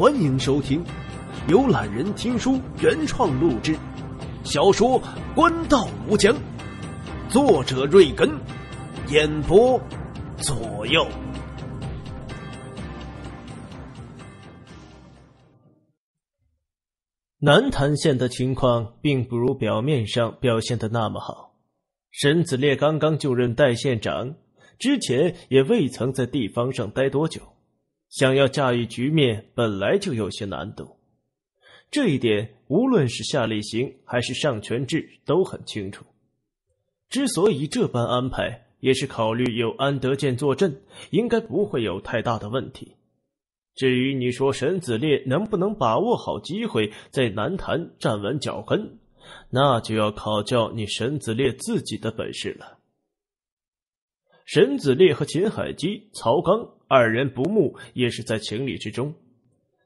欢迎收听，由懒人听书原创录制小说《官道无疆》，作者：瑞根，演播：左右。南坛县的情况并不如表面上表现的那么好。沈子烈刚刚就任代县长，之前也未曾在地方上待多久。想要驾驭局面本来就有些难度，这一点无论是夏立行还是尚全志都很清楚。之所以这般安排，也是考虑有安德建坐镇，应该不会有太大的问题。至于你说沈子烈能不能把握好机会，在南坛站稳脚跟，那就要考教你沈子烈自己的本事了。沈子烈和秦海基、曹刚二人不睦，也是在情理之中。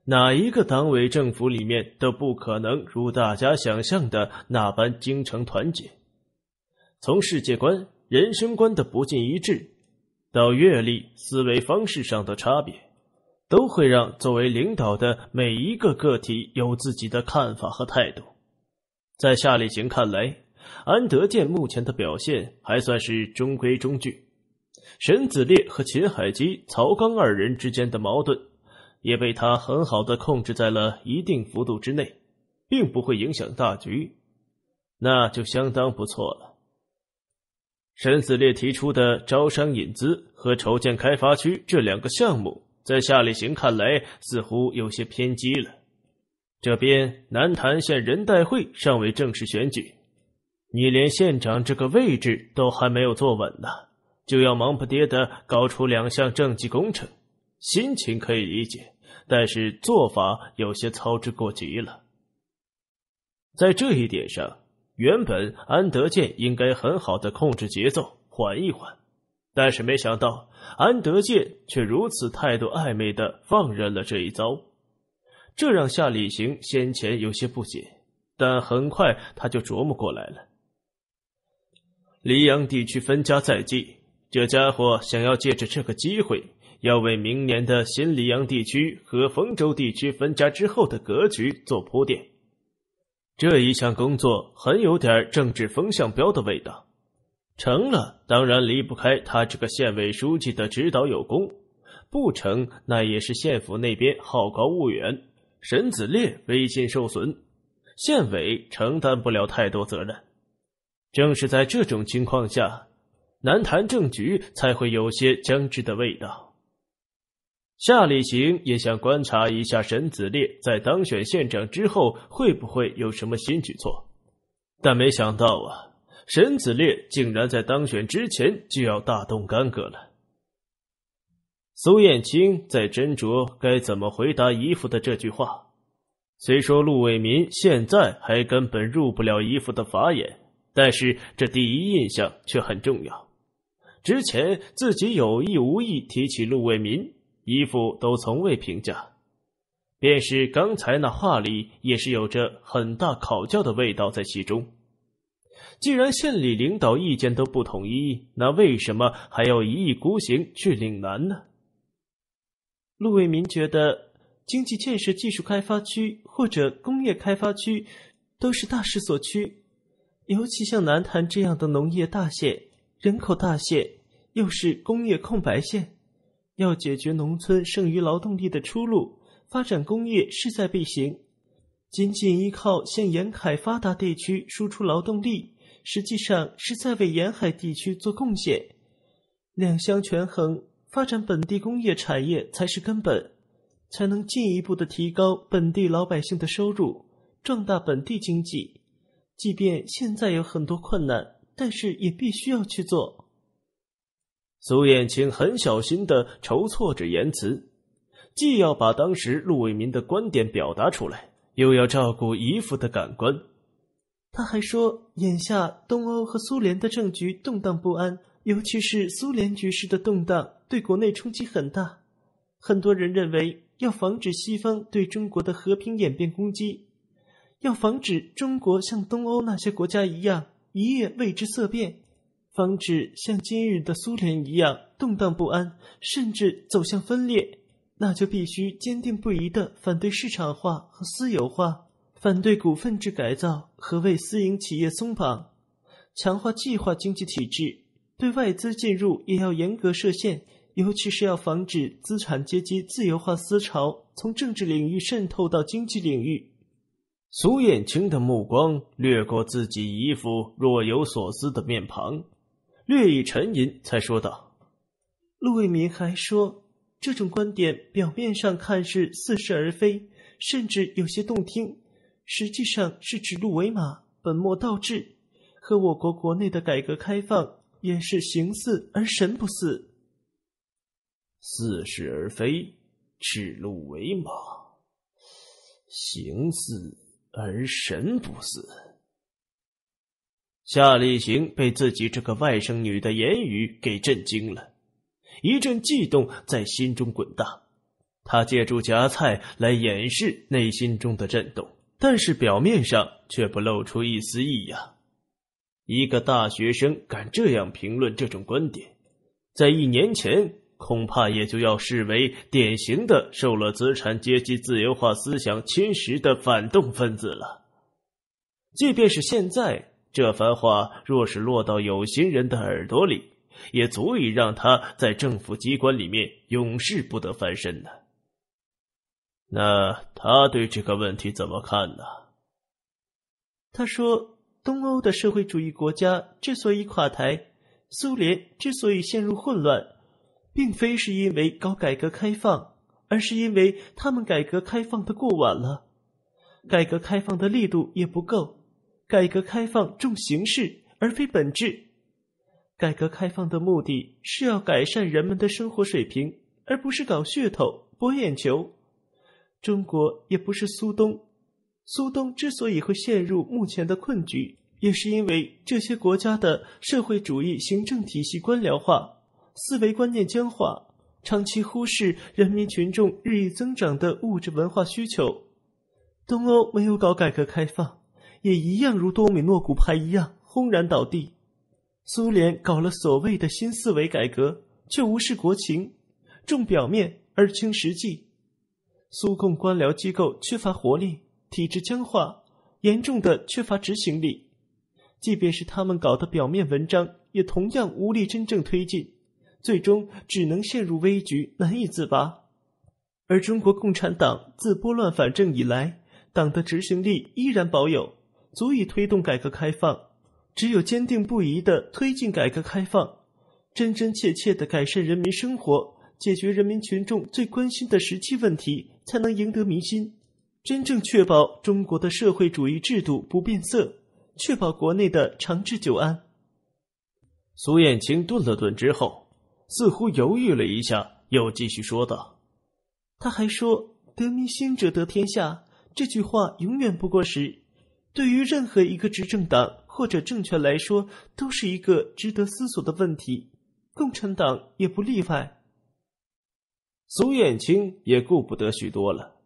哪一个党委政府里面都不可能如大家想象的那般精诚团结。从世界观、人生观的不尽一致，到阅历、思维方式上的差别，都会让作为领导的每一个个体有自己的看法和态度。在夏立行看来，安德建目前的表现还算是中规中矩。沈子烈和秦海基、曹刚二人之间的矛盾，也被他很好的控制在了一定幅度之内，并不会影响大局，那就相当不错了。沈子烈提出的招商引资和筹建开发区这两个项目，在夏立行看来似乎有些偏激了。这边南坛县人代会尚未正式选举，你连县长这个位置都还没有坐稳呢。就要忙不迭的搞出两项政绩工程，心情可以理解，但是做法有些操之过急了。在这一点上，原本安德建应该很好的控制节奏，缓一缓，但是没想到安德建却如此态度暧昧的放任了这一遭，这让夏礼行先前有些不解，但很快他就琢磨过来了。黎阳地区分家在即。这家伙想要借着这个机会，要为明年的新黎阳地区和丰州地区分家之后的格局做铺垫。这一项工作很有点政治风向标的味道，成了当然离不开他这个县委书记的指导有功，不成那也是县府那边好高骛远，沈子烈威信受损，县委承担不了太多责任。正是在这种情况下。南坛政局才会有些僵直的味道。夏礼行也想观察一下沈子烈在当选县长之后会不会有什么新举措，但没想到啊，沈子烈竟然在当选之前就要大动干戈了。苏燕青在斟酌该怎么回答姨父的这句话。虽说陆伟民现在还根本入不了姨父的法眼，但是这第一印象却很重要。之前自己有意无意提起陆卫民，姨父都从未评价，便是刚才那话里也是有着很大考教的味道在其中。既然县里领导意见都不统一，那为什么还要一意孤行去岭南呢？陆卫民觉得，经济建设技术开发区或者工业开发区都是大势所趋，尤其像南坛这样的农业大县。人口大县又是工业空白县，要解决农村剩余劳动力的出路，发展工业势在必行。仅仅依靠向沿海发达地区输出劳动力，实际上是在为沿海地区做贡献。两相权衡，发展本地工业产业才是根本，才能进一步的提高本地老百姓的收入，壮大本地经济。即便现在有很多困难。但是也必须要去做。苏燕青很小心的筹措着言辞，既要把当时陆伟民的观点表达出来，又要照顾姨父的感官。他还说，眼下东欧和苏联的政局动荡不安，尤其是苏联局势的动荡，对国内冲击很大。很多人认为，要防止西方对中国的和平演变攻击，要防止中国像东欧那些国家一样。一夜为之色变，防止像今日的苏联一样动荡不安，甚至走向分裂，那就必须坚定不移的反对市场化和私有化，反对股份制改造和为私营企业松绑，强化计划经济体制。对外资进入也要严格设限，尤其是要防止资产阶级自由化思潮从政治领域渗透到经济领域。苏艳青的目光掠过自己一副若有所思的面庞，略一沉吟，才说道：“陆卫民还说，这种观点表面上看是似是而非，甚至有些动听，实际上是指鹿为马，本末倒置，和我国国内的改革开放也是形似而神不似。”似是而非，指鹿为马，形似。儿神不死，夏立行被自己这个外甥女的言语给震惊了，一阵悸动在心中滚荡。他借助夹菜来掩饰内心中的震动，但是表面上却不露出一丝异样。一个大学生敢这样评论这种观点，在一年前。恐怕也就要视为典型的受了资产阶级自由化思想侵蚀的反动分子了。即便是现在，这番话若是落到有心人的耳朵里，也足以让他在政府机关里面永世不得翻身呢。那他对这个问题怎么看呢？他说：“东欧的社会主义国家之所以垮台，苏联之所以陷入混乱。”并非是因为搞改革开放，而是因为他们改革开放的过晚了，改革开放的力度也不够，改革开放重形式而非本质，改革开放的目的是要改善人们的生活水平，而不是搞噱头博眼球。中国也不是苏东，苏东之所以会陷入目前的困局，也是因为这些国家的社会主义行政体系官僚化。思维观念僵化，长期忽视人民群众日益增长的物质文化需求。东欧没有搞改革开放，也一样如多米诺骨牌一样轰然倒地。苏联搞了所谓的新思维改革，却无视国情，重表面而轻实际。苏共官僚机构缺乏活力，体制僵化，严重的缺乏执行力。即便是他们搞的表面文章，也同样无力真正推进。最终只能陷入危局，难以自拔。而中国共产党自拨乱反正以来，党的执行力依然保有，足以推动改革开放。只有坚定不移地推进改革开放，真真切切地改善人民生活，解决人民群众最关心的实际问题，才能赢得民心，真正确保中国的社会主义制度不变色，确保国内的长治久安。苏燕青顿了顿之后。似乎犹豫了一下，又继续说道：“他还说‘得民心者得天下’这句话永远不过时，对于任何一个执政党或者政权来说，都是一个值得思索的问题，共产党也不例外。”苏燕青也顾不得许多了，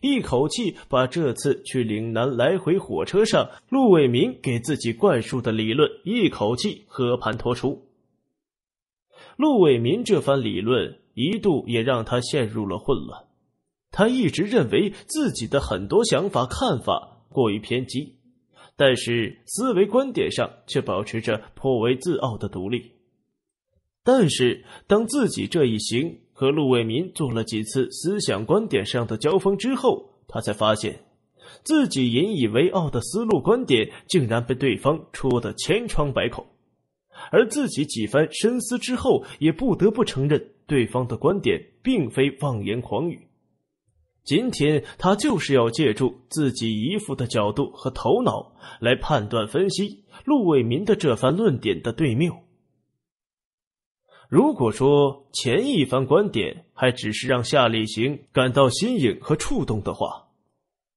一口气把这次去岭南来回火车上陆伟民给自己灌输的理论，一口气和盘托出。陆伟民这番理论一度也让他陷入了混乱。他一直认为自己的很多想法看法过于偏激，但是思维观点上却保持着颇为自傲的独立。但是当自己这一行和陆伟民做了几次思想观点上的交锋之后，他才发现，自己引以为傲的思路观点竟然被对方戳得千疮百孔。而自己几番深思之后，也不得不承认对方的观点并非妄言狂语。今天他就是要借助自己姨父的角度和头脑来判断分析陆伟民的这番论点的对谬。如果说前一番观点还只是让夏立行感到新颖和触动的话，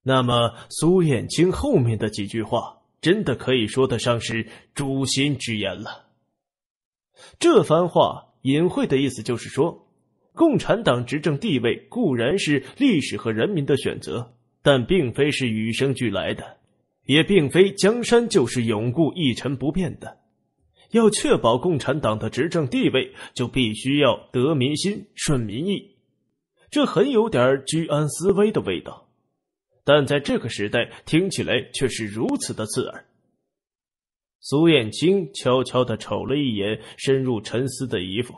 那么苏燕青后面的几句话，真的可以说得上是诛心之言了。这番话隐晦的意思就是说，共产党执政地位固然是历史和人民的选择，但并非是与生俱来的，也并非江山就是永固一成不变的。要确保共产党的执政地位，就必须要得民心、顺民意。这很有点居安思危的味道，但在这个时代听起来却是如此的刺耳。苏燕青悄悄的瞅了一眼深入沉思的姨父，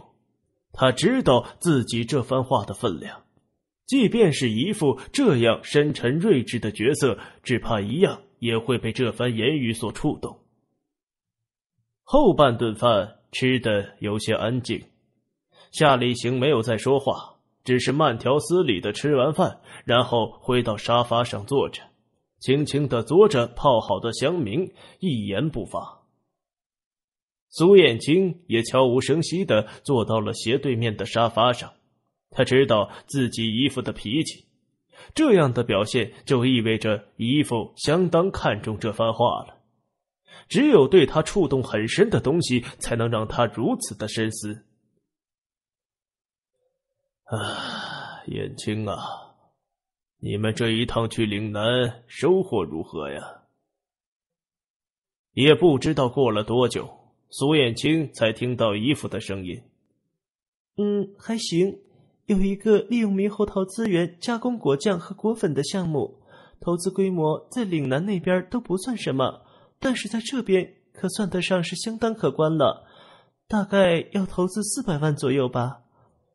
他知道自己这番话的分量，即便是姨夫这样深沉睿智的角色，只怕一样也会被这番言语所触动。后半顿饭吃的有些安静，夏立行没有再说话，只是慢条斯理的吃完饭，然后回到沙发上坐着。轻轻的嘬着泡好的香茗，一言不发。苏燕青也悄无声息的坐到了斜对面的沙发上。他知道自己姨父的脾气，这样的表现就意味着姨父相当看重这番话了。只有对他触动很深的东西，才能让他如此的深思。啊，燕青啊。你们这一趟去岭南收获如何呀？也不知道过了多久，苏燕青才听到姨服的声音。嗯，还行，有一个利用猕猴桃资源加工果酱和果粉的项目，投资规模在岭南那边都不算什么，但是在这边可算得上是相当可观了，大概要投资四百万左右吧，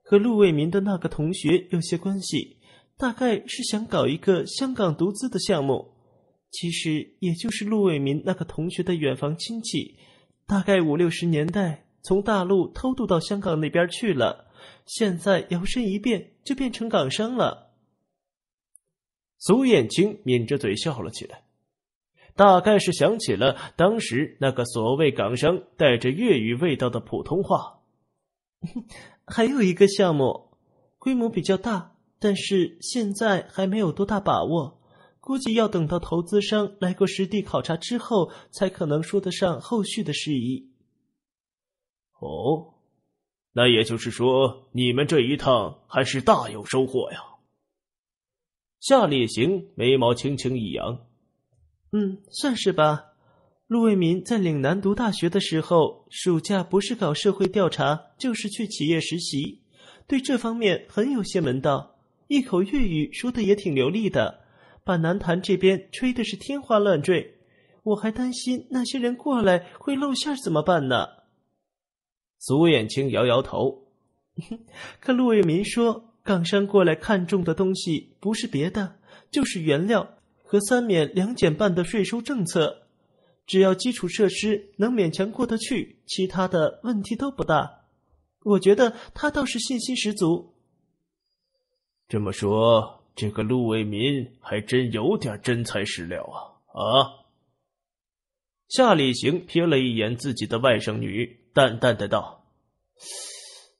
和陆卫民的那个同学有些关系。大概是想搞一个香港独资的项目，其实也就是陆伟民那个同学的远房亲戚，大概五六十年代从大陆偷渡到香港那边去了，现在摇身一变就变成港商了。苏燕青抿着嘴笑了起来，大概是想起了当时那个所谓港商带着粤语味道的普通话。还有一个项目，规模比较大。但是现在还没有多大把握，估计要等到投资商来过实地考察之后，才可能说得上后续的事宜。哦，那也就是说你们这一趟还是大有收获呀。夏烈行眉毛轻轻一扬，嗯，算是吧。陆为民在岭南读大学的时候，暑假不是搞社会调查，就是去企业实习，对这方面很有些门道。一口粤语说的也挺流利的，把南坛这边吹的是天花乱坠。我还担心那些人过来会露馅怎么办呢？苏远清摇摇头，可陆伟民说，冈山过来看中的东西不是别的，就是原料和三免两减半的税收政策。只要基础设施能勉强过得去，其他的问题都不大。我觉得他倒是信心十足。这么说，这个陆为民还真有点真材实料啊！啊，夏礼行瞥了一眼自己的外甥女，淡淡的道：“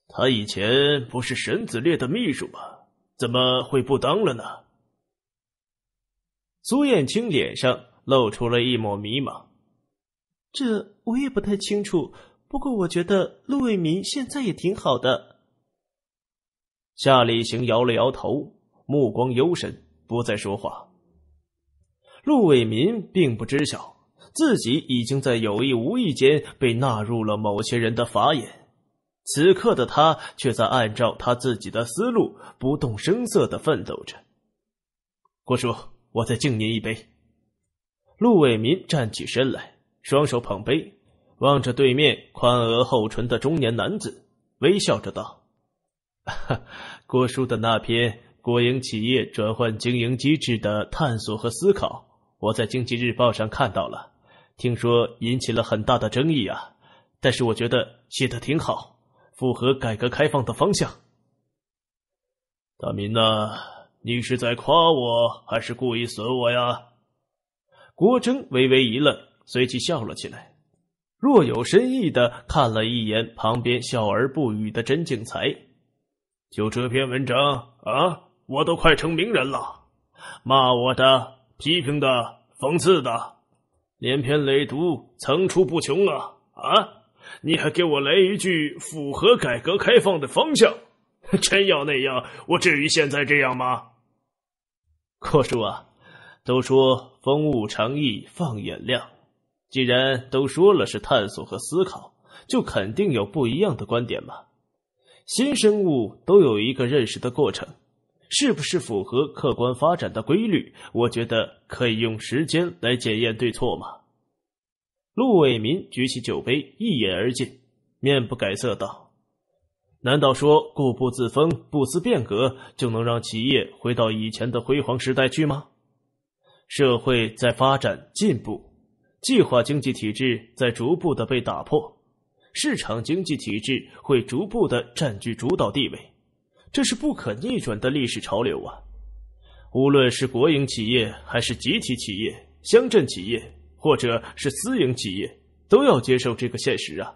他以前不是沈子烈的秘书吗？怎么会不当了呢？”苏燕青脸上露出了一抹迷茫：“这我也不太清楚。不过我觉得陆为民现在也挺好的。”夏立行摇了摇头，目光幽深，不再说话。陆伟民并不知晓自己已经在有意无意间被纳入了某些人的法眼，此刻的他却在按照他自己的思路不动声色的奋斗着。郭叔，我再敬您一杯。陆伟民站起身来，双手捧杯，望着对面宽额厚唇的中年男子，微笑着道。哈，郭叔的那篇《国营企业转换经营机制的探索和思考》，我在《经济日报》上看到了，听说引起了很大的争议啊。但是我觉得写的挺好，符合改革开放的方向。大民呐，你是在夸我还是故意损我呀？郭征微微一愣，随即笑了起来，若有深意的看了一眼旁边笑而不语的甄敬才。就这篇文章啊，我都快成名人了，骂我的、批评的、讽刺的，连篇累牍，层出不穷了啊！你还给我来一句符合改革开放的方向？真要那样，我至于现在这样吗？阔叔啊，都说风物长宜放眼量，既然都说了是探索和思考，就肯定有不一样的观点嘛。新生物都有一个认识的过程，是不是符合客观发展的规律？我觉得可以用时间来检验对错嘛。陆伟民举起酒杯，一饮而尽，面不改色道：“难道说固步自封、不思变革，就能让企业回到以前的辉煌时代去吗？社会在发展进步，计划经济体制在逐步的被打破。”市场经济体制会逐步的占据主导地位，这是不可逆转的历史潮流啊！无论是国营企业，还是集体企业、乡镇企业，或者是私营企业，都要接受这个现实啊！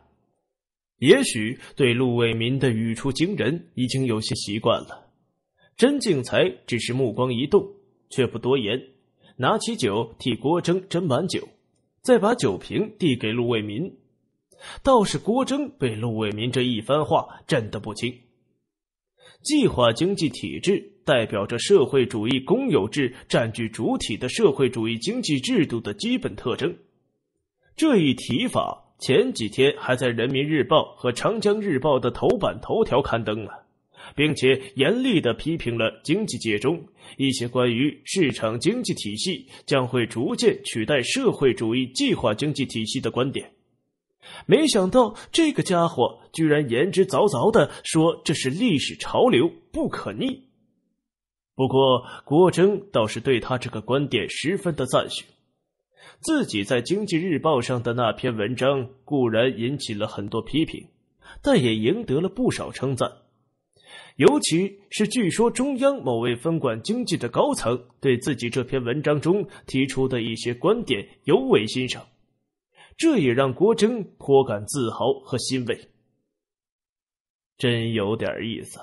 也许对陆为民的语出惊人已经有些习惯了，甄敬才只是目光一动，却不多言，拿起酒替郭征斟满酒，再把酒瓶递给陆为民。倒是郭征被陆伟民这一番话震得不轻。计划经济体制代表着社会主义公有制占据主体的社会主义经济制度的基本特征。这一提法前几天还在《人民日报》和《长江日报》的头版头条刊登了，并且严厉地批评了经济界中一些关于市场经济体系将会逐渐取代社会主义计划经济体系的观点。没想到这个家伙居然言之凿凿的说这是历史潮流不可逆。不过郭征倒是对他这个观点十分的赞许。自己在《经济日报》上的那篇文章固然引起了很多批评，但也赢得了不少称赞。尤其是据说中央某位分管经济的高层对自己这篇文章中提出的一些观点尤为欣赏。这也让郭征颇感自豪和欣慰，真有点意思。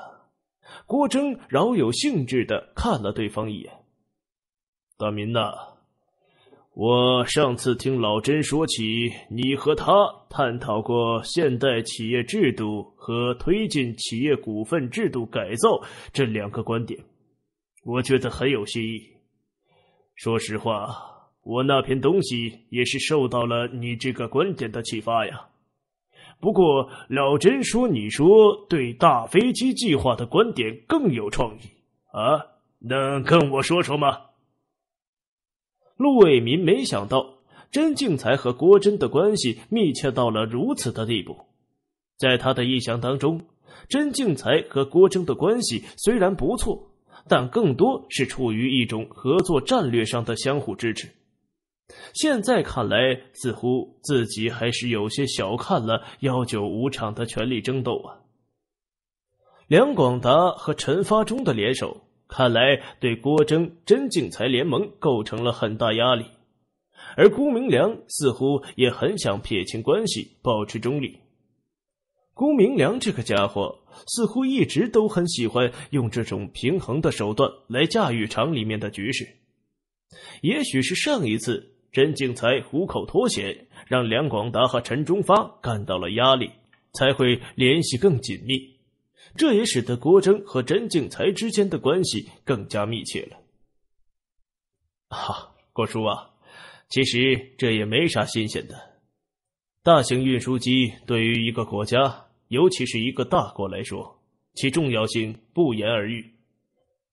郭征饶有兴致的看了对方一眼：“大民呐，我上次听老甄说起，你和他探讨过现代企业制度和推进企业股份制度改造这两个观点，我觉得很有新意。说实话。”我那篇东西也是受到了你这个观点的启发呀。不过老甄说，你说对大飞机计划的观点更有创意啊，能跟我说说吗？陆伟民没想到甄敬才和郭真的关系密切到了如此的地步，在他的印象当中，甄敬才和郭真的关系虽然不错，但更多是处于一种合作战略上的相互支持。现在看来，似乎自己还是有些小看了幺九五厂的权力争斗啊。梁广达和陈发忠的联手，看来对郭征、甄敬才联盟构成了很大压力。而辜明良似乎也很想撇清关系，保持中立。辜明良这个家伙，似乎一直都很喜欢用这种平衡的手段来驾驭厂里面的局势。也许是上一次。甄敬才虎口脱险，让梁广达和陈忠发感到了压力，才会联系更紧密。这也使得郭征和甄敬才之间的关系更加密切了。啊，郭叔啊，其实这也没啥新鲜的。大型运输机对于一个国家，尤其是一个大国来说，其重要性不言而喻。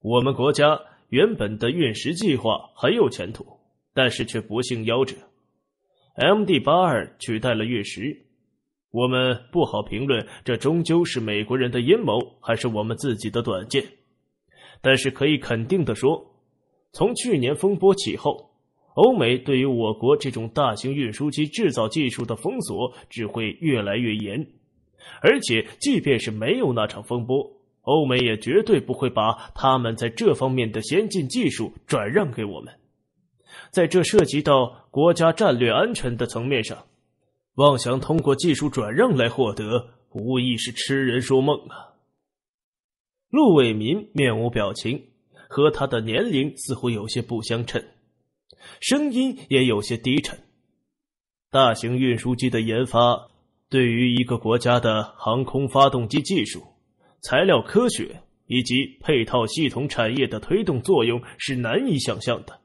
我们国家原本的运十计划很有前途。但是却不幸夭折。MD 八二取代了月食，我们不好评论，这终究是美国人的阴谋，还是我们自己的短见？但是可以肯定的说，从去年风波起后，欧美对于我国这种大型运输机制造技术的封锁只会越来越严。而且，即便是没有那场风波，欧美也绝对不会把他们在这方面的先进技术转让给我们。在这涉及到国家战略安全的层面上，妄想通过技术转让来获得，无疑是痴人说梦啊！陆伟民面无表情，和他的年龄似乎有些不相称，声音也有些低沉。大型运输机的研发，对于一个国家的航空发动机技术、材料科学以及配套系统产业的推动作用是难以想象的。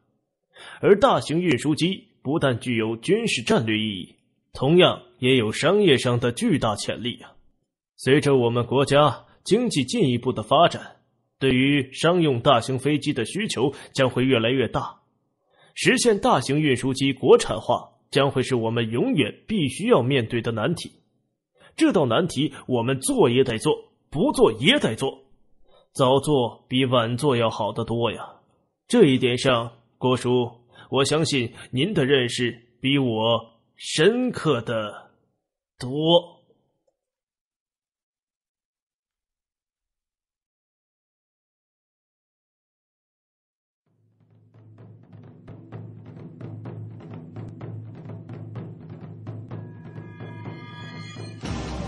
而大型运输机不但具有军事战略意义，同样也有商业上的巨大潜力啊！随着我们国家经济进一步的发展，对于商用大型飞机的需求将会越来越大。实现大型运输机国产化将会是我们永远必须要面对的难题。这道难题，我们做也得做，不做也得做，早做比晚做要好得多呀！这一点上。郭叔，我相信您的认识比我深刻的多。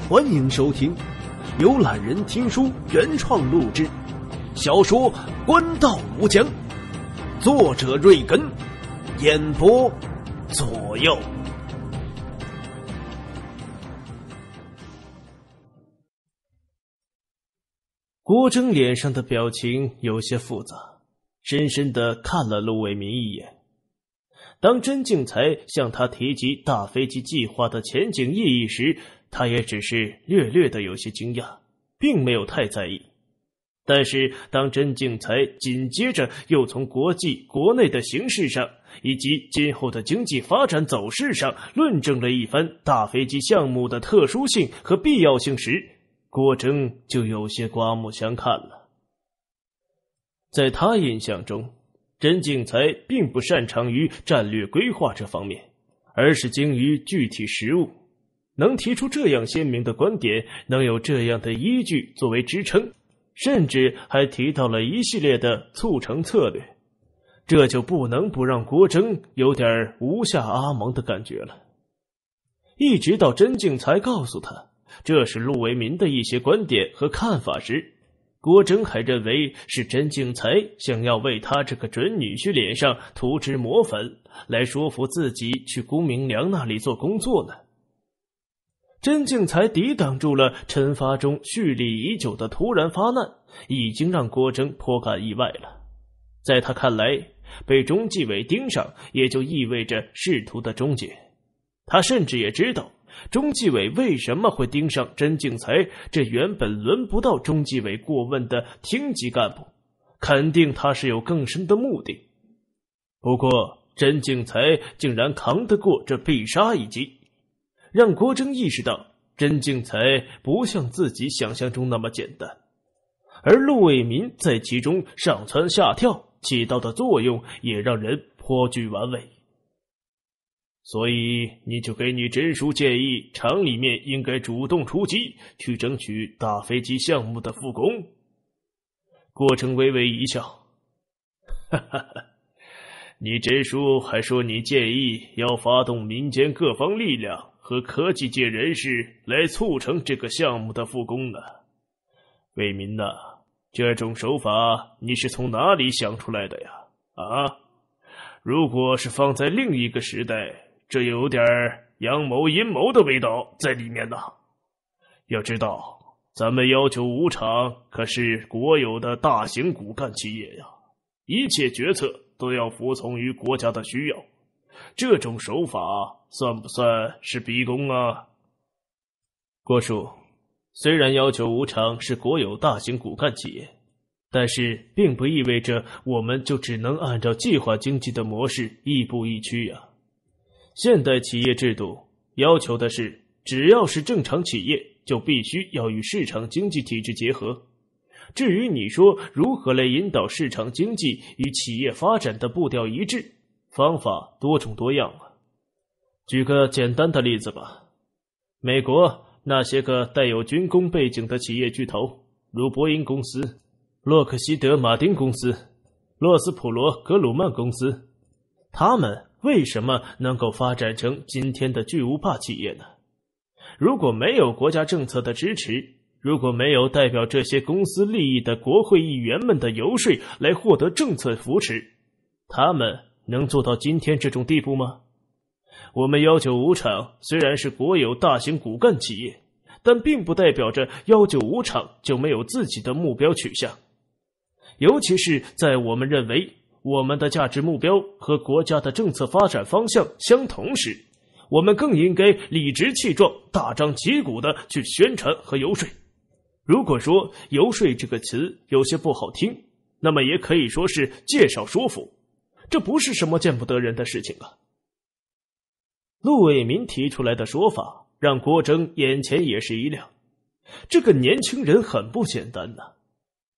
欢迎收听由懒人听书原创录制小说《官道无疆》。作者瑞根，演播左右。郭征脸上的表情有些复杂，深深的看了陆伟民一眼。当甄敬才向他提及大飞机计划的前景意义时，他也只是略略的有些惊讶，并没有太在意。但是，当甄敬才紧接着又从国际、国内的形势上，以及今后的经济发展走势上论证了一番大飞机项目的特殊性和必要性时，郭征就有些刮目相看了。在他印象中，甄敬才并不擅长于战略规划这方面，而是精于具体实务。能提出这样鲜明的观点，能有这样的依据作为支撑。甚至还提到了一系列的促成策略，这就不能不让郭征有点无下阿蒙的感觉了。一直到甄静才告诉他这是陆为民的一些观点和看法时，郭征还认为是甄静才想要为他这个准女婿脸上涂脂抹粉，来说服自己去辜明良那里做工作呢。甄敬才抵挡住了陈发忠蓄力已久的突然发难，已经让郭征颇感意外了。在他看来，被中纪委盯上也就意味着仕途的终结。他甚至也知道中纪委为什么会盯上甄敬才这原本轮不到中纪委过问的厅级干部，肯定他是有更深的目的。不过，甄敬才竟然扛得过这必杀一击。让郭征意识到，甄敬才不像自己想象中那么简单，而陆伟民在其中上蹿下跳起到的作用也让人颇具玩味。所以，你就给你甄叔建议，厂里面应该主动出击，去争取大飞机项目的复工。郭程微微一笑，哈哈哈！你甄叔还说你建议要发动民间各方力量。和科技界人士来促成这个项目的复工呢？为民呐，这种手法你是从哪里想出来的呀？啊，如果是放在另一个时代，这有点阳谋阴谋的味道在里面呢。要知道，咱们要求五厂可是国有的大型骨干企业呀，一切决策都要服从于国家的需要。这种手法算不算是逼宫啊？郭叔，虽然要求无偿是国有大型骨干企业，但是并不意味着我们就只能按照计划经济的模式亦步亦趋呀。现代企业制度要求的是，只要是正常企业，就必须要与市场经济体制结合。至于你说如何来引导市场经济与企业发展的步调一致？方法多种多样啊，举个简单的例子吧。美国那些个带有军工背景的企业巨头，如波音公司、洛克希德·马丁公司、洛斯普罗格鲁曼公司，他们为什么能够发展成今天的巨无霸企业呢？如果没有国家政策的支持，如果没有代表这些公司利益的国会议员们的游说来获得政策扶持，他们。能做到今天这种地步吗？我们幺九五厂虽然是国有大型骨干企业，但并不代表着幺九五厂就没有自己的目标取向。尤其是在我们认为我们的价值目标和国家的政策发展方向相同时，我们更应该理直气壮、大张旗鼓的去宣传和游说。如果说游说这个词有些不好听，那么也可以说是介绍说服。这不是什么见不得人的事情啊！陆伟民提出来的说法，让郭征眼前也是一亮。这个年轻人很不简单呐，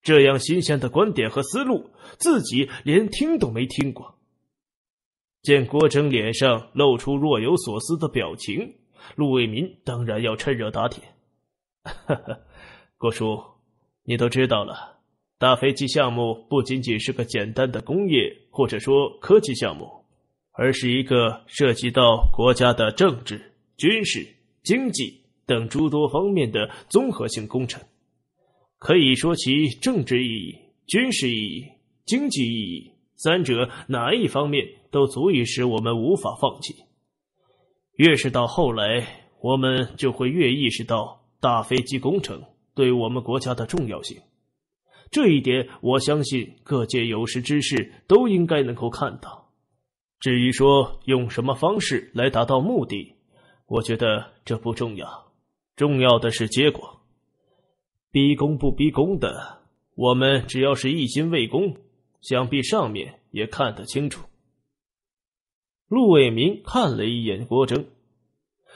这样新鲜的观点和思路，自己连听都没听过。见郭征脸上露出若有所思的表情，陆伟民当然要趁热打铁。郭叔，你都知道了。大飞机项目不仅仅是个简单的工业或者说科技项目，而是一个涉及到国家的政治、军事、经济等诸多方面的综合性工程。可以说，其政治意义、军事意义、经济意义三者哪一方面都足以使我们无法放弃。越是到后来，我们就会越意识到大飞机工程对我们国家的重要性。这一点，我相信各界有识之士都应该能够看到。至于说用什么方式来达到目的，我觉得这不重要，重要的是结果。逼宫不逼宫的，我们只要是一心为公，想必上面也看得清楚。陆伟民看了一眼郭征，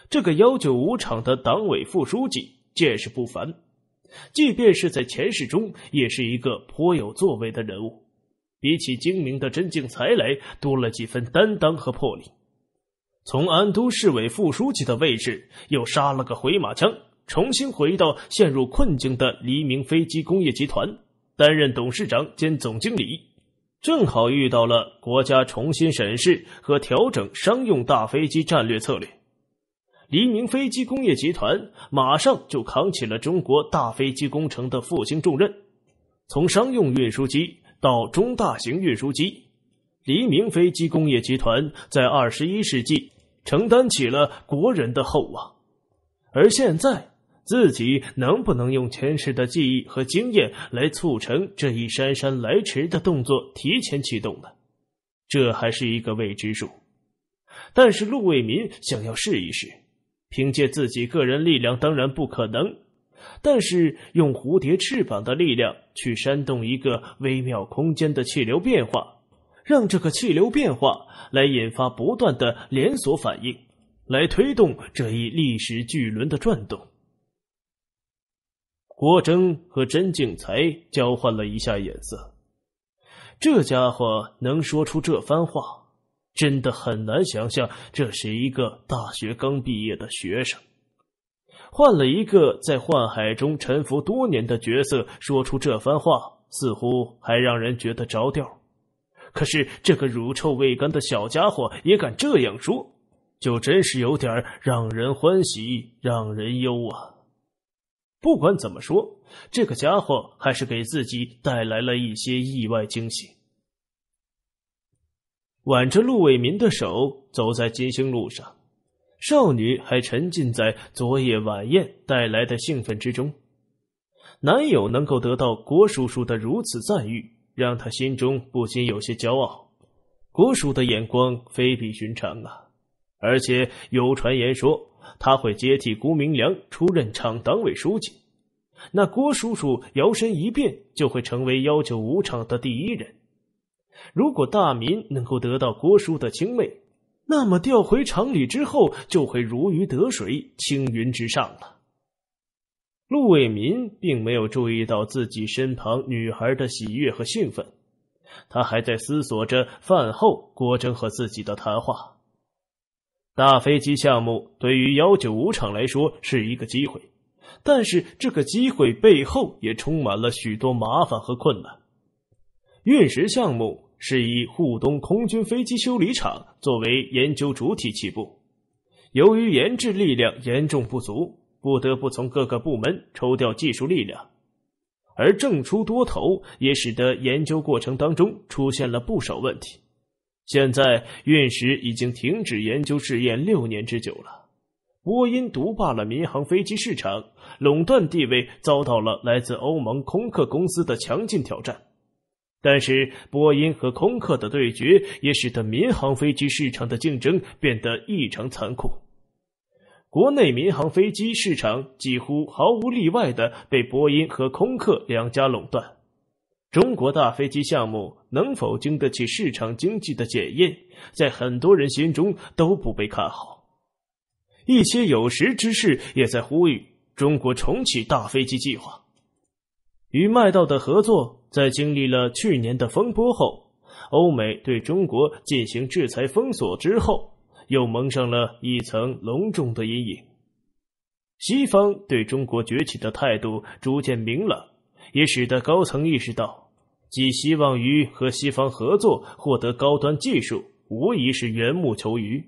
这个幺九五厂的党委副书记，见识不凡。即便是在前世中，也是一个颇有作为的人物，比起精明的真敬才来，多了几分担当和魄力。从安都市委副书记的位置，又杀了个回马枪，重新回到陷入困境的黎明飞机工业集团，担任董事长兼总经理，正好遇到了国家重新审视和调整商用大飞机战略策略。黎明飞机工业集团马上就扛起了中国大飞机工程的复兴重任，从商用运输机到中大型运输机，黎明飞机工业集团在二十一世纪承担起了国人的厚望。而现在，自己能不能用前世的记忆和经验来促成这一姗姗来迟的动作提前启动呢？这还是一个未知数。但是陆为民想要试一试。凭借自己个人力量当然不可能，但是用蝴蝶翅膀的力量去煽动一个微妙空间的气流变化，让这个气流变化来引发不断的连锁反应，来推动这一历史巨轮的转动。郭征和甄敬才交换了一下眼色，这家伙能说出这番话。真的很难想象，这是一个大学刚毕业的学生，换了一个在幻海中沉浮多年的角色，说出这番话，似乎还让人觉得着调。可是这个乳臭未干的小家伙也敢这样说，就真是有点让人欢喜，让人忧啊！不管怎么说，这个家伙还是给自己带来了一些意外惊喜。挽着陆伟民的手走在金星路上，少女还沉浸在昨夜晚宴带来的兴奋之中。男友能够得到郭叔叔的如此赞誉，让她心中不禁有些骄傲。郭叔的眼光非比寻常啊！而且有传言说他会接替郭明良出任厂党委书记，那郭叔叔摇身一变就会成为幺九五厂的第一人。如果大民能够得到郭叔的青睐，那么调回厂里之后就会如鱼得水、青云直上了。陆伟民并没有注意到自己身旁女孩的喜悦和兴奋，他还在思索着饭后郭真和自己的谈话。大飞机项目对于幺九五厂来说是一个机会，但是这个机会背后也充满了许多麻烦和困难。运石项目。是以沪东空军飞机修理厂作为研究主体起步，由于研制力量严重不足，不得不从各个部门抽调技术力量，而正出多头也使得研究过程当中出现了不少问题。现在运十已经停止研究试验六年之久了，波音独霸了民航飞机市场，垄断地位遭到了来自欧盟空客公司的强劲挑战。但是，波音和空客的对决也使得民航飞机市场的竞争变得异常残酷。国内民航飞机市场几乎毫无例外的被波音和空客两家垄断。中国大飞机项目能否经得起市场经济的检验，在很多人心中都不被看好。一些有识之士也在呼吁中国重启大飞机计划，与麦道的合作。在经历了去年的风波后，欧美对中国进行制裁封锁之后，又蒙上了一层隆重的阴影。西方对中国崛起的态度逐渐明朗，也使得高层意识到，寄希望于和西方合作获得高端技术，无疑是缘木求鱼。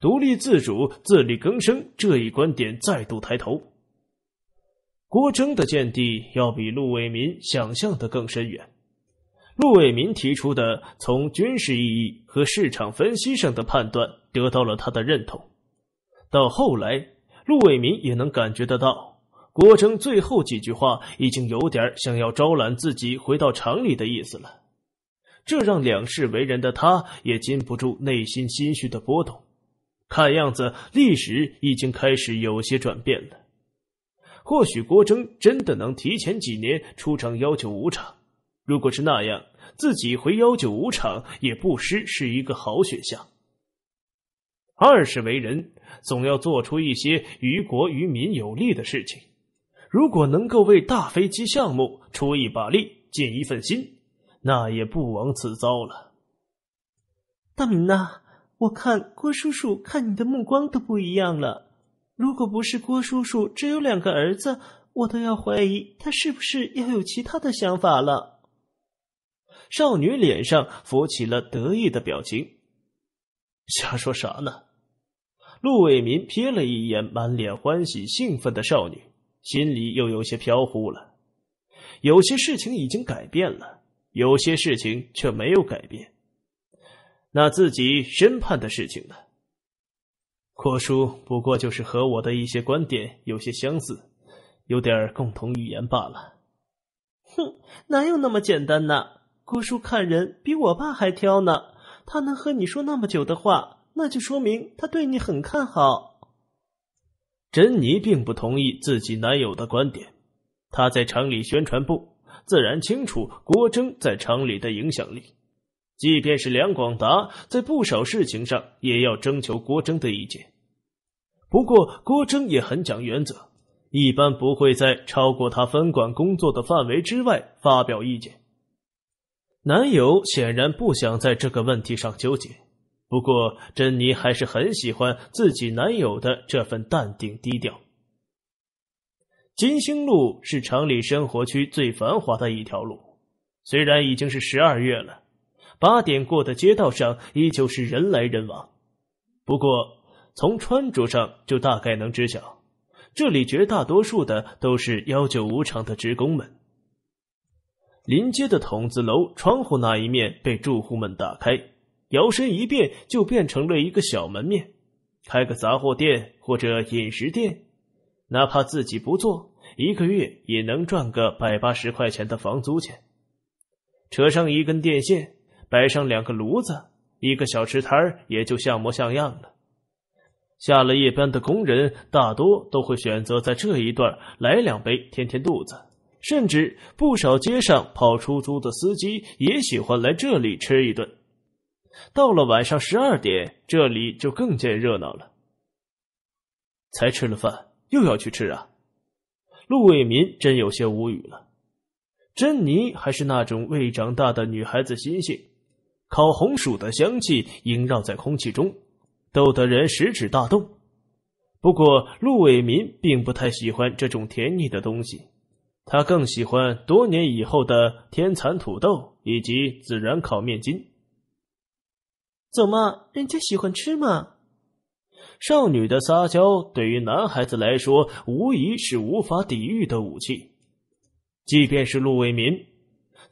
独立自主、自力更生这一观点再度抬头。郭征的见地要比陆伟民想象的更深远。陆伟民提出的从军事意义和市场分析上的判断得到了他的认同。到后来，陆伟民也能感觉得到，郭征最后几句话已经有点想要招揽自己回到厂里的意思了。这让两世为人的他也禁不住内心心绪的波动。看样子，历史已经开始有些转变了。或许郭征真的能提前几年出场幺九五厂，如果是那样，自己回幺九五厂也不失是一个好选项。二是为人，总要做出一些于国于民有利的事情，如果能够为大飞机项目出一把力、尽一份心，那也不枉此遭了。大明呐，我看郭叔叔看你的目光都不一样了。如果不是郭叔叔只有两个儿子，我都要怀疑他是不是要有其他的想法了。少女脸上浮起了得意的表情。瞎说啥呢？陆伟民瞥了一眼满脸欢喜兴奋的少女，心里又有些飘忽了。有些事情已经改变了，有些事情却没有改变。那自己身畔的事情呢？郭叔不过就是和我的一些观点有些相似，有点共同语言罢了。哼，哪有那么简单呢？郭叔看人比我爸还挑呢。他能和你说那么久的话，那就说明他对你很看好。珍妮并不同意自己男友的观点。他在厂里宣传部，自然清楚郭征在厂里的影响力。即便是梁广达，在不少事情上也要征求郭征的意见。不过，郭征也很讲原则，一般不会在超过他分管工作的范围之外发表意见。男友显然不想在这个问题上纠结，不过珍妮还是很喜欢自己男友的这份淡定低调。金星路是城里生活区最繁华的一条路，虽然已经是十二月了，八点过的街道上依旧是人来人往。不过。从穿着上就大概能知晓，这里绝大多数的都是幺九五厂的职工们。临街的筒子楼窗户那一面被住户们打开，摇身一变就变成了一个小门面，开个杂货店或者饮食店，哪怕自己不做，一个月也能赚个百八十块钱的房租钱。扯上一根电线，摆上两个炉子，一个小吃摊儿也就像模像样了。下了夜班的工人大多都会选择在这一段来两杯，填填肚子，甚至不少街上跑出租的司机也喜欢来这里吃一顿。到了晚上十二点，这里就更见热闹了。才吃了饭，又要去吃啊？陆伟民真有些无语了。珍妮还是那种未长大的女孩子心性，烤红薯的香气萦绕在空气中。逗得人食指大动，不过陆伟民并不太喜欢这种甜腻的东西，他更喜欢多年以后的天蚕土豆以及孜然烤面筋。怎么，人家喜欢吃嘛？少女的撒娇对于男孩子来说无疑是无法抵御的武器，即便是陆伟民。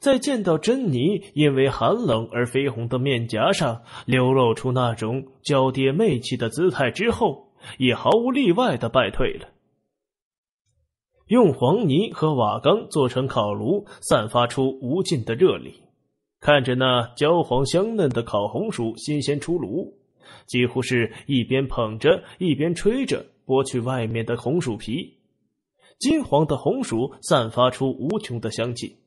在见到珍妮因为寒冷而绯红的面颊上流露出那种娇嗲媚气的姿态之后，也毫无例外的败退了。用黄泥和瓦缸做成烤炉，散发出无尽的热力。看着那焦黄香嫩的烤红薯新鲜出炉，几乎是一边捧着一边吹着，剥去外面的红薯皮。金黄的红薯散发出无穷的香气。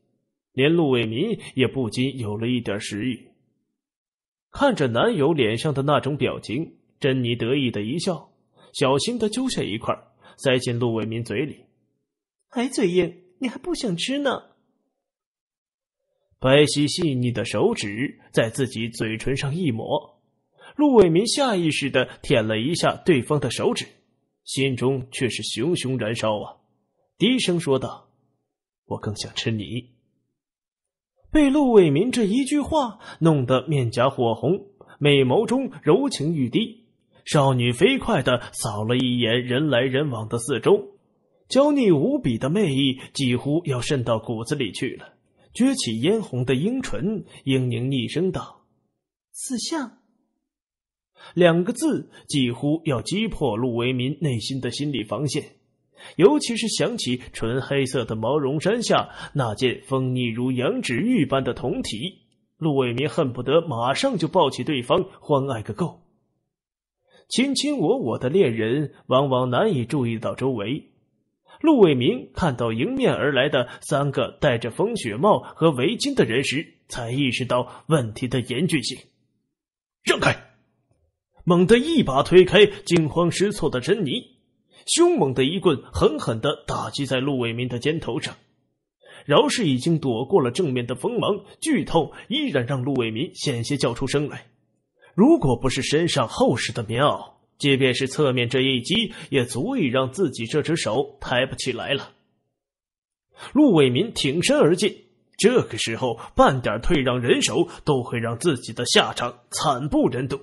连陆伟民也不禁有了一点食欲，看着男友脸上的那种表情，珍妮得意的一笑，小心的揪下一块，塞进陆伟民嘴里。还嘴硬，你还不想吃呢？白皙细腻的手指在自己嘴唇上一抹，陆伟民下意识的舔了一下对方的手指，心中却是熊熊燃烧啊！低声说道：“我更想吃你。”被陆为民这一句话弄得面颊火红，美眸中柔情欲滴。少女飞快的扫了一眼人来人往的四周，娇腻无比的魅意几乎要渗到骨子里去了。撅起嫣红的樱唇，英宁逆声道：“四相。”两个字几乎要击破陆为民内心的心理防线。尤其是想起纯黑色的毛绒衫下那件风腻如羊脂玉般的铜体，陆伟民恨不得马上就抱起对方欢爱个够。卿卿我我的恋人往往难以注意到周围。陆伟民看到迎面而来的三个戴着风雪帽和围巾的人时，才意识到问题的严峻性。让开！猛地一把推开惊慌失措的珍妮。凶猛的一棍狠狠的打击在陆伟民的肩头上，饶是已经躲过了正面的锋芒，剧痛依然让陆伟民险些叫出声来。如果不是身上厚实的棉袄，即便是侧面这一击，也足以让自己这只手抬不起来了。陆伟民挺身而进，这个时候半点退让，人手都会让自己的下场惨不忍睹。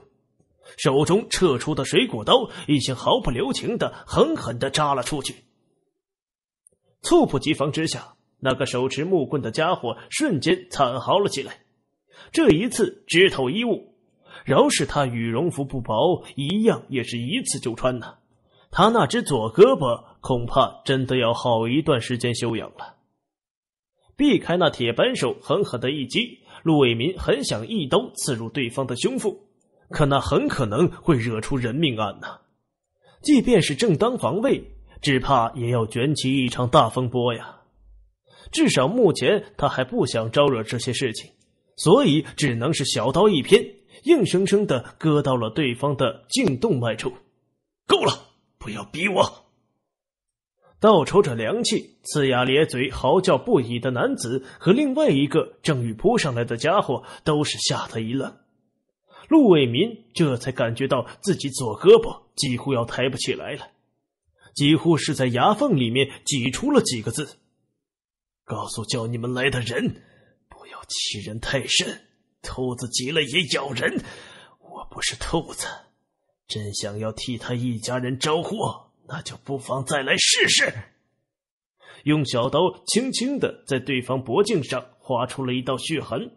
手中撤出的水果刀已经毫不留情的狠狠的扎了出去，猝不及防之下，那个手持木棍的家伙瞬间惨嚎了起来。这一次只透衣物，饶是他羽绒服不薄，一样也是一次就穿呐。他那只左胳膊恐怕真的要好一段时间修养了。避开那铁扳手狠狠的一击，陆伟民很想一刀刺入对方的胸腹。可那很可能会惹出人命案呢，即便是正当防卫，只怕也要卷起一场大风波呀。至少目前他还不想招惹这些事情，所以只能是小刀一偏，硬生生的割到了对方的颈动脉处。够了，不要逼我！倒抽着凉气、呲牙咧嘴、嚎叫不已的男子和另外一个正欲扑上来的家伙，都是吓得一愣。陆伟民这才感觉到自己左胳膊几乎要抬不起来了，几乎是在牙缝里面挤出了几个字：“告诉叫你们来的人，不要欺人太甚，兔子急了也咬人。我不是兔子，真想要替他一家人招呼，那就不妨再来试试。”用小刀轻轻的在对方脖颈上划出了一道血痕，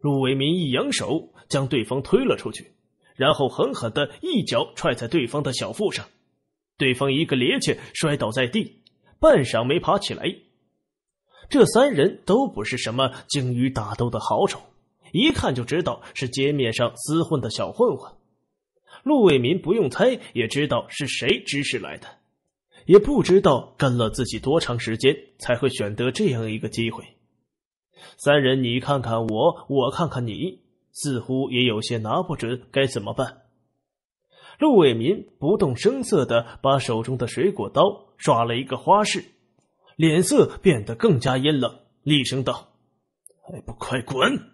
陆伟民一扬手。将对方推了出去，然后狠狠的一脚踹在对方的小腹上，对方一个趔趄摔倒在地，半晌没爬起来。这三人都不是什么精于打斗的好手，一看就知道是街面上厮混的小混混。陆伟民不用猜也知道是谁指使来的，也不知道跟了自己多长时间才会选择这样一个机会。三人你看看我，我看看你。似乎也有些拿不准该怎么办。陆伟民不动声色的把手中的水果刀耍了一个花式，脸色变得更加阴冷，厉声道：“还不快滚！”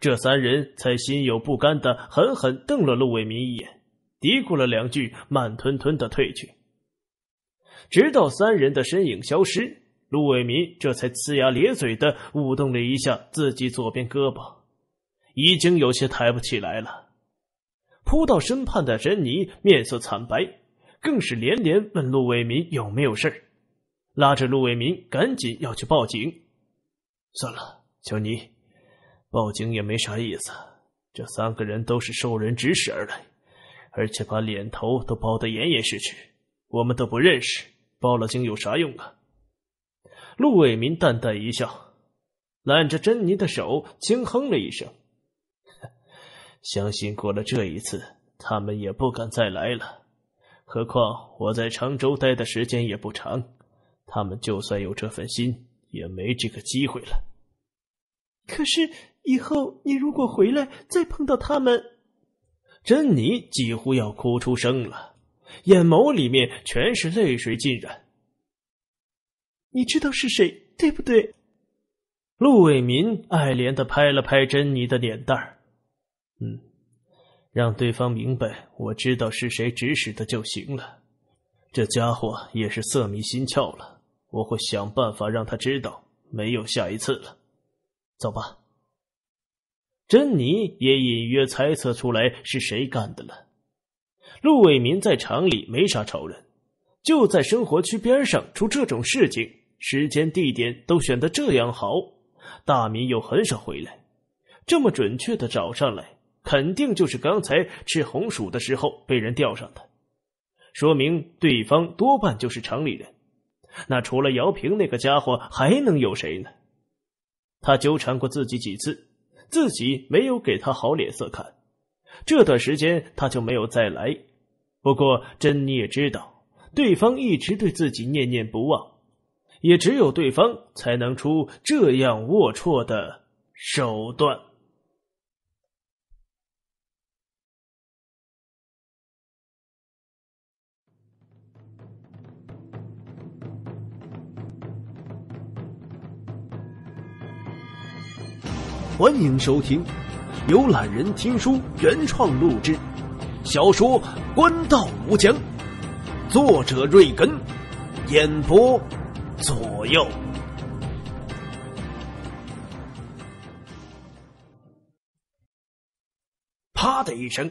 这三人才心有不甘的狠狠瞪了陆伟民一眼，嘀咕了两句，慢吞吞的退去。直到三人的身影消失，陆伟民这才呲牙咧嘴的舞动了一下自己左边胳膊。已经有些抬不起来了。扑到身畔的珍妮面色惨白，更是连连问陆伟民有没有事儿，拉着陆伟民赶紧要去报警。算了，小尼，报警也没啥意思。这三个人都是受人指使而来，而且把脸头都包得严严实实，我们都不认识，报了警有啥用啊？陆伟民淡淡一笑，揽着珍妮的手，轻哼了一声。相信过了这一次，他们也不敢再来了。何况我在常州待的时间也不长，他们就算有这份心，也没这个机会了。可是以后你如果回来，再碰到他们，珍妮几乎要哭出声了，眼眸里面全是泪水浸染。你知道是谁，对不对？陆伟民爱怜的拍了拍珍妮的脸蛋儿。嗯，让对方明白我知道是谁指使的就行了。这家伙也是色迷心窍了，我会想办法让他知道没有下一次了。走吧。珍妮也隐约猜测出来是谁干的了。陆伟民在厂里没啥仇人，就在生活区边上出这种事情，时间地点都选得这样好，大民又很少回来，这么准确的找上来。肯定就是刚才吃红薯的时候被人钓上的，说明对方多半就是城里人。那除了姚平那个家伙，还能有谁呢？他纠缠过自己几次，自己没有给他好脸色看。这段时间他就没有再来。不过，珍妮也知道，对方一直对自己念念不忘，也只有对方才能出这样龌龊的手段。欢迎收听，由懒人听书原创录制小说《官道无疆》，作者：瑞根，演播：左右。啪的一声，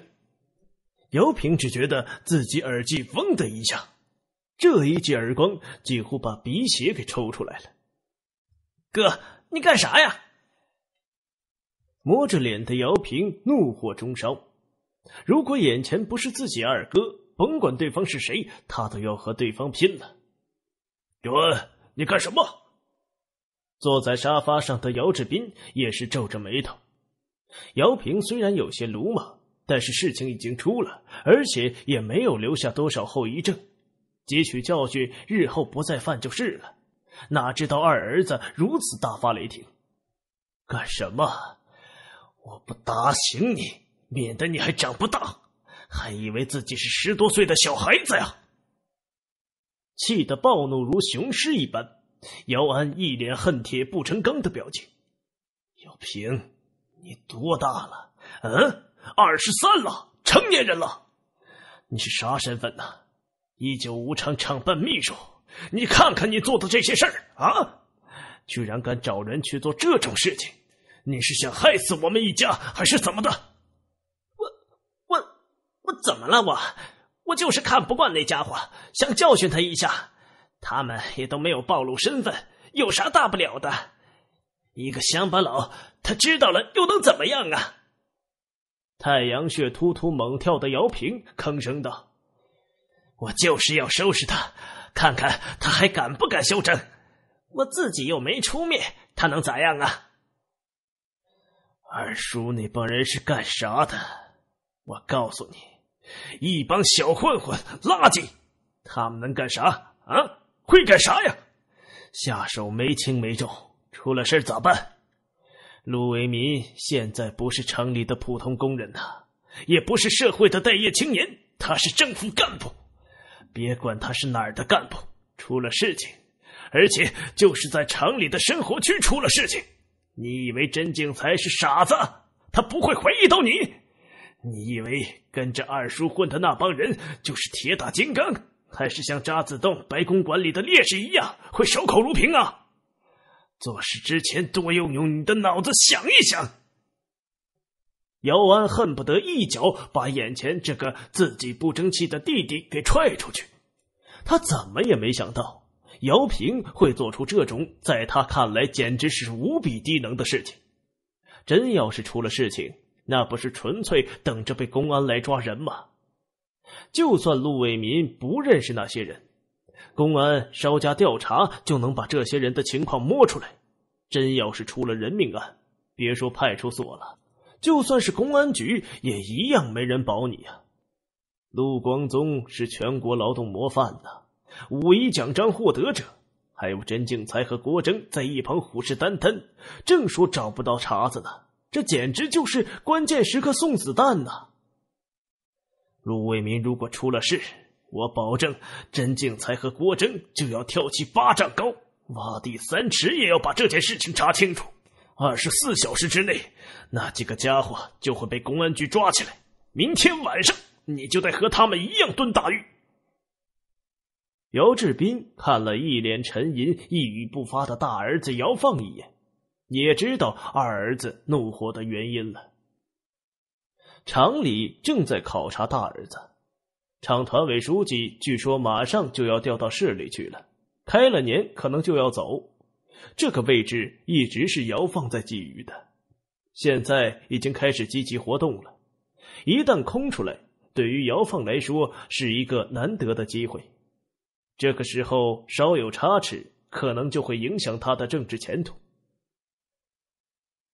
姚平只觉得自己耳际嗡的一下，这一记耳光几乎把鼻血给抽出来了。哥，你干啥呀？摸着脸的姚平怒火中烧。如果眼前不是自己二哥，甭管对方是谁，他都要和对方拼了。永恩，你干什么？坐在沙发上的姚志斌也是皱着眉头。姚平虽然有些鲁莽，但是事情已经出了，而且也没有留下多少后遗症，汲取教训，日后不再犯就是了。哪知道二儿子如此大发雷霆，干什么？我不打醒你，免得你还长不大，还以为自己是十多岁的小孩子呀！气得暴怒如雄狮一般，姚安一脸恨铁不成钢的表情。姚平，你多大了？嗯，二十三了，成年人了。你是啥身份呢？一九五厂厂办秘书。你看看你做的这些事儿啊，居然敢找人去做这种事情！你是想害死我们一家，还是怎么的？我我我怎么了？我我就是看不惯那家伙，想教训他一下。他们也都没有暴露身份，有啥大不了的？一个乡巴佬，他知道了又能怎么样啊？太阳穴突突猛跳的姚平吭声道：“我就是要收拾他，看看他还敢不敢嚣张。我自己又没出面，他能咋样啊？”二叔那帮人是干啥的？我告诉你，一帮小混混，垃圾！他们能干啥啊？会干啥呀？下手没轻没重，出了事咋办？陆维民现在不是城里的普通工人呐，也不是社会的待业青年，他是政府干部。别管他是哪儿的干部，出了事情，而且就是在城里的生活区出了事情。你以为甄敬才是傻子？他不会怀疑到你。你以为跟着二叔混的那帮人就是铁打金刚，还是像渣滓洞白公馆里的烈士一样会守口如瓶啊？做事之前多用用你的脑子想一想。姚安恨不得一脚把眼前这个自己不争气的弟弟给踹出去。他怎么也没想到。姚平会做出这种在他看来简直是无比低能的事情，真要是出了事情，那不是纯粹等着被公安来抓人吗？就算陆伟民不认识那些人，公安稍加调查就能把这些人的情况摸出来。真要是出了人命案，别说派出所了，就算是公安局也一样没人保你啊！陆光宗是全国劳动模范呢。五一奖章获得者，还有甄敬才和郭征在一旁虎视眈眈，正说找不到茬子呢。这简直就是关键时刻送子弹呐！陆为民如果出了事，我保证甄敬才和郭征就要跳起八丈高，挖地三尺也要把这件事情查清楚。二十四小时之内，那几个家伙就会被公安局抓起来。明天晚上，你就得和他们一样蹲大狱。姚志斌看了一脸沉吟、一语不发的大儿子姚放一眼，也知道二儿子怒火的原因了。厂里正在考察大儿子，厂团委书记据说马上就要调到市里去了，开了年可能就要走。这个位置一直是姚放在觊觎的，现在已经开始积极活动了。一旦空出来，对于姚放来说是一个难得的机会。这个时候稍有差池，可能就会影响他的政治前途。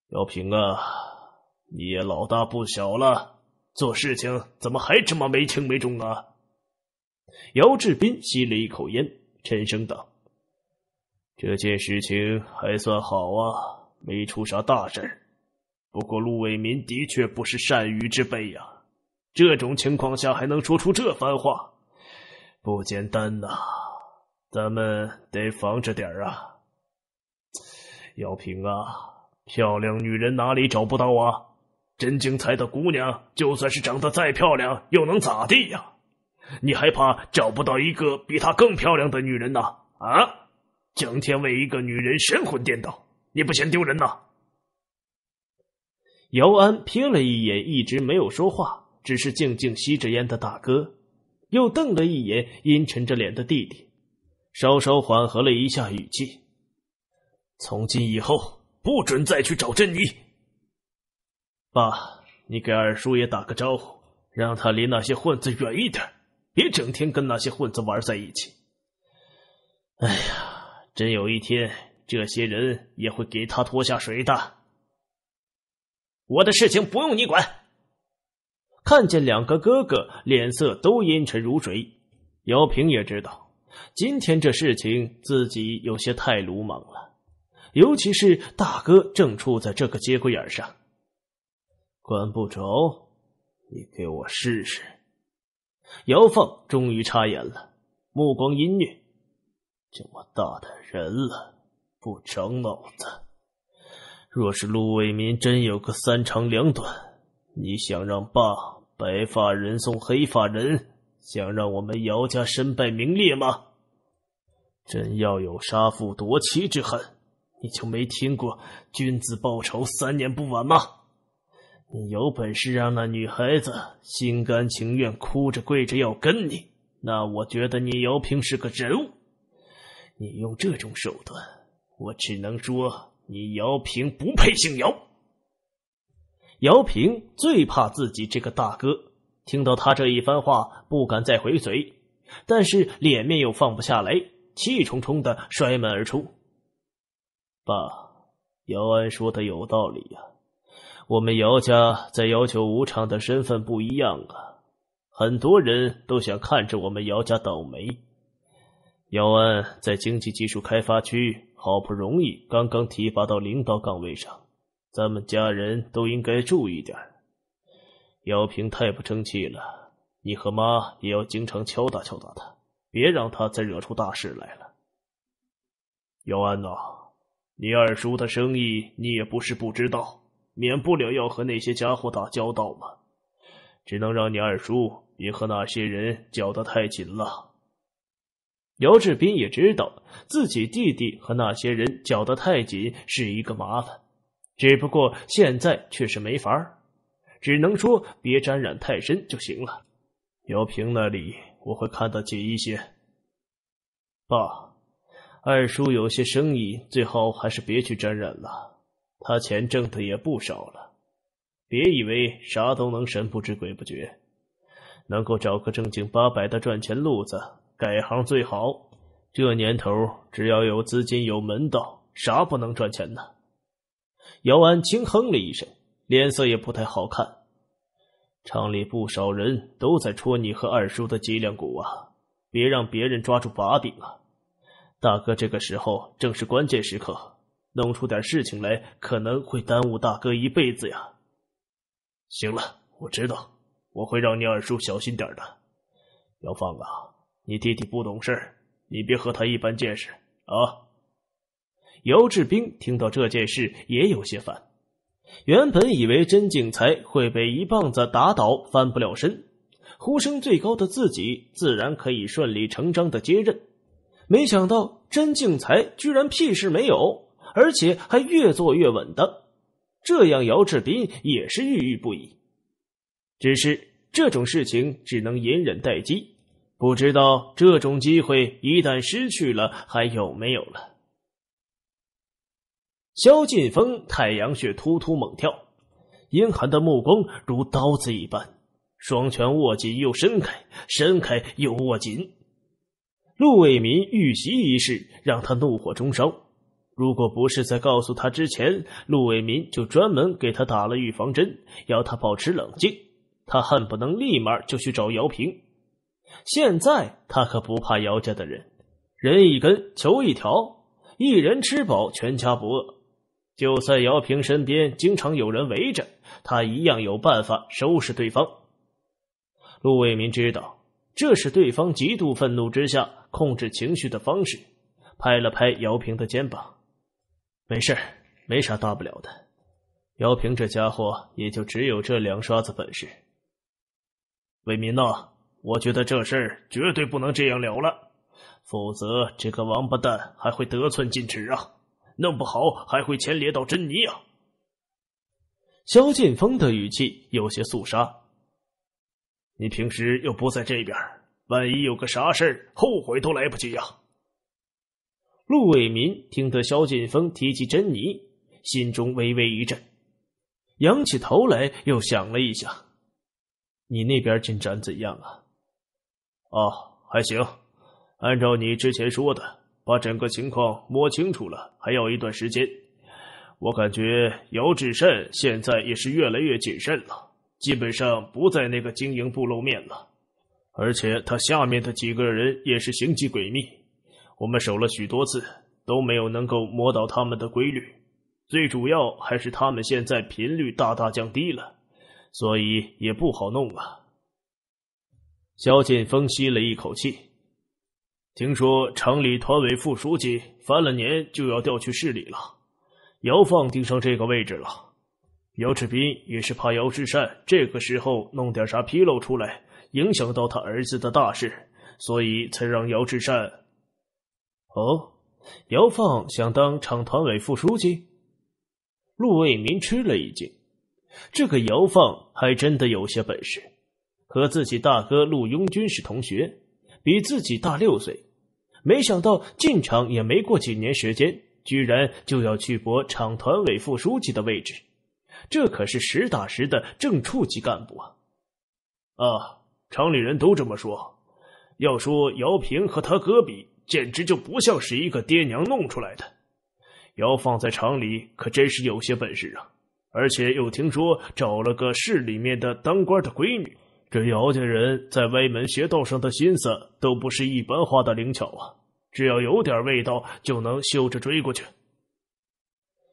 姚平啊，你也老大不小了，做事情怎么还这么没轻没重啊？姚志斌吸了一口烟，沉声道：“这件事情还算好啊，没出啥大事儿。不过陆伟民的确不是善于之辈呀，这种情况下还能说出这番话。”不简单呐，咱们得防着点啊，姚平啊，漂亮女人哪里找不到啊？真精彩的姑娘，就算是长得再漂亮，又能咋地呀？你还怕找不到一个比她更漂亮的女人呢？啊？整天为一个女人神魂颠倒，你不嫌丢人呐？姚安瞥了一眼一直没有说话，只是静静吸着烟的大哥。又瞪了一眼阴沉着脸的弟弟，稍稍缓和了一下语气：“从今以后不准再去找珍妮。”“爸，你给二叔也打个招呼，让他离那些混子远一点，别整天跟那些混子玩在一起。”“哎呀，真有一天，这些人也会给他拖下水的。”“我的事情不用你管。”看见两个哥哥脸色都阴沉如水，姚平也知道今天这事情自己有些太鲁莽了，尤其是大哥正处在这个节骨眼上，管不着，你给我试试。姚放终于插言了，目光阴虐，这么大的人了，不长脑子，若是陆伟民真有个三长两短，你想让爸？白发人送黑发人，想让我们姚家身败名裂吗？真要有杀父夺妻之恨，你就没听过君子报仇三年不晚吗？你有本事让那女孩子心甘情愿哭着跪着要跟你，那我觉得你姚平是个人物。你用这种手段，我只能说你姚平不配姓姚。姚平最怕自己这个大哥，听到他这一番话，不敢再回嘴，但是脸面又放不下来，气冲冲的摔门而出。爸，姚安说的有道理呀，我们姚家在要求五厂的身份不一样啊，很多人都想看着我们姚家倒霉。姚安在经济技术开发区好不容易刚刚提拔到领导岗位上。咱们家人都应该注意点。姚平太不争气了，你和妈也要经常敲打敲打他，别让他再惹出大事来了。姚安呐，你二叔的生意你也不是不知道，免不了要和那些家伙打交道嘛，只能让你二叔别和那些人搅得太紧了。姚志斌也知道自己弟弟和那些人搅得太紧是一个麻烦。只不过现在却是没法儿，只能说别沾染太深就行了。姚平那里我会看得紧一些。爸，二叔有些生意最好还是别去沾染了，他钱挣的也不少了。别以为啥都能神不知鬼不觉，能够找个正经八百的赚钱路子改行最好。这年头只要有资金有门道，啥不能赚钱呢？姚安轻哼了一声，脸色也不太好看。厂里不少人都在戳你和二叔的脊梁骨啊，别让别人抓住把柄啊！大哥这个时候正是关键时刻，弄出点事情来，可能会耽误大哥一辈子呀。行了，我知道，我会让你二叔小心点的。姚放啊，你弟弟不懂事，你别和他一般见识啊。姚志斌听到这件事也有些烦，原本以为甄敬才会被一棒子打倒，翻不了身，呼声最高的自己自然可以顺理成章的接任，没想到甄敬才居然屁事没有，而且还越做越稳当，这样姚志斌也是郁郁不已。只是这种事情只能隐忍待机，不知道这种机会一旦失去了，还有没有了。萧劲风太阳穴突突猛跳，阴寒的目光如刀子一般，双拳握紧又伸开，伸开又握紧。陆伟民遇袭一事让他怒火中烧。如果不是在告诉他之前，陆伟民就专门给他打了预防针，要他保持冷静，他恨不能立马就去找姚平。现在他可不怕姚家的人，人一根，求一条，一人吃饱，全家不饿。就算姚平身边经常有人围着他，一样有办法收拾对方。陆伟民知道这是对方极度愤怒之下控制情绪的方式，拍了拍姚平的肩膀：“没事，没啥大不了的。姚平这家伙也就只有这两刷子本事。”伟民呐，我觉得这事儿绝对不能这样了了，否则这个王八蛋还会得寸进尺啊！弄不好还会牵连到珍妮啊！萧劲锋的语气有些肃杀。你平时又不在这边，万一有个啥事后悔都来不及呀！陆伟民听得萧劲锋提起珍妮，心中微微一震，仰起头来又想了一下：“你那边进展怎样啊？”“哦，还行，按照你之前说的。”把整个情况摸清楚了，还要一段时间。我感觉姚志善现在也是越来越谨慎了，基本上不在那个经营部露面了。而且他下面的几个人也是行迹诡秘，我们守了许多次都没有能够摸到他们的规律。最主要还是他们现在频率大大降低了，所以也不好弄啊。萧剑锋吸了一口气。听说厂里团委副书记，翻了年就要调去市里了。姚放盯上这个位置了。姚志斌也是怕姚志善这个时候弄点啥纰漏出来，影响到他儿子的大事，所以才让姚志善。哦，姚放想当厂团委副书记？陆为民吃了一惊。这个姚放还真的有些本事，和自己大哥陆拥军是同学。比自己大六岁，没想到进厂也没过几年时间，居然就要去搏厂团委副书记的位置，这可是实打实的正处级干部啊！啊，厂里人都这么说。要说姚平和他哥比，简直就不像是一个爹娘弄出来的。姚放在厂里可真是有些本事啊，而且又听说找了个市里面的当官的闺女。这姚家人在歪门邪道上的心思都不是一般花的灵巧啊！只要有点味道，就能嗅着追过去。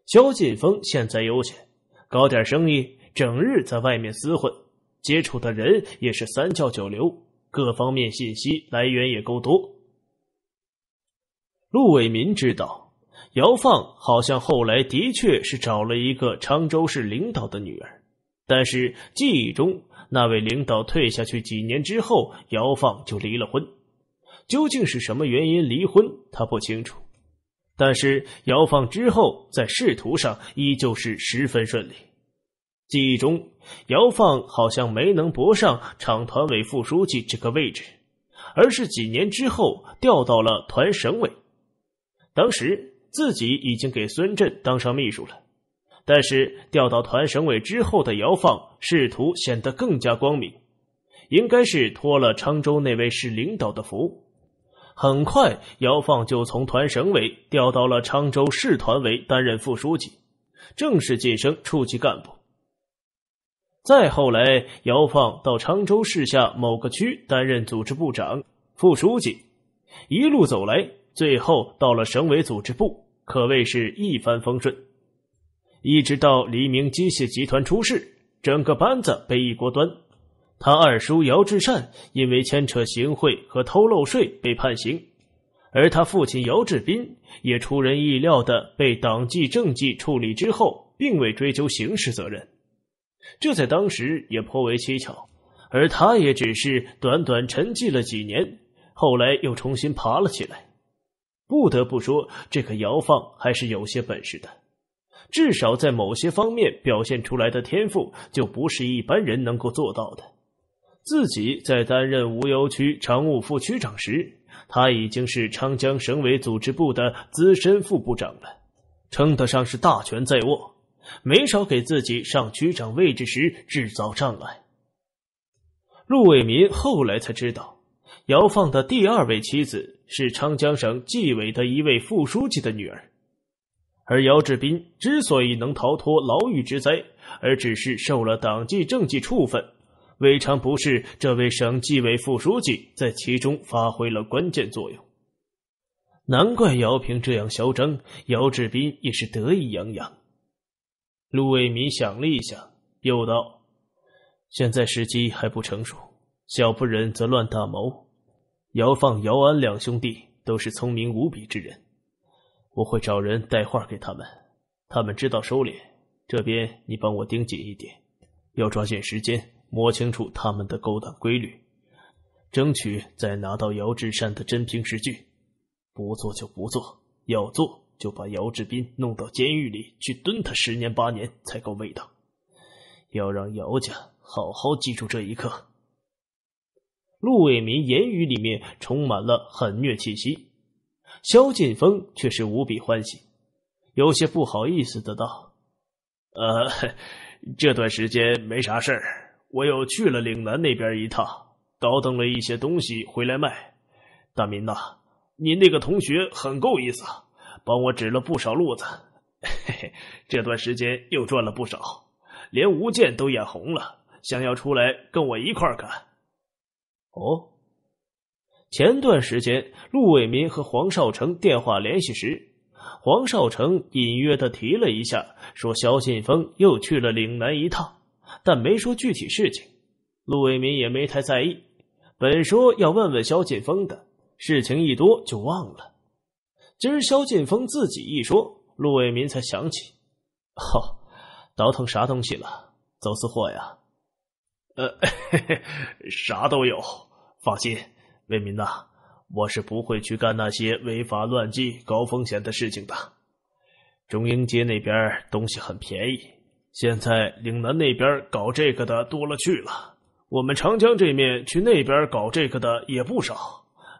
肖劲峰现在悠闲，搞点生意，整日在外面厮混，接触的人也是三教九流，各方面信息来源也够多。陆伟民知道，姚放好像后来的确是找了一个沧州市领导的女儿，但是记忆中。那位领导退下去几年之后，姚放就离了婚。究竟是什么原因离婚，他不清楚。但是姚放之后在仕途上依旧是十分顺利。记忆中，姚放好像没能博上厂团委副书记这个位置，而是几年之后调到了团省委。当时自己已经给孙振当上秘书了。但是调到团省委之后的姚放仕途显得更加光明，应该是托了沧州那位市领导的福。很快，姚放就从团省委调到了沧州市团委担任副书记，正式晋升处级干部。再后来，姚放到沧州市下某个区担任组织部长、副书记，一路走来，最后到了省委组织部，可谓是一帆风顺。一直到黎明机械集团出事，整个班子被一锅端。他二叔姚志善因为牵扯行贿和偷漏税被判刑，而他父亲姚志斌也出人意料的被党纪政纪处理之后，并未追究刑事责任。这在当时也颇为蹊跷，而他也只是短短沉寂了几年，后来又重新爬了起来。不得不说，这个姚放还是有些本事的。至少在某些方面表现出来的天赋，就不是一般人能够做到的。自己在担任无忧区常务副区长时，他已经是昌江省委组织部的资深副部长了，称得上是大权在握，没少给自己上区长位置时制造障碍。陆伟民后来才知道，姚放的第二位妻子是昌江省纪委的一位副书记的女儿。而姚志斌之所以能逃脱牢狱之灾，而只是受了党纪政纪处分，未尝不是这位省纪委副书记在其中发挥了关键作用。难怪姚平这样嚣张，姚志斌也是得意洋洋。陆伟民想了一下，又道：“现在时机还不成熟，小不忍则乱大谋。姚放、姚安两兄弟都是聪明无比之人。”我会找人带话给他们，他们知道收敛。这边你帮我盯紧一点，要抓紧时间摸清楚他们的勾当规律，争取再拿到姚志山的真凭实据。不做就不做，要做就把姚志斌弄到监狱里去蹲他十年八年才够味道。要让姚家好好记住这一刻。陆伟民言语里面充满了狠虐气息。萧劲峰却是无比欢喜，有些不好意思的道：“呃，这段时间没啥事儿，我又去了岭南那边一趟，倒腾了一些东西回来卖。大民呐，你那个同学很够意思，帮我指了不少路子，嘿嘿，这段时间又赚了不少，连吴健都眼红了，想要出来跟我一块干。”哦。前段时间，陆伟民和黄少成电话联系时，黄少成隐约的提了一下，说肖劲峰又去了岭南一趟，但没说具体事情。陆伟民也没太在意，本说要问问肖劲峰的，事情一多就忘了。今儿肖劲峰自己一说，陆伟民才想起，哦，倒腾啥东西了？走私货呀？呃，嘿嘿，啥都有，放心。为民呐，我是不会去干那些违法乱纪、高风险的事情的。中英街那边东西很便宜，现在岭南那边搞这个的多了去了，我们长江这面去那边搞这个的也不少。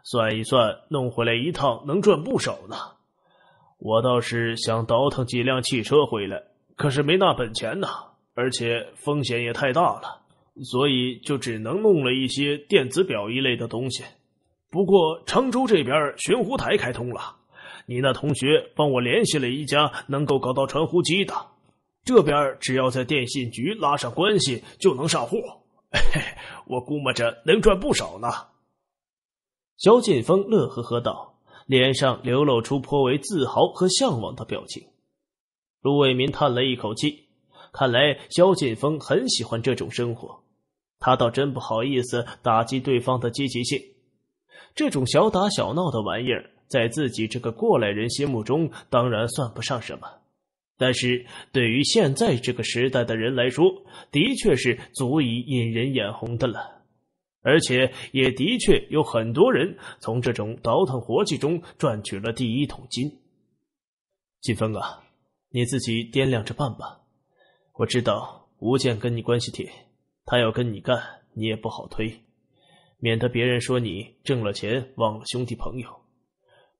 算一算，弄回来一趟能赚不少呢。我倒是想倒腾几辆汽车回来，可是没那本钱呢，而且风险也太大了，所以就只能弄了一些电子表一类的东西。不过，常州这边寻呼台开通了，你那同学帮我联系了一家能够搞到传呼机的，这边只要在电信局拉上关系就能上户，我估摸着能赚不少呢。萧劲锋乐呵呵道，脸上流露出颇为自豪和向往的表情。卢伟民叹了一口气，看来萧劲锋很喜欢这种生活，他倒真不好意思打击对方的积极性。这种小打小闹的玩意儿，在自己这个过来人心目中当然算不上什么，但是对于现在这个时代的人来说，的确是足以引人眼红的了。而且也的确有很多人从这种倒腾活计中赚取了第一桶金。金峰啊，你自己掂量着办吧。我知道吴健跟你关系铁，他要跟你干，你也不好推。免得别人说你挣了钱忘了兄弟朋友。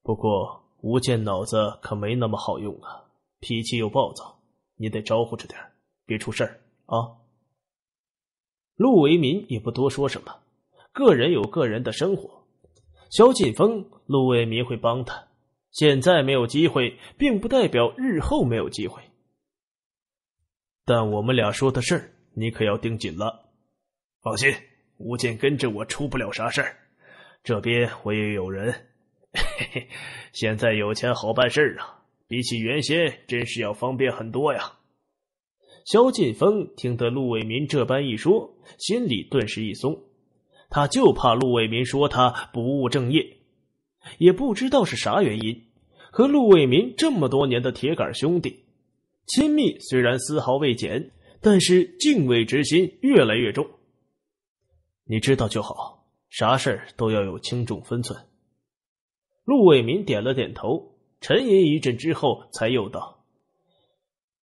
不过吴健脑子可没那么好用啊，脾气又暴躁，你得招呼着点，别出事儿啊。陆为民也不多说什么，个人有个人的生活。萧劲峰，陆为民会帮他。现在没有机会，并不代表日后没有机会。但我们俩说的事儿，你可要盯紧了。放心。吴健跟着我出不了啥事儿，这边我也有人。嘿嘿，现在有钱好办事儿啊，比起原先真是要方便很多呀。萧劲峰听得陆伟民这般一说，心里顿时一松。他就怕陆伟民说他不务正业，也不知道是啥原因。和陆伟民这么多年的铁杆兄弟，亲密虽然丝毫未减，但是敬畏之心越来越重。你知道就好，啥事儿都要有轻重分寸。陆伟民点了点头，沉吟一阵之后，才又道：“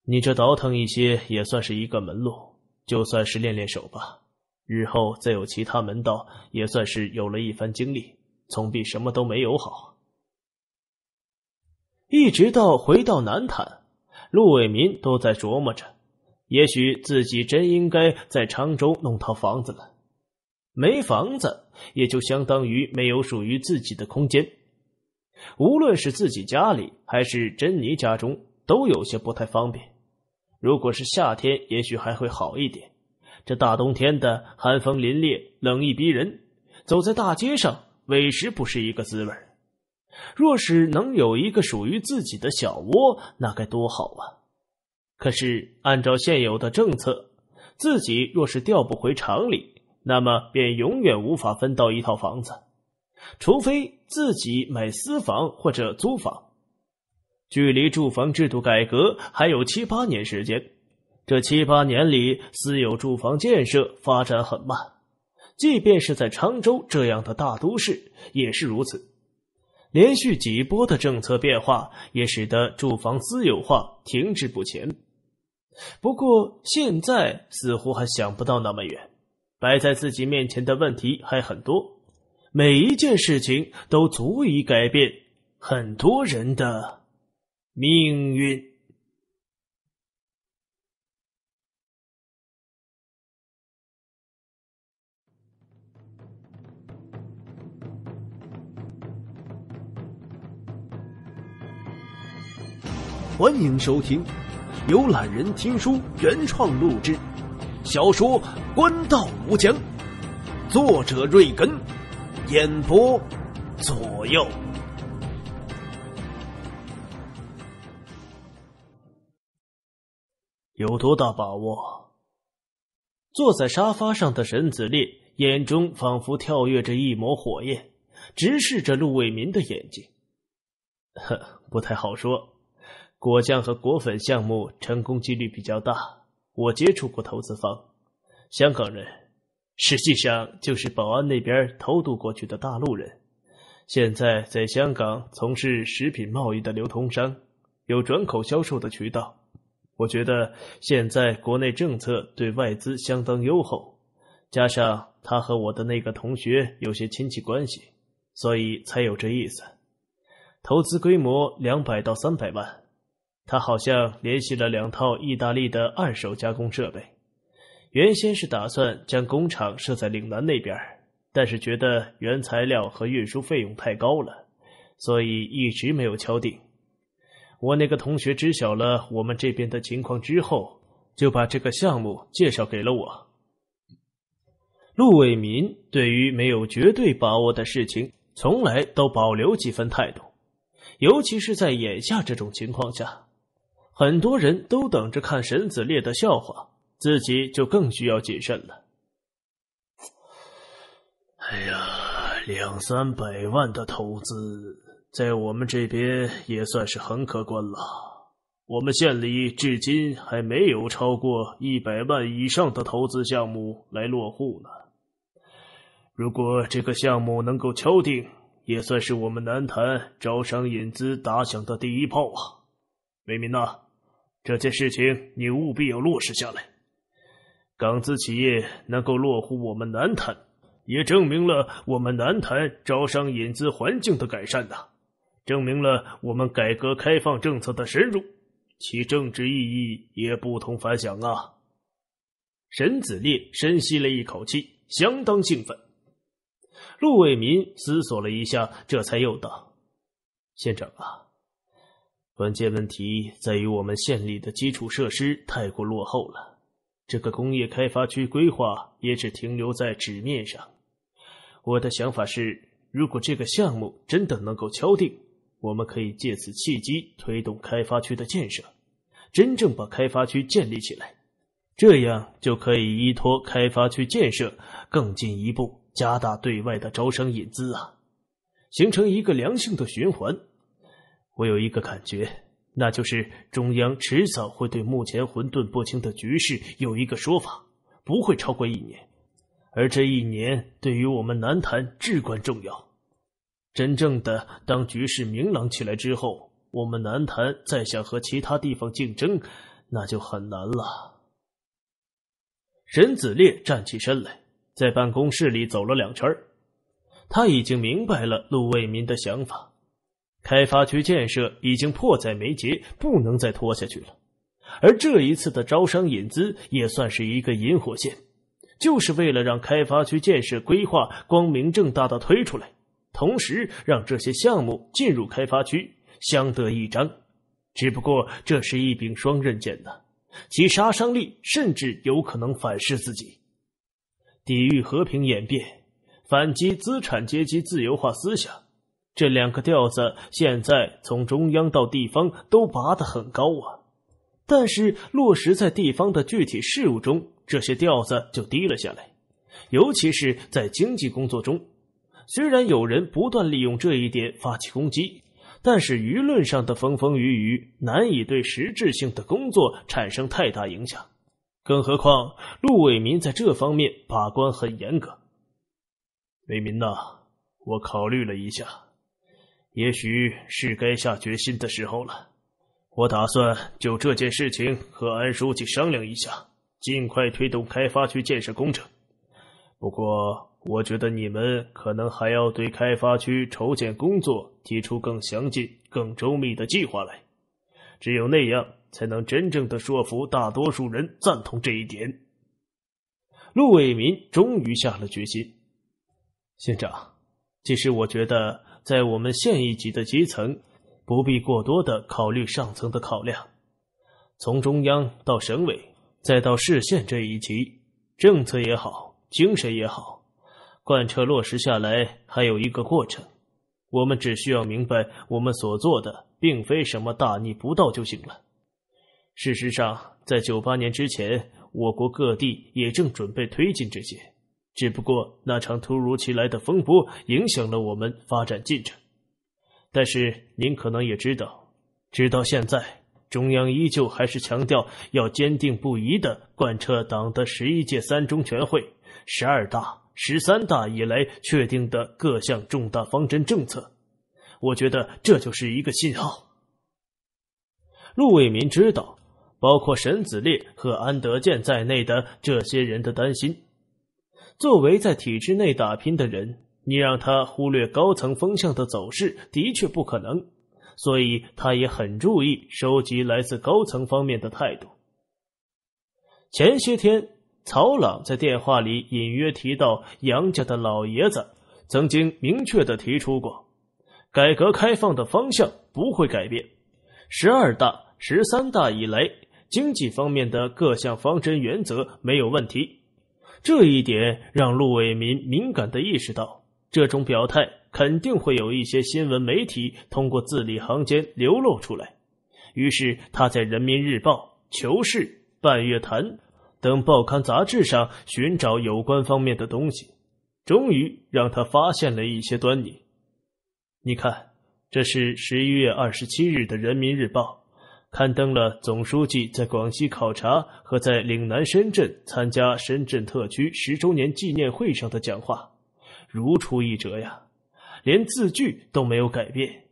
你这倒腾一些也算是一个门路，就算是练练手吧。日后再有其他门道，也算是有了一番经历，总比什么都没有好。”一直到回到南坦，陆伟民都在琢磨着，也许自己真应该在沧州弄套房子了。没房子，也就相当于没有属于自己的空间。无论是自己家里还是珍妮家中，都有些不太方便。如果是夏天，也许还会好一点。这大冬天的，寒风凛冽，冷意逼人，走在大街上，委实不是一个滋味。若是能有一个属于自己的小窝，那该多好啊！可是，按照现有的政策，自己若是调不回厂里，那么便永远无法分到一套房子，除非自己买私房或者租房。距离住房制度改革还有七八年时间，这七八年里，私有住房建设发展很慢，即便是在沧州这样的大都市也是如此。连续几波的政策变化也使得住房私有化停滞不前。不过现在似乎还想不到那么远。摆在自己面前的问题还很多，每一件事情都足以改变很多人的命运。欢迎收听，由懒人听书原创录制。小说《官道无疆》，作者：瑞根，演播：左右。有多大把握？坐在沙发上的沈子烈眼中仿佛跳跃着一抹火焰，直视着陆伟民的眼睛。呵，不太好说。果酱和果粉项目成功几率比较大。我接触过投资方，香港人，实际上就是保安那边偷渡过去的大陆人，现在在香港从事食品贸易的流通商，有转口销售的渠道。我觉得现在国内政策对外资相当优厚，加上他和我的那个同学有些亲戚关系，所以才有这意思。投资规模两百到三百万。他好像联系了两套意大利的二手加工设备，原先是打算将工厂设在岭南那边，但是觉得原材料和运输费用太高了，所以一直没有敲定。我那个同学知晓了我们这边的情况之后，就把这个项目介绍给了我。陆伟民对于没有绝对把握的事情，从来都保留几分态度，尤其是在眼下这种情况下。很多人都等着看沈子烈的笑话，自己就更需要谨慎了。哎呀，两三百万的投资，在我们这边也算是很可观了。我们县里至今还没有超过一百万以上的投资项目来落户呢。如果这个项目能够敲定，也算是我们南坛招商引资打响的第一炮啊，为民呐。这件事情你务必要落实下来。港资企业能够落户我们南坛，也证明了我们南坛招商引资环境的改善呐，证明了我们改革开放政策的深入，其政治意义也不同凡响啊！沈子烈深吸了一口气，相当兴奋。陆伟民思索了一下，这才又道：“县长啊。”关键问题在于我们县里的基础设施太过落后了，这个工业开发区规划也只停留在纸面上。我的想法是，如果这个项目真的能够敲定，我们可以借此契机推动开发区的建设，真正把开发区建立起来，这样就可以依托开发区建设更进一步，加大对外的招商引资啊，形成一个良性的循环。我有一个感觉，那就是中央迟早会对目前混沌不清的局势有一个说法，不会超过一年。而这一年对于我们南坛至关重要。真正的当局势明朗起来之后，我们南坛再想和其他地方竞争，那就很难了。沈子烈站起身来，在办公室里走了两圈他已经明白了陆卫民的想法。开发区建设已经迫在眉睫，不能再拖下去了。而这一次的招商引资也算是一个引火线，就是为了让开发区建设规划光明正大的推出来，同时让这些项目进入开发区，相得益彰。只不过这是一柄双刃剑呢，其杀伤力甚至有可能反噬自己。抵御和平演变，反击资产阶级自由化思想。这两个调子现在从中央到地方都拔得很高啊，但是落实在地方的具体事务中，这些调子就低了下来。尤其是在经济工作中，虽然有人不断利用这一点发起攻击，但是舆论上的风风雨雨难以对实质性的工作产生太大影响。更何况陆伟民在这方面把关很严格。伟民呐，我考虑了一下。也许是该下决心的时候了。我打算就这件事情和安书记商量一下，尽快推动开发区建设工程。不过，我觉得你们可能还要对开发区筹建工作提出更详尽、更周密的计划来。只有那样，才能真正的说服大多数人赞同这一点。陆伟民终于下了决心。县长，其实我觉得。在我们县一级的基层，不必过多的考虑上层的考量。从中央到省委，再到市县这一级，政策也好，精神也好，贯彻落实下来还有一个过程。我们只需要明白，我们所做的并非什么大逆不道就行了。事实上，在九八年之前，我国各地也正准备推进这些。只不过那场突如其来的风波影响了我们发展进程，但是您可能也知道，直到现在，中央依旧还是强调要坚定不移的贯彻党的十一届三中全会、十二大、十三大以来确定的各项重大方针政策。我觉得这就是一个信号。陆伟民知道，包括沈子烈和安德建在内的这些人的担心。作为在体制内打拼的人，你让他忽略高层风向的走势，的确不可能。所以，他也很注意收集来自高层方面的态度。前些天，曹朗在电话里隐约提到，杨家的老爷子曾经明确的提出过，改革开放的方向不会改变。十二大、十三大以来，经济方面的各项方针原则没有问题。这一点让陆伟民敏感的意识到，这种表态肯定会有一些新闻媒体通过字里行间流露出来。于是他在《人民日报》、《求是》、《半月谈》等报刊杂志上寻找有关方面的东西，终于让他发现了一些端倪。你看，这是十一月二十七日的《人民日报》。刊登了总书记在广西考察和在岭南深圳参加深圳特区十周年纪念会上的讲话，如出一辙呀，连字句都没有改变。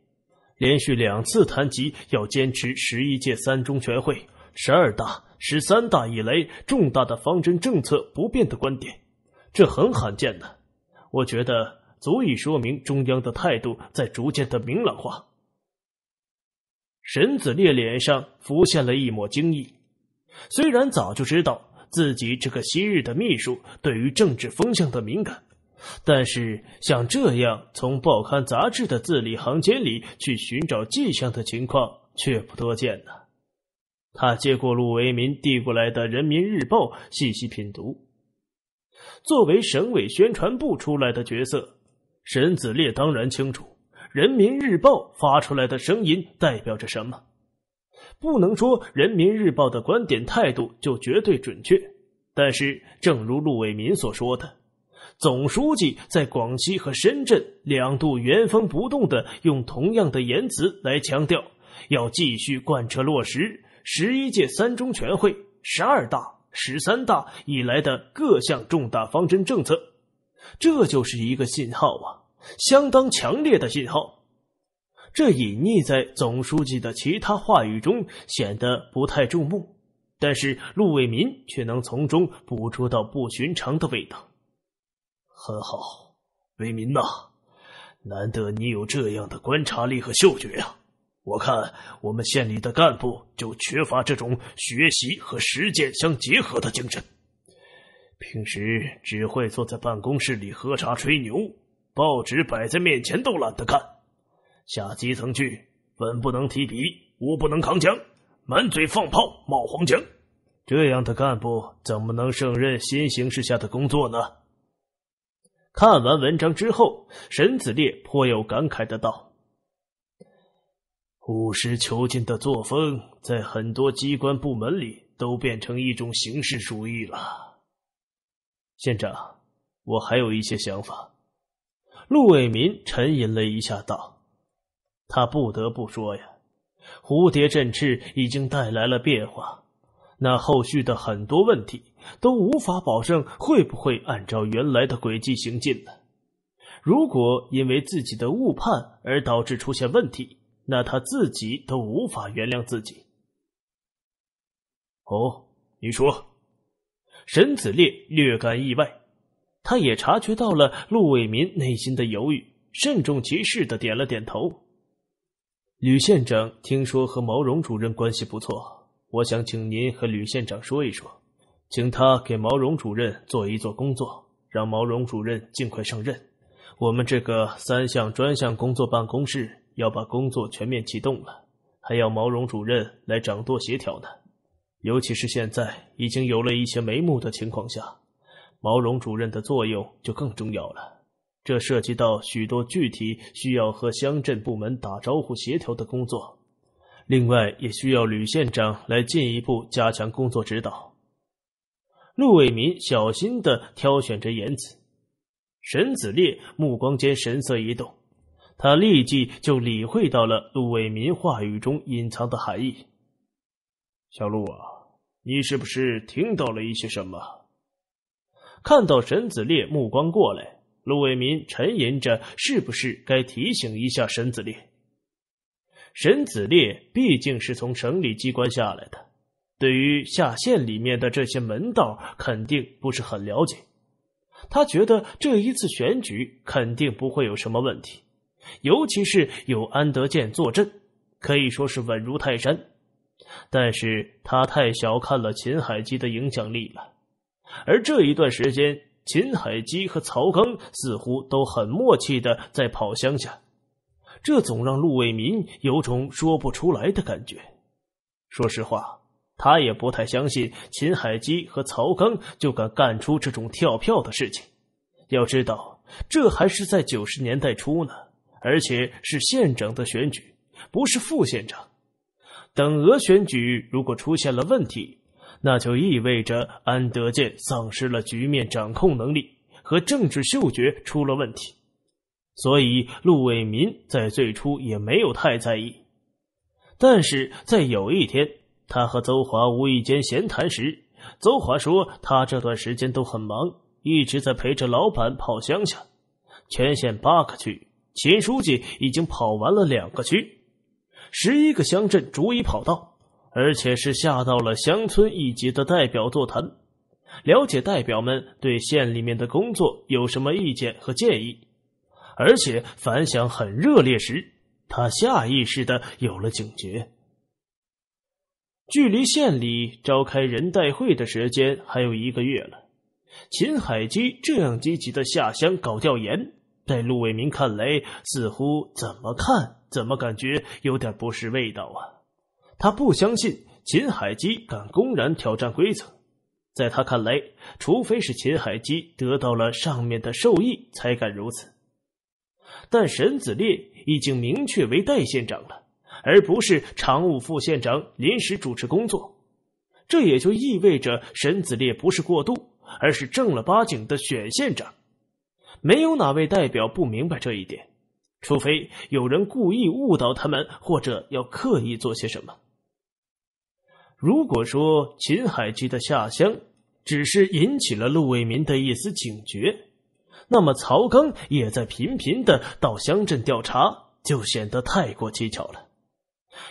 连续两次谈及要坚持十一届三中全会、十二大、十三大以来重大的方针政策不变的观点，这很罕见的，我觉得足以说明中央的态度在逐渐的明朗化。沈子烈脸上浮现了一抹惊异，虽然早就知道自己这个昔日的秘书对于政治风向的敏感，但是像这样从报刊杂志的字里行间里去寻找迹象的情况却不多见呢。他接过陆维民递过来的《人民日报》，细细品读。作为省委宣传部出来的角色，沈子烈当然清楚。人民日报发出来的声音代表着什么？不能说人民日报的观点态度就绝对准确，但是正如陆伟民所说的，总书记在广西和深圳两度原封不动的用同样的言辞来强调，要继续贯彻落实十一届三中全会、十二大、十三大以来的各项重大方针政策，这就是一个信号啊。相当强烈的信号，这隐匿在总书记的其他话语中，显得不太注目。但是陆伟民却能从中捕捉到不寻常的味道。很好，伟民呐，难得你有这样的观察力和嗅觉呀！我看我们县里的干部就缺乏这种学习和实践相结合的精神，平时只会坐在办公室里喝茶吹牛。报纸摆在面前都懒得看，下基层去，文不能提笔，武不能扛枪，满嘴放炮冒黄浆，这样的干部怎么能胜任新形势下的工作呢？看完文章之后，沈子烈颇有感慨的道：“务实求进的作风，在很多机关部门里都变成一种形式主义了。”县长，我还有一些想法。陆伟民沉吟了一下，道：“他不得不说呀，蝴蝶振翅已经带来了变化，那后续的很多问题都无法保证会不会按照原来的轨迹行进了。如果因为自己的误判而导致出现问题，那他自己都无法原谅自己。”哦，你说？沈子烈略感意外。他也察觉到了陆伟民内心的犹豫，慎重其事的点了点头。吕县长听说和毛荣主任关系不错，我想请您和吕县长说一说，请他给毛荣主任做一做工作，让毛荣主任尽快上任。我们这个三项专项工作办公室要把工作全面启动了，还要毛荣主任来掌舵协调呢。尤其是现在已经有了一些眉目的情况下。毛荣主任的作用就更重要了，这涉及到许多具体需要和乡镇部门打招呼、协调的工作，另外也需要吕县长来进一步加强工作指导。陆伟民小心的挑选着言辞，沈子烈目光间神色一动，他立即就理会到了陆伟民话语中隐藏的含义。小陆啊，你是不是听到了一些什么？看到沈子烈目光过来，陆伟民沉吟着：“是不是该提醒一下沈子烈？”沈子烈毕竟是从省里机关下来的，对于下线里面的这些门道肯定不是很了解。他觉得这一次选举肯定不会有什么问题，尤其是有安德建坐镇，可以说是稳如泰山。但是他太小看了秦海基的影响力了。而这一段时间，秦海基和曹刚似乎都很默契的在跑乡下，这总让陆伟民有种说不出来的感觉。说实话，他也不太相信秦海基和曹刚就敢干出这种跳票的事情。要知道，这还是在九十年代初呢，而且是县长的选举，不是副县长。等额选举如果出现了问题。那就意味着安德建丧失了局面掌控能力和政治嗅觉出了问题，所以陆伟民在最初也没有太在意。但是在有一天，他和邹华无意间闲谈时，邹华说他这段时间都很忙，一直在陪着老板跑乡下，全县八个区，秦书记已经跑完了两个区，十一个乡镇逐一跑到。而且是下到了乡村一级的代表座谈，了解代表们对县里面的工作有什么意见和建议，而且反响很热烈时，他下意识的有了警觉。距离县里召开人代会的时间还有一个月了，秦海基这样积极的下乡搞调研，在陆伟明看来，似乎怎么看怎么感觉有点不是味道啊。他不相信秦海基敢公然挑战规则，在他看来，除非是秦海基得到了上面的授意才敢如此。但沈子烈已经明确为代县长了，而不是常务副县长临时主持工作。这也就意味着沈子烈不是过渡，而是正了八经的选县长。没有哪位代表不明白这一点，除非有人故意误导他们，或者要刻意做些什么。如果说秦海基的下乡只是引起了陆伟民的一丝警觉，那么曹刚也在频频的到乡镇调查，就显得太过蹊跷了。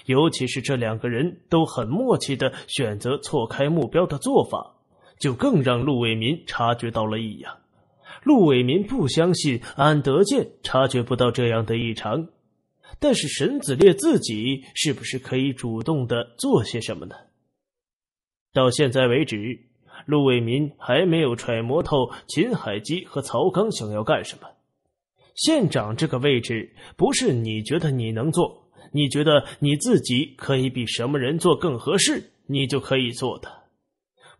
尤其是这两个人都很默契的选择错开目标的做法，就更让陆伟民察觉到了异样。陆伟民不相信安德建察觉不到这样的异常，但是沈子烈自己是不是可以主动的做些什么呢？到现在为止，陆伟民还没有揣摩透秦海基和曹刚想要干什么。县长这个位置，不是你觉得你能做，你觉得你自己可以比什么人做更合适，你就可以做的。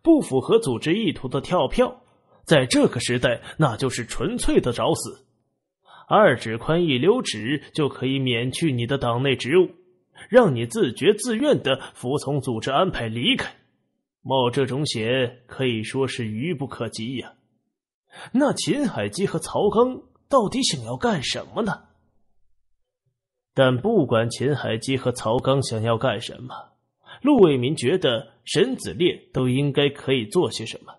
不符合组织意图的跳票，在这个时代那就是纯粹的找死。二指宽一溜指就可以免去你的党内职务，让你自觉自愿的服从组织安排离开。冒这种险可以说是愚不可及呀！那秦海基和曹刚到底想要干什么呢？但不管秦海基和曹刚想要干什么，陆伟民觉得沈子烈都应该可以做些什么。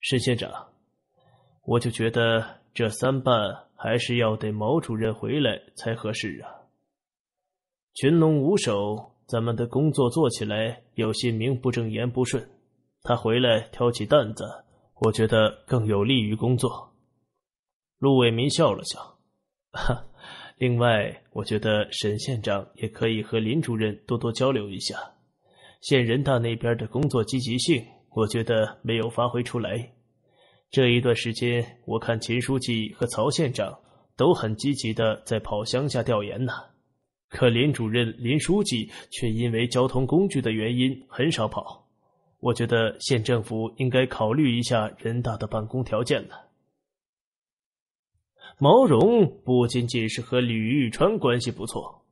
沈县长，我就觉得这三办还是要得毛主任回来才合适啊！群龙无首。咱们的工作做起来有些名不正言不顺，他回来挑起担子，我觉得更有利于工作。陆伟民笑了笑，哈，另外，我觉得沈县长也可以和林主任多多交流一下，县人大那边的工作积极性，我觉得没有发挥出来。这一段时间，我看秦书记和曹县长都很积极的在跑乡下调研呢。可林主任、林书记却因为交通工具的原因很少跑。我觉得县政府应该考虑一下人大的办公条件了。毛荣不仅仅是和吕玉川关系不错，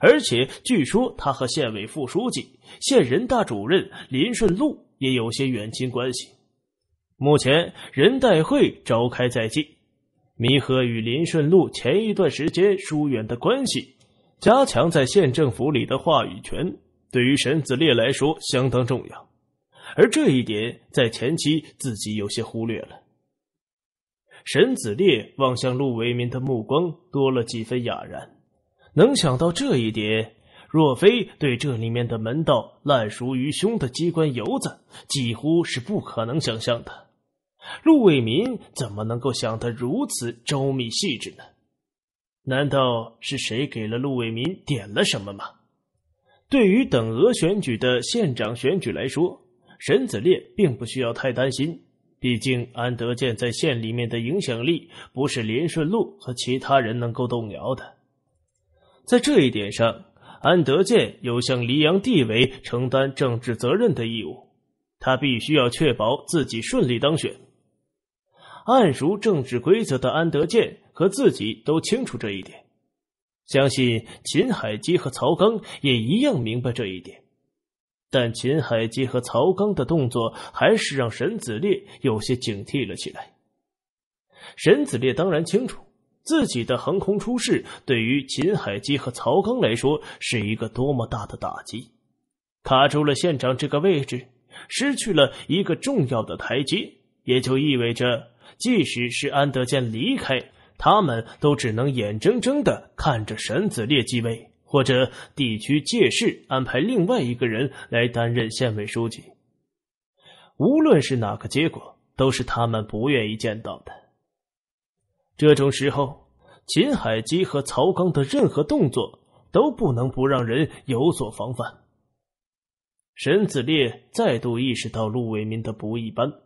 而且据说他和县委副书记、县人大主任林顺路也有些远亲关系。目前人代会召开在即，弥合与林顺路前一段时间疏远的关系。加强在县政府里的话语权，对于沈子烈来说相当重要，而这一点在前期自己有些忽略了。沈子烈望向陆为民的目光多了几分哑然，能想到这一点，若非对这里面的门道烂熟于胸的机关游子，几乎是不可能想象的。陆为民怎么能够想得如此周密细致呢？难道是谁给了陆伟民点了什么吗？对于等额选举的县长选举来说，沈子烈并不需要太担心。毕竟安德建在县里面的影响力不是林顺路和其他人能够动摇的。在这一点上，安德建有向黎阳地委承担政治责任的义务，他必须要确保自己顺利当选。按熟政治规则的安德建。和自己都清楚这一点，相信秦海基和曹刚也一样明白这一点，但秦海基和曹刚的动作还是让沈子烈有些警惕了起来。沈子烈当然清楚自己的横空出世对于秦海基和曹刚来说是一个多么大的打击，卡住了县长这个位置，失去了一个重要的台阶，也就意味着，即使是安德健离开。他们都只能眼睁睁的看着沈子烈继位，或者地区借势安排另外一个人来担任县委书记。无论是哪个结果，都是他们不愿意见到的。这种时候，秦海基和曹刚的任何动作都不能不让人有所防范。沈子烈再度意识到陆伟民的不一般。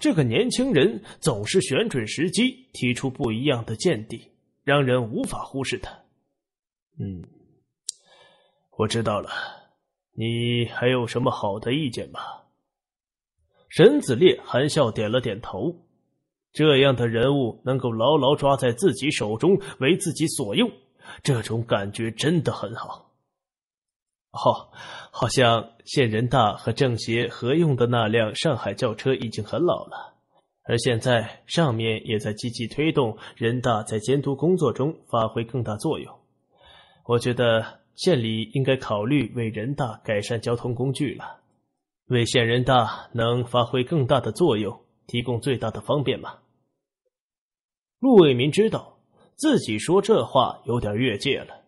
这个年轻人总是选准时机，提出不一样的见地，让人无法忽视他。嗯，我知道了，你还有什么好的意见吗？沈子烈含笑点了点头。这样的人物能够牢牢抓在自己手中，为自己所用，这种感觉真的很好。哦，好像县人大和政协合用的那辆上海轿车已经很老了，而现在上面也在积极推动人大在监督工作中发挥更大作用。我觉得县里应该考虑为人大改善交通工具了，为县人大能发挥更大的作用提供最大的方便嘛。陆为民知道自己说这话有点越界了，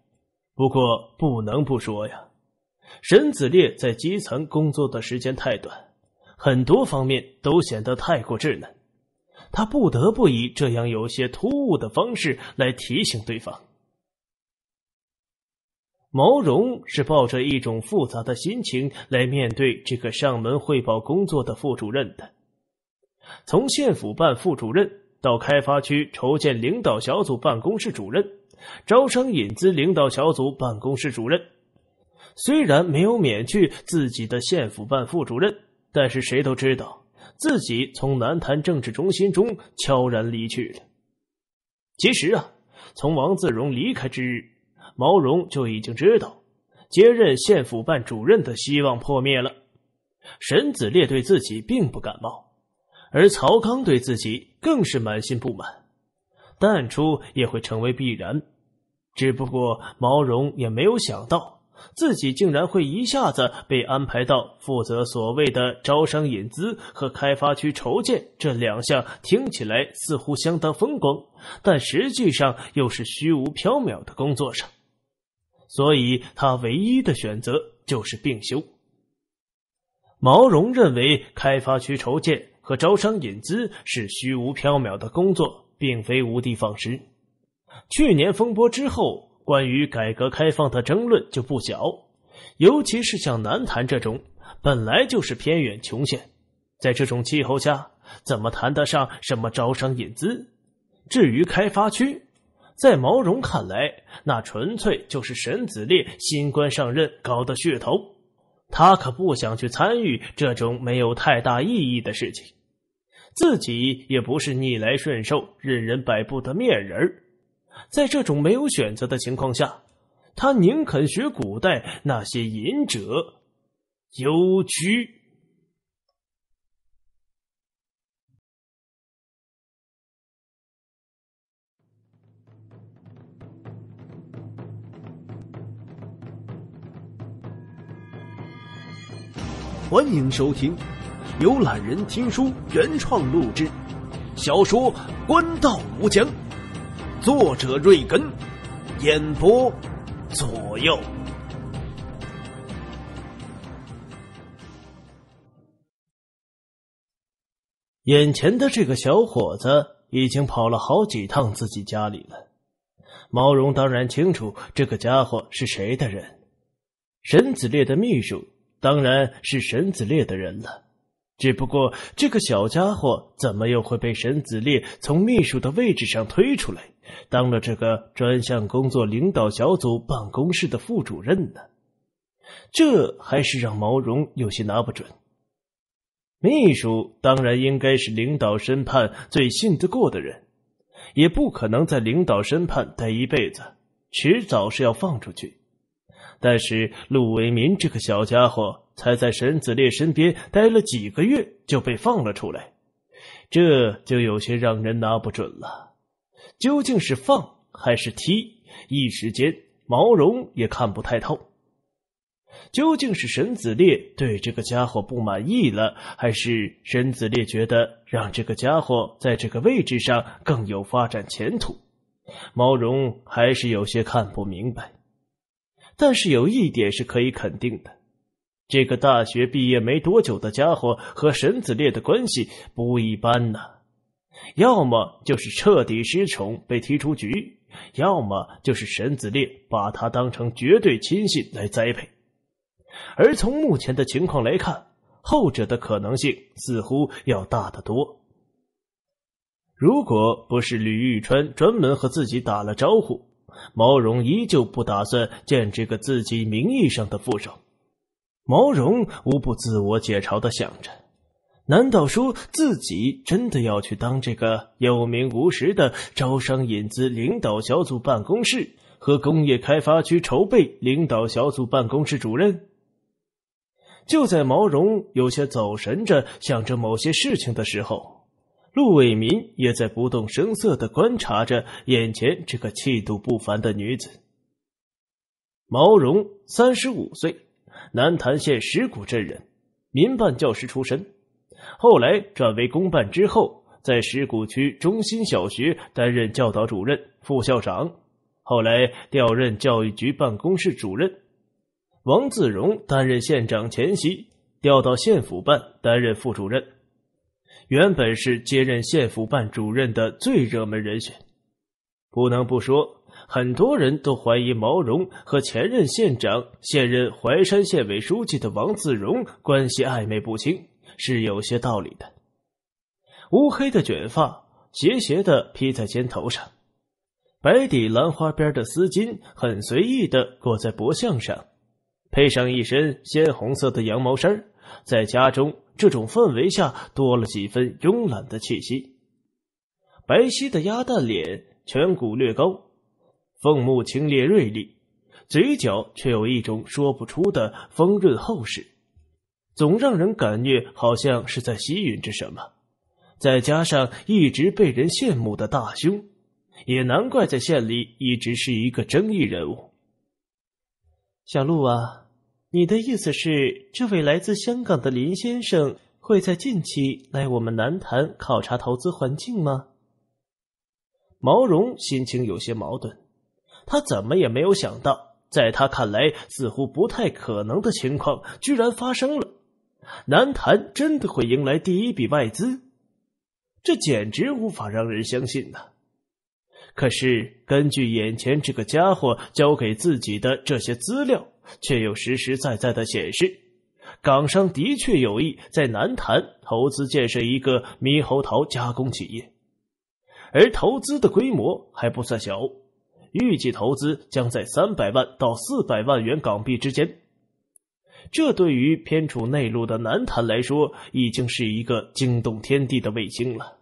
不过不能不说呀。沈子烈在基层工作的时间太短，很多方面都显得太过稚嫩，他不得不以这样有些突兀的方式来提醒对方。毛荣是抱着一种复杂的心情来面对这个上门汇报工作的副主任的。从县府办副主任到开发区筹建领导小组办公室主任，招商引资领导小组办公室主任。虽然没有免去自己的县府办副主任，但是谁都知道自己从南坛政治中心中悄然离去了。其实啊，从王自荣离开之日，毛荣就已经知道接任县府办主任的希望破灭了。沈子烈对自己并不感冒，而曹刚对自己更是满心不满。淡出也会成为必然，只不过毛荣也没有想到。自己竟然会一下子被安排到负责所谓的招商引资和开发区筹建这两项，听起来似乎相当风光，但实际上又是虚无缥缈的工作上。所以，他唯一的选择就是病休。毛荣认为，开发区筹建和招商引资是虚无缥缈的工作，并非无的放矢。去年风波之后。关于改革开放的争论就不小，尤其是像南坛这种本来就是偏远穷县，在这种气候下，怎么谈得上什么招商引资？至于开发区，在毛荣看来，那纯粹就是沈子烈新官上任搞的噱头。他可不想去参与这种没有太大意义的事情，自己也不是逆来顺受、任人摆布的面人儿。在这种没有选择的情况下，他宁肯学古代那些隐者，幽居。欢迎收听由懒人听书原创录制小说《官道无疆》。作者瑞根，演播左右。眼前的这个小伙子已经跑了好几趟自己家里了。毛荣当然清楚这个家伙是谁的人，沈子烈的秘书当然是沈子烈的人了。只不过这个小家伙怎么又会被沈子烈从秘书的位置上推出来？当了这个专项工作领导小组办公室的副主任呢，这还是让毛荣有些拿不准。秘书当然应该是领导审判最信得过的人，也不可能在领导审判待一辈子，迟早是要放出去。但是陆为民这个小家伙才在沈子烈身边待了几个月就被放了出来，这就有些让人拿不准了。究竟是放还是踢？一时间，毛绒也看不太透。究竟是沈子烈对这个家伙不满意了，还是沈子烈觉得让这个家伙在这个位置上更有发展前途？毛绒还是有些看不明白。但是有一点是可以肯定的：这个大学毕业没多久的家伙和沈子烈的关系不一般呢。要么就是彻底失宠，被踢出局；要么就是沈子烈把他当成绝对亲信来栽培。而从目前的情况来看，后者的可能性似乎要大得多。如果不是吕玉川专门和自己打了招呼，毛荣依旧不打算见这个自己名义上的副手。毛荣无不自我解嘲的想着。难道说自己真的要去当这个有名无实的招商引资领导小组办公室和工业开发区筹备领导小组办公室主任？就在毛荣有些走神着想着某些事情的时候，陆伟民也在不动声色的观察着眼前这个气度不凡的女子。毛荣三十五岁，南潭县石古镇人，民办教师出身。后来转为公办之后，在石鼓区中心小学担任教导主任、副校长，后来调任教育局办公室主任。王自荣担任县长前夕，调到县府办担任副主任，原本是接任县府办主任的最热门人选。不能不说，很多人都怀疑毛荣和前任县长、现任淮山县委书记的王自荣关系暧昧不清。是有些道理的。乌黑的卷发斜斜的披在肩头上，白底蓝花边的丝巾很随意的裹在脖项上，配上一身鲜红色的羊毛衫，在家中这种氛围下多了几分慵懒的气息。白皙的鸭蛋脸，颧骨略高，凤目清冽锐利，嘴角却有一种说不出的丰润厚实。总让人感觉好像是在吸引着什么，再加上一直被人羡慕的大胸，也难怪在县里一直是一个争议人物。小鹿啊，你的意思是，这位来自香港的林先生会在近期来我们南坛考察投资环境吗？毛荣心情有些矛盾，他怎么也没有想到，在他看来似乎不太可能的情况，居然发生了。南坛真的会迎来第一笔外资？这简直无法让人相信呢。可是根据眼前这个家伙交给自己的这些资料，却又实实在在的显示，港商的确有意在南坛投资建设一个猕猴桃加工企业，而投资的规模还不算小，预计投资将在三百万到四百万元港币之间。这对于偏处内陆的南坛来说，已经是一个惊动天地的卫星了。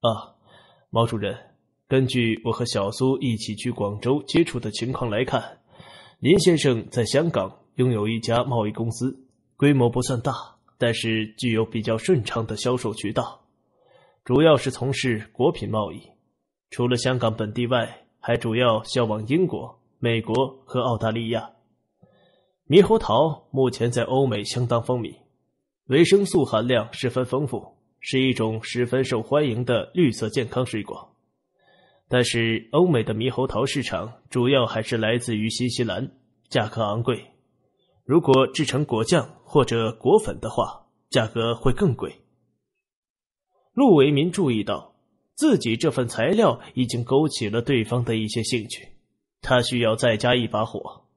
啊，毛主任，根据我和小苏一起去广州接触的情况来看，林先生在香港拥有一家贸易公司，规模不算大，但是具有比较顺畅的销售渠道，主要是从事果品贸易，除了香港本地外，还主要销往英国、美国和澳大利亚。猕猴桃目前在欧美相当风靡，维生素含量十分丰富，是一种十分受欢迎的绿色健康水果。但是，欧美的猕猴桃市场主要还是来自于新西兰，价格昂贵。如果制成果酱或者果粉的话，价格会更贵。陆为民注意到，自己这份材料已经勾起了对方的一些兴趣，他需要再加一把火。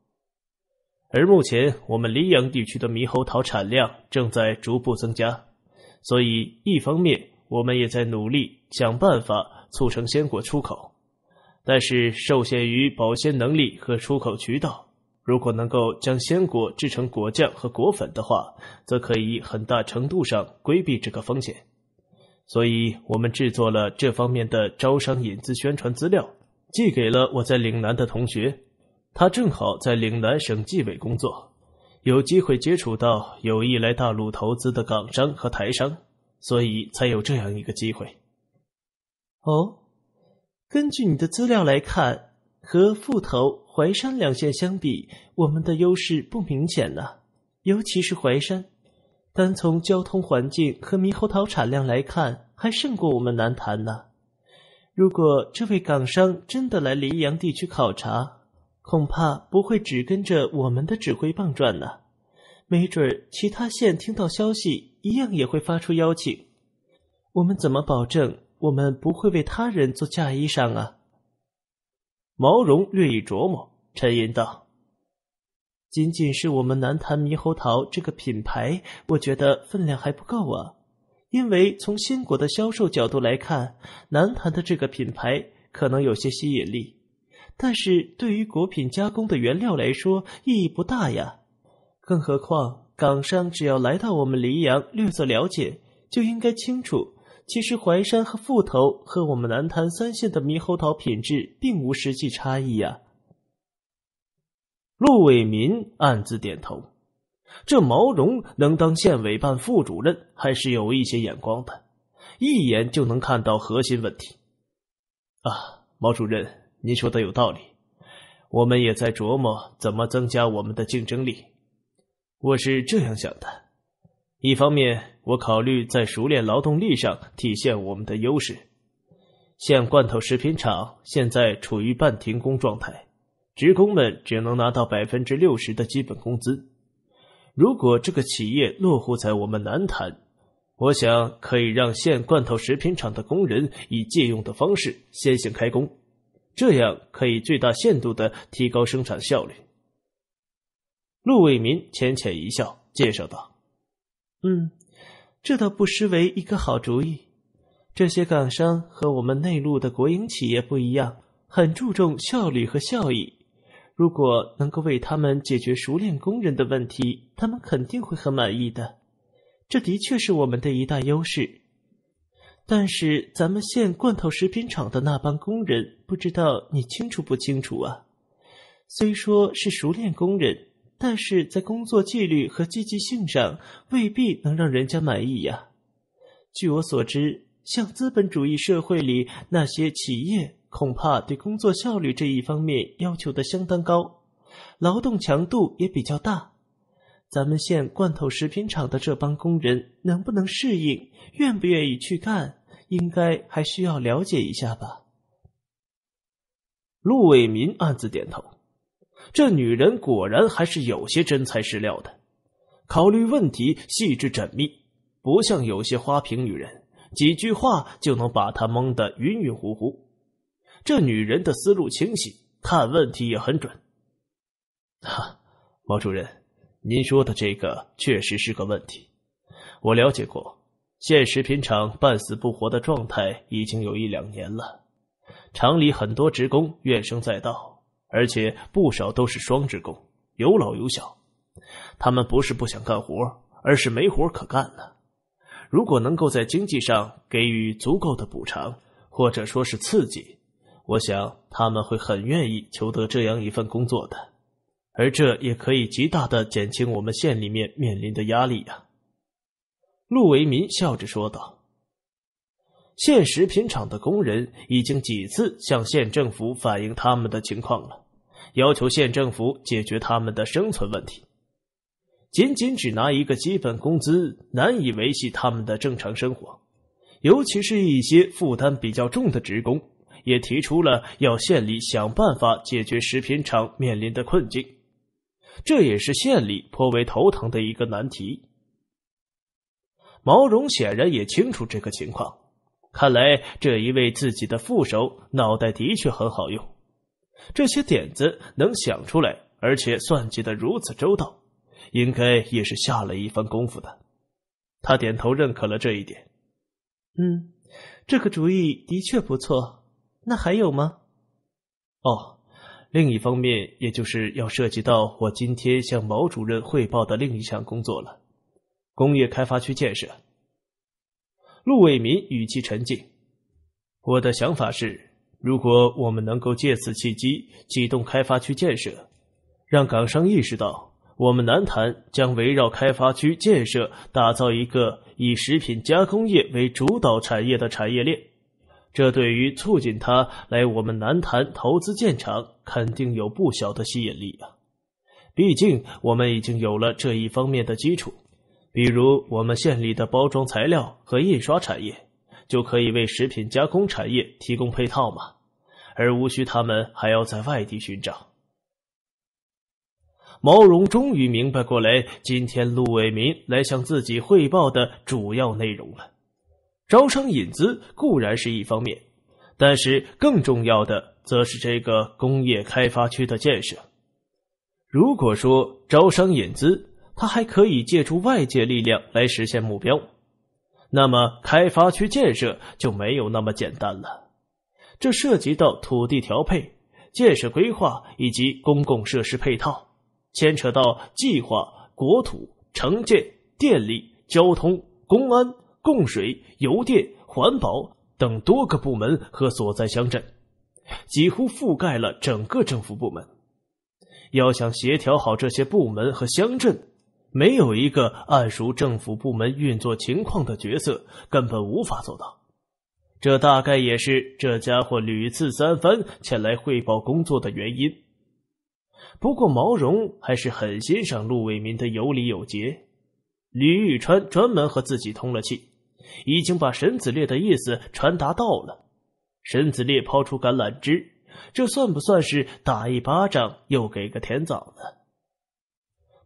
而目前，我们溧阳地区的猕猴桃产量正在逐步增加，所以一方面我们也在努力想办法促成鲜果出口，但是受限于保鲜能力和出口渠道，如果能够将鲜果制成果酱和果粉的话，则可以很大程度上规避这个风险。所以，我们制作了这方面的招商引资宣传资料，寄给了我在岭南的同学。他正好在岭南省纪委工作，有机会接触到有意来大陆投资的港商和台商，所以才有这样一个机会。哦，根据你的资料来看，和富头、淮山两县相比，我们的优势不明显呢。尤其是淮山，单从交通环境和猕猴桃产量来看，还胜过我们南坛呢。如果这位港商真的来黎阳地区考察，恐怕不会只跟着我们的指挥棒转呢，没准其他县听到消息，一样也会发出邀请。我们怎么保证我们不会为他人做嫁衣裳啊？毛绒略一琢磨，沉吟道：“仅仅是我们南坛猕猴桃这个品牌，我觉得分量还不够啊。因为从新果的销售角度来看，南坛的这个品牌可能有些吸引力。”但是对于果品加工的原料来说意义不大呀，更何况港商只要来到我们黎阳略作了解，就应该清楚，其实淮山和富头和我们南坛三县的猕猴桃品质并无实际差异呀。陆伟民暗自点头，这毛荣能当县委办副主任，还是有一些眼光的，一眼就能看到核心问题啊，毛主任。您说的有道理，我们也在琢磨怎么增加我们的竞争力。我是这样想的：一方面，我考虑在熟练劳动力上体现我们的优势。县罐头食品厂现在处于半停工状态，职工们只能拿到百分之六十的基本工资。如果这个企业落户在我们南坛，我想可以让县罐头食品厂的工人以借用的方式先行开工。这样可以最大限度的提高生产效率。陆伟民浅浅一笑，介绍道：“嗯，这倒不失为一个好主意。这些港商和我们内陆的国营企业不一样，很注重效率和效益。如果能够为他们解决熟练工人的问题，他们肯定会很满意的。这的确是我们的一大优势。”但是咱们县罐头食品厂的那帮工人，不知道你清楚不清楚啊？虽说是熟练工人，但是在工作纪律和积极性上，未必能让人家满意呀。据我所知，像资本主义社会里那些企业，恐怕对工作效率这一方面要求的相当高，劳动强度也比较大。咱们县罐头食品厂的这帮工人能不能适应，愿不愿意去干，应该还需要了解一下吧。陆伟民暗自点头，这女人果然还是有些真材实料的，考虑问题细致缜密，不像有些花瓶女人，几句话就能把她蒙得晕晕乎乎。这女人的思路清晰，看问题也很准。哈，毛主任。您说的这个确实是个问题。我了解过，现食品厂半死不活的状态已经有一两年了，厂里很多职工怨声载道，而且不少都是双职工，有老有小。他们不是不想干活，而是没活可干了。如果能够在经济上给予足够的补偿，或者说是刺激，我想他们会很愿意求得这样一份工作的。而这也可以极大的减轻我们县里面面临的压力呀。”陆为民笑着说道。“县食品厂的工人已经几次向县政府反映他们的情况了，要求县政府解决他们的生存问题。仅仅只拿一个基本工资，难以维系他们的正常生活，尤其是一些负担比较重的职工，也提出了要县里想办法解决食品厂面临的困境。”这也是县里颇为头疼的一个难题。毛荣显然也清楚这个情况，看来这一位自己的副手脑袋的确很好用，这些点子能想出来，而且算计的如此周到，应该也是下了一番功夫的。他点头认可了这一点。嗯，这个主意的确不错。那还有吗？哦。另一方面，也就是要涉及到我今天向毛主任汇报的另一项工作了——工业开发区建设。陆伟民语气沉静。我的想法是，如果我们能够借此契机启动开发区建设，让港商意识到，我们南坛将围绕开发区建设打造一个以食品加工业为主导产业的产业链。这对于促进他来我们南坛投资建厂，肯定有不小的吸引力啊！毕竟我们已经有了这一方面的基础，比如我们县里的包装材料和印刷产业，就可以为食品加工产业提供配套嘛，而无需他们还要在外地寻找。毛荣终于明白过来，今天陆伟民来向自己汇报的主要内容了。招商引资固然是一方面，但是更重要的则是这个工业开发区的建设。如果说招商引资，它还可以借助外界力量来实现目标，那么开发区建设就没有那么简单了。这涉及到土地调配、建设规划以及公共设施配套，牵扯到计划、国土、城建、电力、交通、公安。供水、油电、环保等多个部门和所在乡镇，几乎覆盖了整个政府部门。要想协调好这些部门和乡镇，没有一个暗熟政府部门运作情况的角色，根本无法做到。这大概也是这家伙屡次三番前来汇报工作的原因。不过，毛荣还是很欣赏陆伟民的有礼有节。吕玉川专门和自己通了气。已经把沈子烈的意思传达到了。沈子烈抛出橄榄枝，这算不算是打一巴掌又给个甜枣呢？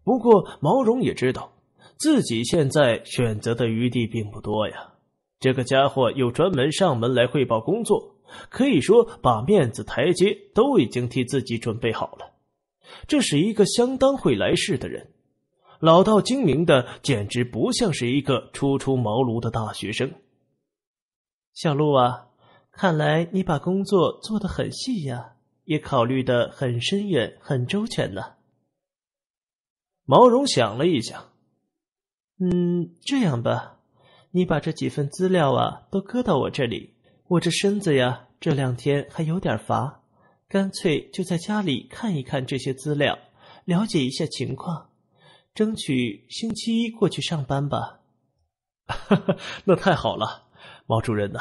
不过毛荣也知道自己现在选择的余地并不多呀。这个家伙又专门上门来汇报工作，可以说把面子台阶都已经替自己准备好了。这是一个相当会来事的人。老道精明的，简直不像是一个初出茅庐的大学生。小鹿啊，看来你把工作做得很细呀，也考虑的很深远、很周全呢。毛绒想了一想，嗯，这样吧，你把这几份资料啊都搁到我这里，我这身子呀这两天还有点乏，干脆就在家里看一看这些资料，了解一下情况。争取星期一过去上班吧，哈哈，那太好了，毛主任呐！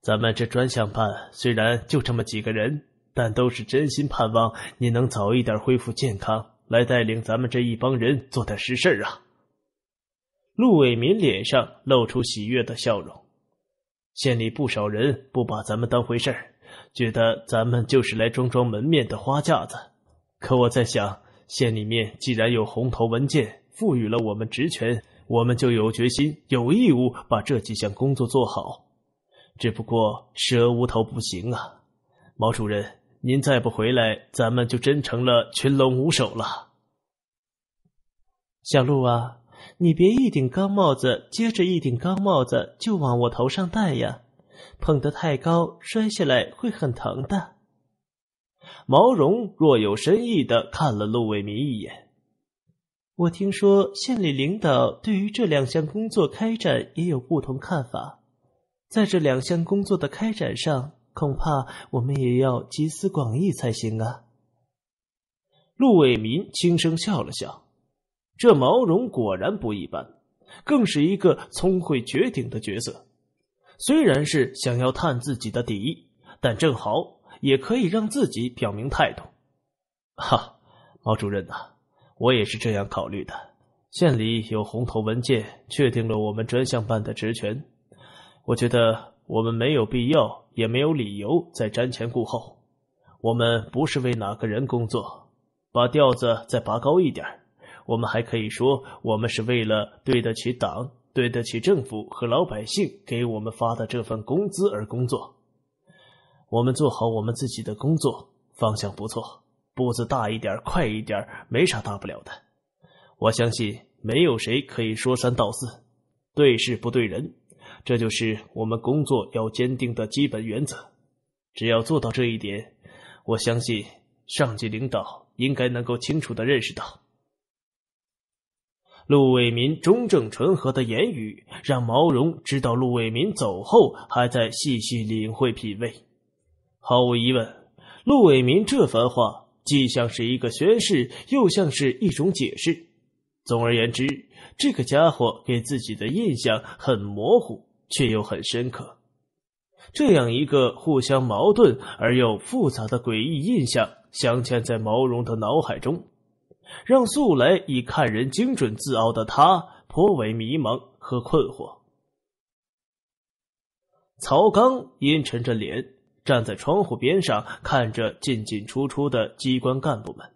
咱们这专项办虽然就这么几个人，但都是真心盼望您能早一点恢复健康，来带领咱们这一帮人做点实事啊！陆伟民脸上露出喜悦的笑容。县里不少人不把咱们当回事儿，觉得咱们就是来装装门面的花架子，可我在想。县里面既然有红头文件赋予了我们职权，我们就有决心、有义务把这几项工作做好。只不过蛇无头不行啊，毛主任，您再不回来，咱们就真成了群龙无首了。小鹿啊，你别一顶高帽子接着一顶高帽子就往我头上戴呀，捧得太高，摔下来会很疼的。毛荣若有深意的看了陆伟民一眼，我听说县里领导对于这两项工作开展也有不同看法，在这两项工作的开展上，恐怕我们也要集思广益才行啊。陆伟民轻声笑了笑，这毛荣果然不一般，更是一个聪慧绝顶的角色。虽然是想要探自己的底，但正好。也可以让自己表明态度。哈，毛主任呐，我也是这样考虑的。县里有红头文件确定了我们专项办的职权，我觉得我们没有必要，也没有理由再瞻前顾后。我们不是为哪个人工作，把调子再拔高一点，我们还可以说我们是为了对得起党、对得起政府和老百姓给我们发的这份工资而工作。我们做好我们自己的工作，方向不错，步子大一点，快一点，没啥大不了的。我相信没有谁可以说三道四，对事不对人，这就是我们工作要坚定的基本原则。只要做到这一点，我相信上级领导应该能够清楚的认识到。陆伟民中正纯和的言语，让毛荣知道陆伟民走后还在细细领会品味。毫无疑问，陆伟民这番话既像是一个宣誓，又像是一种解释。总而言之，这个家伙给自己的印象很模糊，却又很深刻。这样一个互相矛盾而又复杂的诡异印象，镶嵌在毛荣的脑海中，让素来以看人精准自傲的他颇为迷茫和困惑。曹刚阴沉着脸。站在窗户边上，看着进进出出的机关干部们，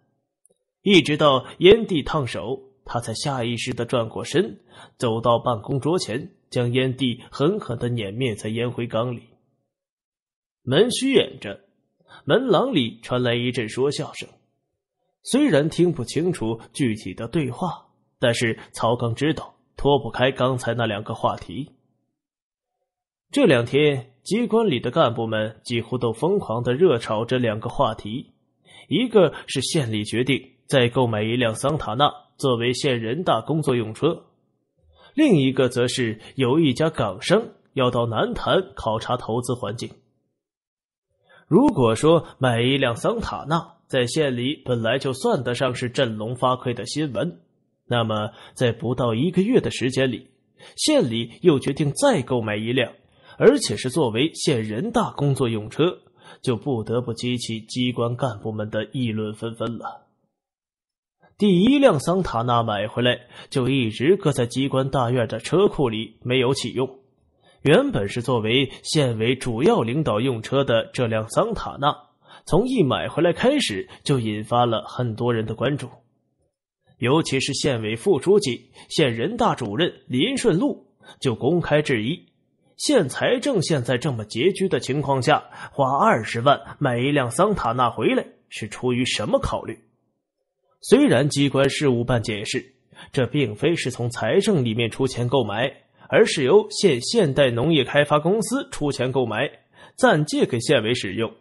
一直到烟蒂烫手，他才下意识的转过身，走到办公桌前，将烟蒂狠狠的碾灭在烟灰缸里。门虚掩着，门廊里传来一阵说笑声，虽然听不清楚具体的对话，但是曹刚知道脱不开刚才那两个话题。这两天，机关里的干部们几乎都疯狂的热炒这两个话题：一个是县里决定再购买一辆桑塔纳作为县人大工作用车；另一个则是有一家港商要到南坛考察投资环境。如果说买一辆桑塔纳在县里本来就算得上是振聋发聩的新闻，那么在不到一个月的时间里，县里又决定再购买一辆。而且是作为县人大工作用车，就不得不激起机关干部们的议论纷纷了。第一辆桑塔纳买回来就一直搁在机关大院的车库里没有启用，原本是作为县委主要领导用车的这辆桑塔纳，从一买回来开始就引发了很多人的关注，尤其是县委副书记、县人大主任林顺路就公开质疑。县财政现在这么拮据的情况下，花二十万买一辆桑塔纳回来是出于什么考虑？虽然机关事务办解释，这并非是从财政里面出钱购买，而是由县现代农业开发公司出钱购买，暂借给县委使用，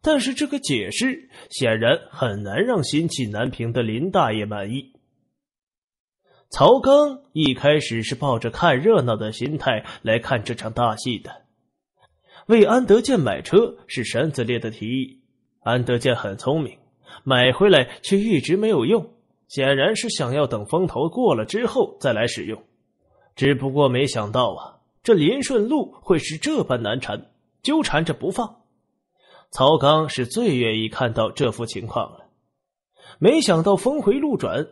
但是这个解释显然很难让心气难平的林大爷满意。曹刚一开始是抱着看热闹的心态来看这场大戏的。为安德建买车是沈子烈的提议，安德建很聪明，买回来却一直没有用，显然是想要等风头过了之后再来使用。只不过没想到啊，这林顺路会是这般难缠，纠缠着不放。曹刚是最愿意看到这幅情况了，没想到峰回路转。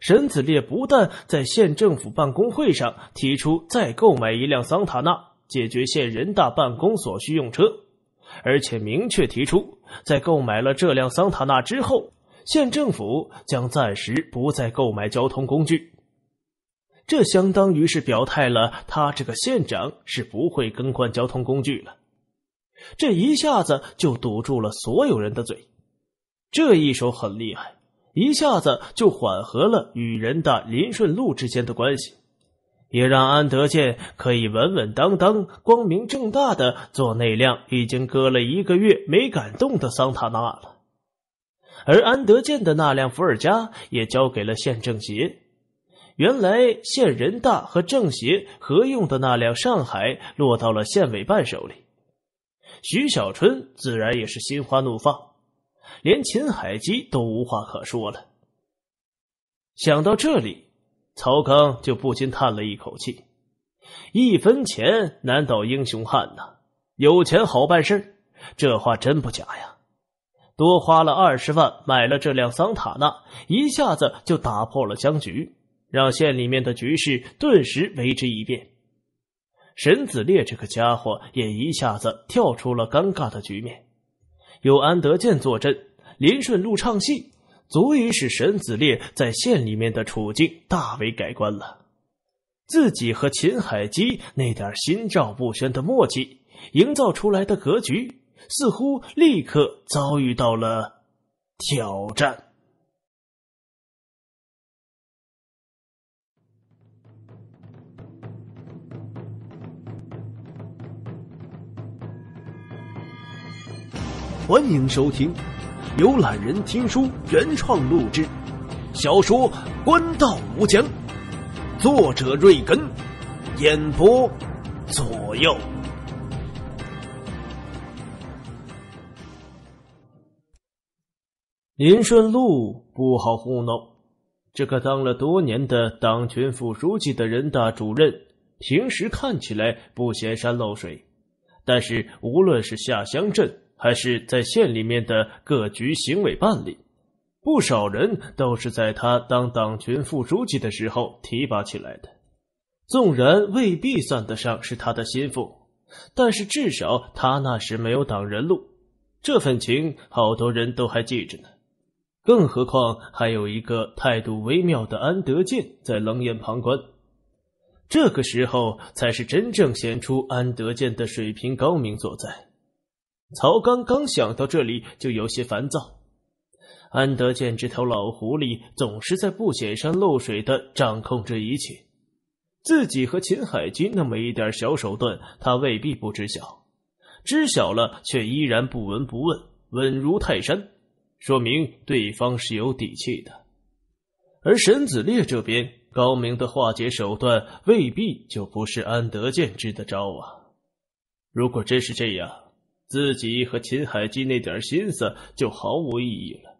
沈子烈不但在县政府办公会上提出再购买一辆桑塔纳，解决县人大办公所需用车，而且明确提出，在购买了这辆桑塔纳之后，县政府将暂时不再购买交通工具。这相当于是表态了，他这个县长是不会更换交通工具了。这一下子就堵住了所有人的嘴，这一手很厉害。一下子就缓和了与人大林顺路之间的关系，也让安德建可以稳稳当当、光明正大的坐那辆已经搁了一个月没敢动的桑塔纳了。而安德建的那辆伏尔加也交给了县政协。原来县人大和政协合用的那辆上海落到了县委办手里，徐小春自然也是心花怒放。连秦海基都无话可说了。想到这里，曹刚就不禁叹了一口气：“一分钱难倒英雄汉呐，有钱好办事这话真不假呀！”多花了二十万买了这辆桑塔纳，一下子就打破了僵局，让县里面的局势顿时为之一变。沈子烈这个家伙也一下子跳出了尴尬的局面，有安德建坐镇。林顺路唱戏，足以使沈子烈在县里面的处境大为改观了。自己和秦海基那点心照不宣的默契，营造出来的格局，似乎立刻遭遇到了挑战。欢迎收听。浏览人听书原创录制，小说《官道无疆》，作者：瑞根，演播：左右。林顺路不好糊弄，这个当了多年的党群副书记的人大主任，平时看起来不显山露水，但是无论是下乡镇。还是在县里面的各局、行委办理，不少人都是在他当党群副书记的时候提拔起来的。纵然未必算得上是他的心腹，但是至少他那时没有挡人路。这份情，好多人都还记着呢。更何况还有一个态度微妙的安德建在冷眼旁观。这个时候，才是真正显出安德建的水平高明所在。曹刚刚想到这里，就有些烦躁。安德建这头老狐狸，总是在不显山露水的掌控着一切。自己和秦海军那么一点小手段，他未必不知晓。知晓了，却依然不闻不问，稳如泰山，说明对方是有底气的。而沈子烈这边高明的化解手段，未必就不是安德建支的招啊。如果真是这样，自己和秦海基那点心思就毫无意义了。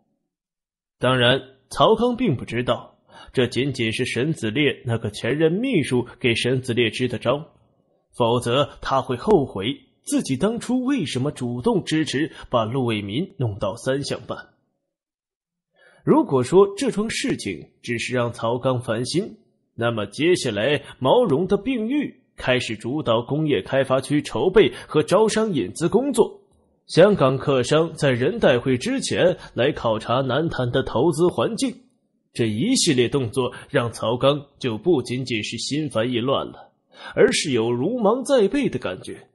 当然，曹康并不知道，这仅仅是沈子烈那个前任秘书给沈子烈支的招，否则他会后悔自己当初为什么主动支持把陆伟民弄到三项办。如果说这桩事情只是让曹刚烦心，那么接下来毛荣的病愈。开始主导工业开发区筹备和招商引资工作。香港客商在人代会之前来考察南坛的投资环境，这一系列动作让曹刚就不仅仅是心烦意乱了，而是有如芒在背的感觉。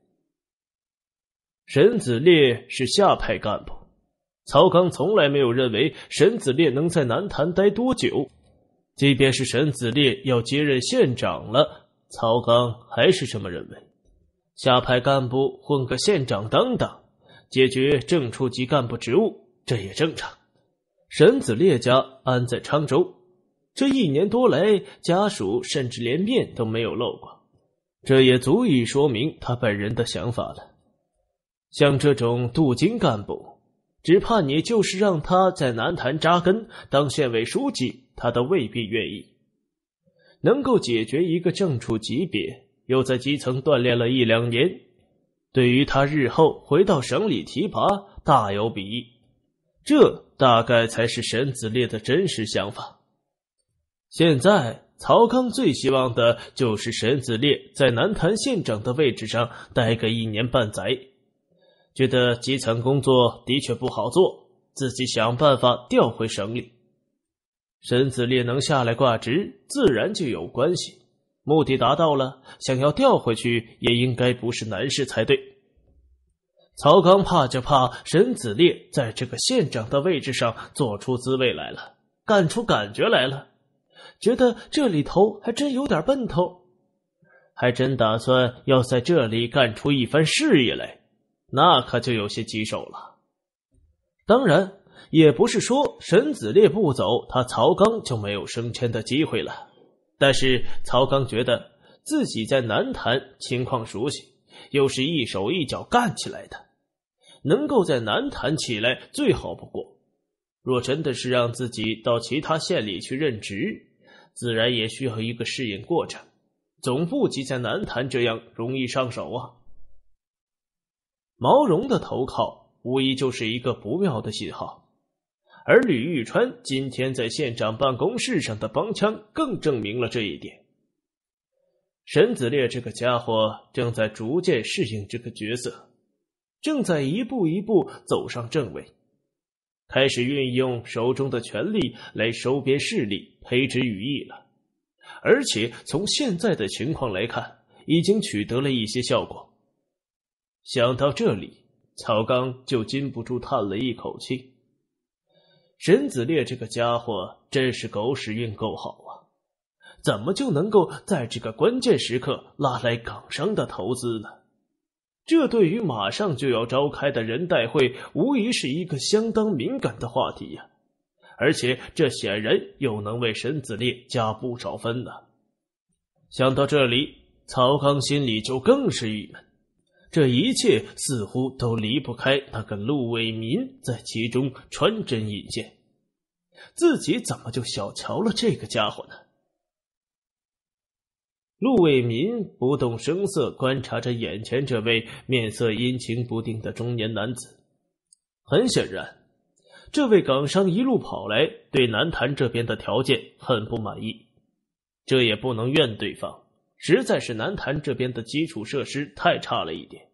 沈子烈是下派干部，曹刚从来没有认为沈子烈能在南坛待多久，即便是沈子烈要接任县长了。曹刚还是这么认为，下派干部混个县长当当，解决正处级干部职务，这也正常。沈子烈家安在沧州，这一年多来，家属甚至连面都没有露过，这也足以说明他本人的想法了。像这种镀金干部，只怕你就是让他在南坛扎根当县委书记，他都未必愿意。能够解决一个正处级别，又在基层锻炼了一两年，对于他日后回到省里提拔大有裨益。这大概才是沈子烈的真实想法。现在曹刚最希望的就是沈子烈在南坛县长的位置上待个一年半载，觉得基层工作的确不好做，自己想办法调回省里。沈子烈能下来挂职，自然就有关系。目的达到了，想要调回去也应该不是难事才对。曹刚怕就怕沈子烈在这个县长的位置上做出滋味来了，干出感觉来了，觉得这里头还真有点奔头，还真打算要在这里干出一番事业来，那可就有些棘手了。当然。也不是说沈子烈不走，他曹刚就没有升迁的机会了。但是曹刚觉得自己在南坛情况熟悉，又是一手一脚干起来的，能够在南坛起来最好不过。若真的是让自己到其他县里去任职，自然也需要一个适应过程，总不及在南坛这样容易上手啊。毛荣的投靠，无疑就是一个不妙的信号。而吕玉川今天在县长办公室上的帮腔，更证明了这一点。沈子烈这个家伙正在逐渐适应这个角色，正在一步一步走上正位，开始运用手中的权力来收编势力、培植羽翼了。而且从现在的情况来看，已经取得了一些效果。想到这里，曹刚就禁不住叹了一口气。沈子烈这个家伙真是狗屎运够好啊！怎么就能够在这个关键时刻拉来港商的投资呢？这对于马上就要召开的人代会，无疑是一个相当敏感的话题呀！而且这显然又能为沈子烈加不少分呢。想到这里，曹刚心里就更是郁闷。这一切似乎都离不开那个陆伟民在其中穿针引线，自己怎么就小瞧了这个家伙呢？陆伟民不动声色观察着眼前这位面色阴晴不定的中年男子，很显然，这位港商一路跑来对南坛这边的条件很不满意，这也不能怨对方，实在是南坛这边的基础设施太差了一点。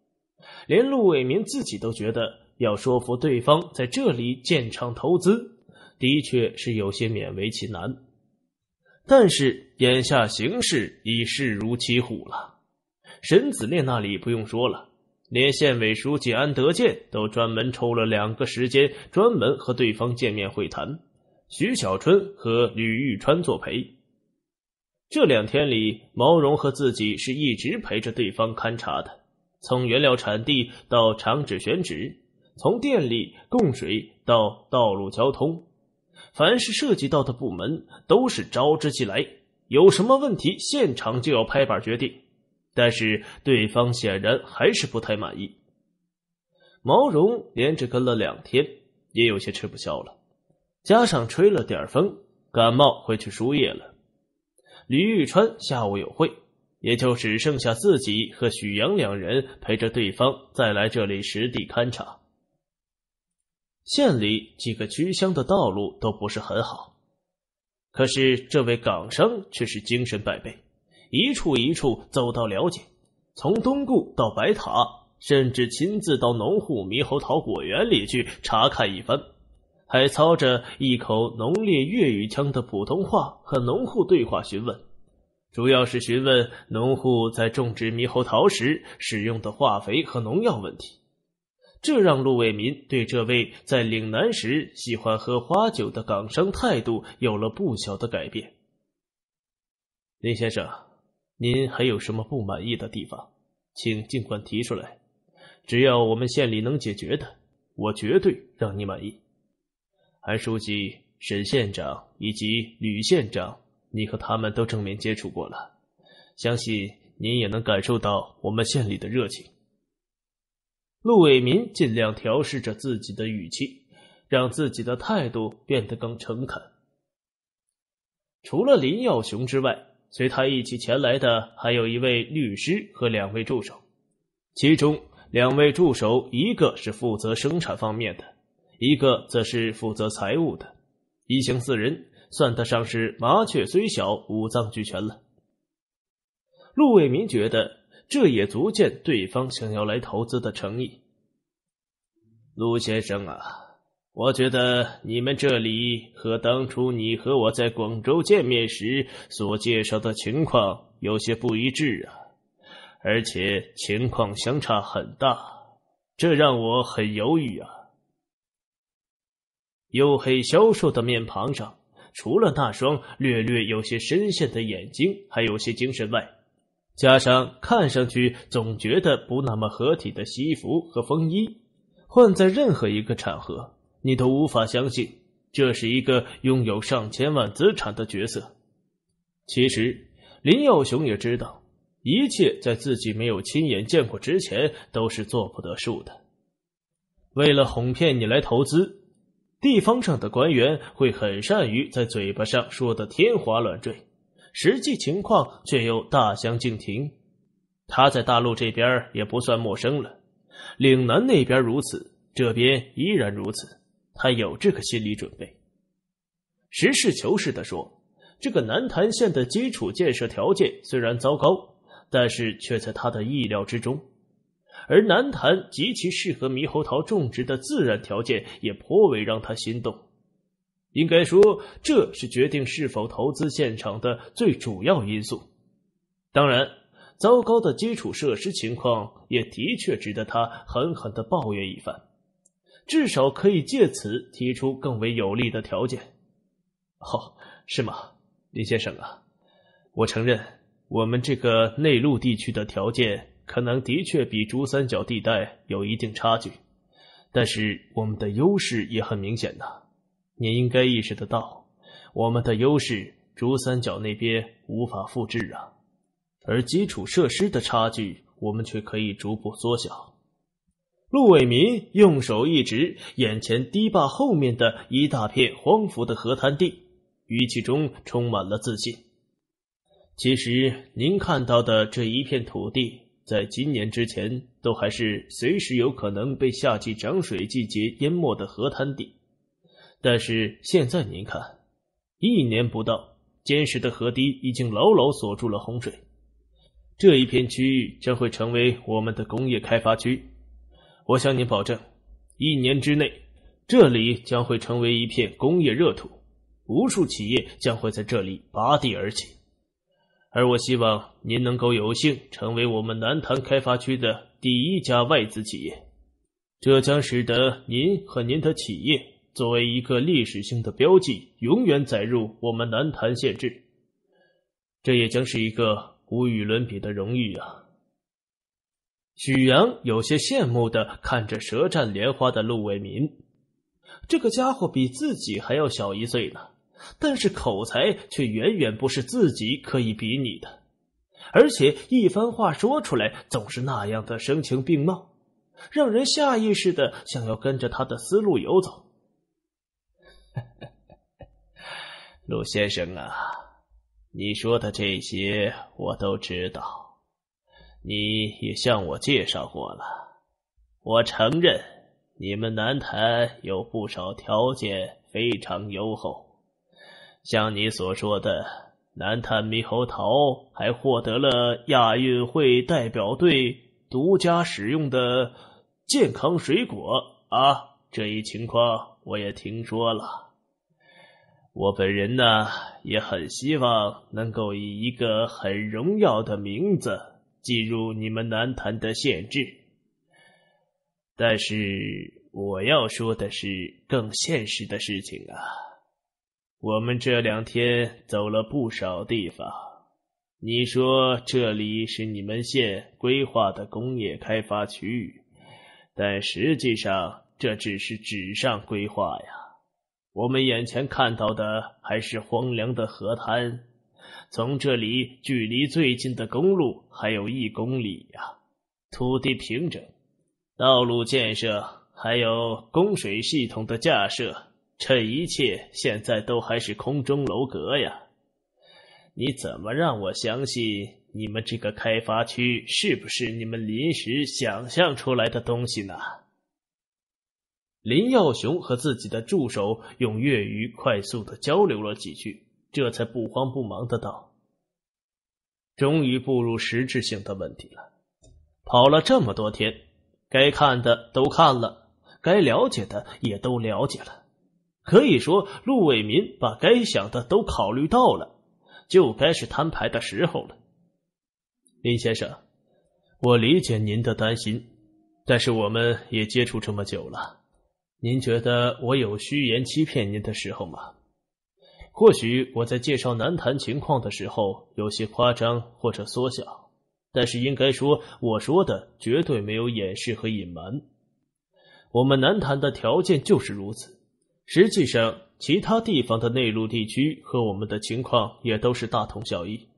连陆伟民自己都觉得，要说服对方在这里建厂投资，的确是有些勉为其难。但是眼下形势已势如骑虎了。沈子烈那里不用说了，连县委书记安德建都专门抽了两个时间，专门和对方见面会谈，徐小春和吕玉川作陪。这两天里，毛荣和自己是一直陪着对方勘察的。从原料产地到厂址选址，从电力供水到道路交通，凡是涉及到的部门都是招之即来。有什么问题，现场就要拍板决定。但是对方显然还是不太满意。毛荣连着跟了两天，也有些吃不消了，加上吹了点风，感冒回去输液了。李玉川下午有会。也就只剩下自己和许阳两人陪着对方再来这里实地勘察。县里几个区乡的道路都不是很好，可是这位港商却是精神百倍，一处一处走到了解，从东固到白塔，甚至亲自到农户猕猴桃果园里去查看一番，还操着一口浓烈粤语腔的普通话和农户对话询问。主要是询问农户在种植猕猴桃时使用的化肥和农药问题，这让陆伟民对这位在岭南时喜欢喝花酒的港商态度有了不小的改变。林先生，您还有什么不满意的地方，请尽管提出来，只要我们县里能解决的，我绝对让你满意。韩书记、沈县长以及吕县长。你和他们都正面接触过了，相信您也能感受到我们县里的热情。陆伟民尽量调试着自己的语气，让自己的态度变得更诚恳。除了林耀雄之外，随他一起前来的还有一位律师和两位助手，其中两位助手一个是负责生产方面的，一个则是负责财务的。一行四人。算得上是麻雀虽小，五脏俱全了。陆伟民觉得这也足见对方想要来投资的诚意。陆先生啊，我觉得你们这里和当初你和我在广州见面时所介绍的情况有些不一致啊，而且情况相差很大，这让我很犹豫啊。黝黑消瘦的面庞上。除了那双略略有些深陷的眼睛，还有些精神外，加上看上去总觉得不那么合体的西服和风衣，换在任何一个场合，你都无法相信这是一个拥有上千万资产的角色。其实，林耀雄也知道，一切在自己没有亲眼见过之前，都是做不得数的。为了哄骗你来投资。地方上的官员会很善于在嘴巴上说的天花乱坠，实际情况却又大相径庭。他在大陆这边也不算陌生了，岭南那边如此，这边依然如此。他有这个心理准备。实事求是的说，这个南坛县的基础建设条件虽然糟糕，但是却在他的意料之中。而南坛极其适合猕猴桃种植的自然条件也颇为让他心动，应该说这是决定是否投资现场的最主要因素。当然，糟糕的基础设施情况也的确值得他狠狠的抱怨一番，至少可以借此提出更为有利的条件。哦，是吗，林先生啊？我承认，我们这个内陆地区的条件。可能的确比珠三角地带有一定差距，但是我们的优势也很明显呐。您应该意识得到，我们的优势珠三角那边无法复制啊，而基础设施的差距我们却可以逐步缩小。陆伟民用手一指眼前堤坝后面的一大片荒芜的河滩地，语气中充满了自信。其实您看到的这一片土地。在今年之前，都还是随时有可能被夏季涨水季节淹没的河滩地。但是现在您看，一年不到，坚实的河堤已经牢牢锁住了洪水。这一片区域将会成为我们的工业开发区。我向您保证，一年之内，这里将会成为一片工业热土，无数企业将会在这里拔地而起。而我希望您能够有幸成为我们南坛开发区的第一家外资企业，这将使得您和您的企业作为一个历史性的标记，永远载入我们南坛县志。这也将是一个无与伦比的荣誉啊！许阳有些羡慕的看着舌战莲花的陆伟民，这个家伙比自己还要小一岁呢。但是口才却远远不是自己可以比拟的，而且一番话说出来总是那样的声情并茂，让人下意识的想要跟着他的思路游走。陆先生啊，你说的这些我都知道，你也向我介绍过了。我承认，你们南台有不少条件非常优厚。像你所说的，南坛猕猴桃还获得了亚运会代表队独家使用的健康水果啊！这一情况我也听说了。我本人呢，也很希望能够以一个很荣耀的名字进入你们南坛的县制。但是我要说的是更现实的事情啊。我们这两天走了不少地方。你说这里是你们县规划的工业开发区，域，但实际上这只是纸上规划呀。我们眼前看到的还是荒凉的河滩。从这里距离最近的公路还有一公里呀。土地平整，道路建设，还有供水系统的架设。这一切现在都还是空中楼阁呀！你怎么让我相信你们这个开发区是不是你们临时想象出来的东西呢？林耀雄和自己的助手用粤语快速的交流了几句，这才不慌不忙的道：“终于步入实质性的问题了。跑了这么多天，该看的都看了，该了解的也都了解了。”可以说，陆伟民把该想的都考虑到了，就该是摊牌的时候了。林先生，我理解您的担心，但是我们也接触这么久了，您觉得我有虚言欺骗您的时候吗？或许我在介绍南谈情况的时候有些夸张或者缩小，但是应该说，我说的绝对没有掩饰和隐瞒。我们南谈的条件就是如此。实际上，其他地方的内陆地区和我们的情况也都是大同小异。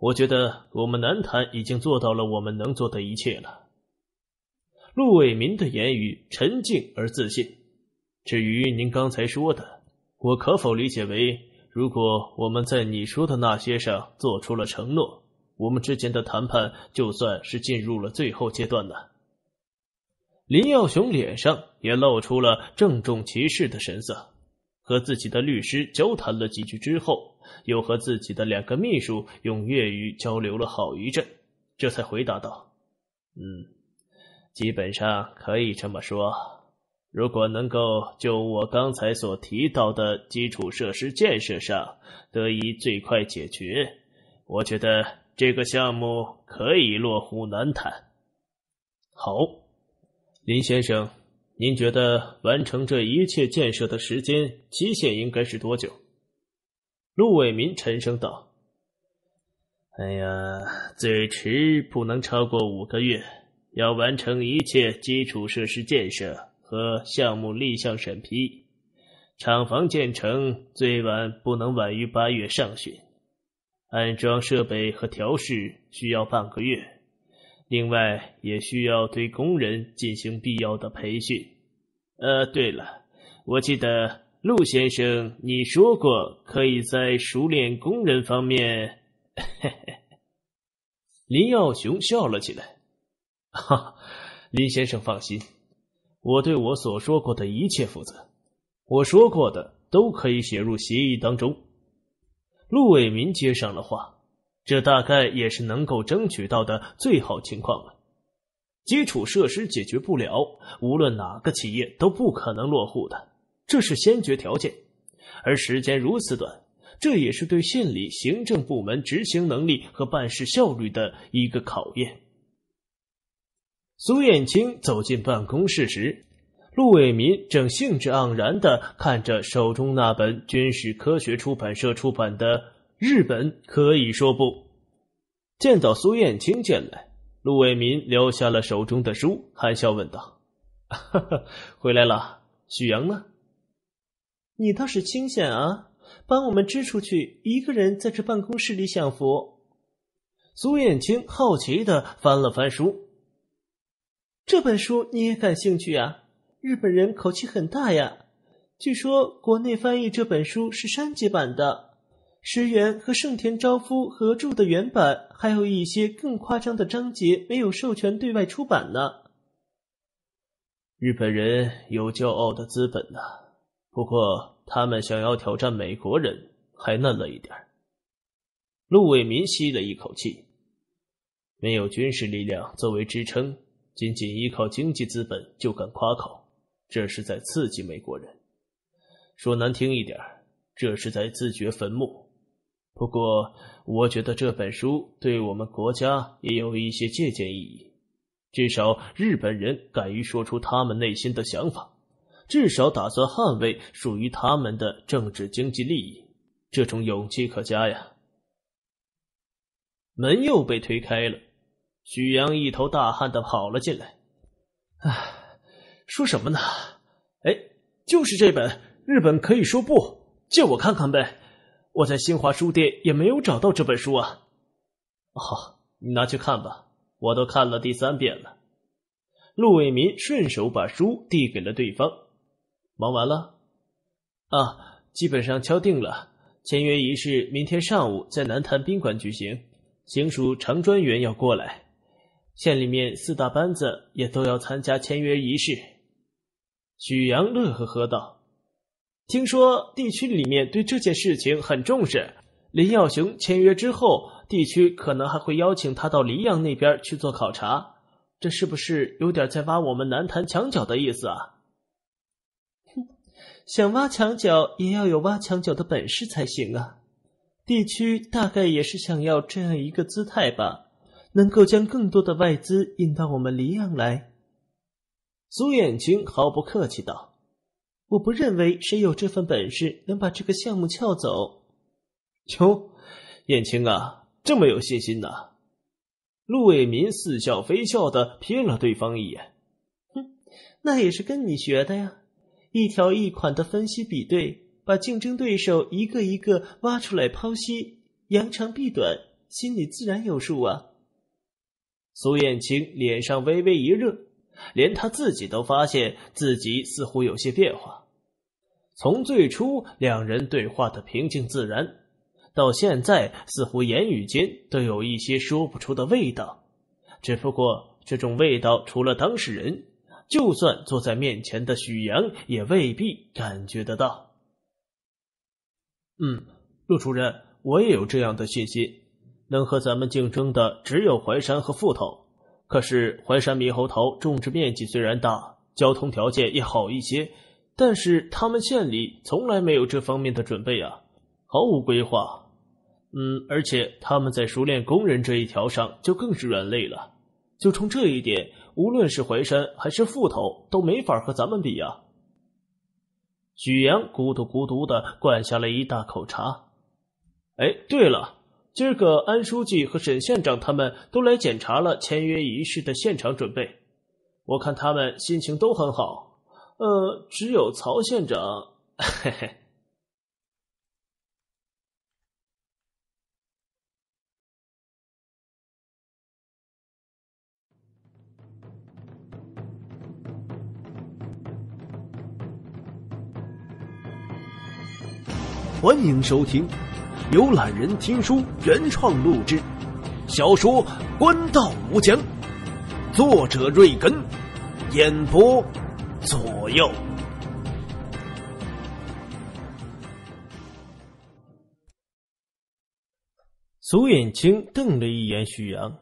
我觉得我们南谈已经做到了我们能做的一切了。陆伟民的言语沉静而自信。至于您刚才说的，我可否理解为，如果我们在你说的那些上做出了承诺，我们之间的谈判就算是进入了最后阶段了？林耀雄脸上也露出了郑重其事的神色，和自己的律师交谈了几句之后，又和自己的两个秘书用粤语交流了好一阵，这才回答道：“嗯，基本上可以这么说。如果能够就我刚才所提到的基础设施建设上得以最快解决，我觉得这个项目可以落户南坦。好。”林先生，您觉得完成这一切建设的时间期限应该是多久？陆伟民沉声道：“哎呀，最迟不能超过五个月。要完成一切基础设施建设和项目立项审批，厂房建成最晚不能晚于八月上旬，安装设备和调试需要半个月。”另外，也需要对工人进行必要的培训。呃，对了，我记得陆先生你说过，可以在熟练工人方面。林耀雄笑了起来。哈，林先生放心，我对我所说过的一切负责，我说过的都可以写入协议当中。陆伟民接上了话。这大概也是能够争取到的最好情况了。基础设施解决不了，无论哪个企业都不可能落户的，这是先决条件。而时间如此短，这也是对县里行政部门执行能力和办事效率的一个考验。苏艳青走进办公室时，陆伟民正兴致盎然的看着手中那本军事科学出版社出版的。日本可以说不见到苏燕青进来，陆伟民留下了手中的书，含笑问道：“哈哈，回来了，许阳呢？你倒是清闲啊，帮我们支出去，一个人在这办公室里享福。”苏燕青好奇的翻了翻书，这本书你也感兴趣啊？日本人口气很大呀，据说国内翻译这本书是删节版的。石原和盛田昭夫合著的原版，还有一些更夸张的章节没有授权对外出版呢。日本人有骄傲的资本呢，不过他们想要挑战美国人，还嫩了一点。陆伟民吸了一口气，没有军事力量作为支撑，仅仅依靠经济资本就敢夸口，这是在刺激美国人。说难听一点，这是在自掘坟墓。不过，我觉得这本书对我们国家也有一些借鉴意义。至少日本人敢于说出他们内心的想法，至少打算捍卫属于他们的政治经济利益，这种勇气可嘉呀。门又被推开了，许阳一头大汗的跑了进来。唉，说什么呢？哎，就是这本《日本可以说不》，借我看看呗。我在新华书店也没有找到这本书啊！哦，你拿去看吧，我都看了第三遍了。陆伟民顺手把书递给了对方。忙完了？啊，基本上敲定了，签约仪式明天上午在南坛宾馆举行，行署常专员要过来，县里面四大班子也都要参加签约仪式。许阳乐呵呵道。听说地区里面对这件事情很重视，林耀雄签约之后，地区可能还会邀请他到黎阳那边去做考察，这是不是有点在挖我们南坛墙角的意思啊？哼，想挖墙角也要有挖墙角的本事才行啊！地区大概也是想要这样一个姿态吧，能够将更多的外资引到我们黎阳来。”苏远晴毫不客气道。我不认为谁有这份本事能把这个项目撬走。哟，燕青啊，这么有信心呢？陆伟民似笑非笑的瞥了对方一眼。哼，那也是跟你学的呀。一条一款的分析比对，把竞争对手一个一个挖出来剖析，扬长避短，心里自然有数啊。苏燕青脸上微微一热，连他自己都发现自己似乎有些变化。从最初两人对话的平静自然，到现在似乎言语间都有一些说不出的味道。只不过这种味道，除了当事人，就算坐在面前的许阳，也未必感觉得到。嗯，陆主任，我也有这样的信心。能和咱们竞争的只有淮山和富头，可是淮山猕猴桃种植面积虽然大，交通条件也好一些。但是他们县里从来没有这方面的准备啊，毫无规划。嗯，而且他们在熟练工人这一条上就更是软肋了。就冲这一点，无论是淮山还是富头都没法和咱们比呀。许阳咕嘟咕嘟的灌下了一大口茶。哎，对了，今儿个安书记和沈县长他们都来检查了签约仪式的现场准备，我看他们心情都很好。呃，只有曹县长，嘿嘿。欢迎收听由懒人听书原创录制小说《官道无疆》，作者：瑞根，演播。左右。苏远清瞪了一眼许阳，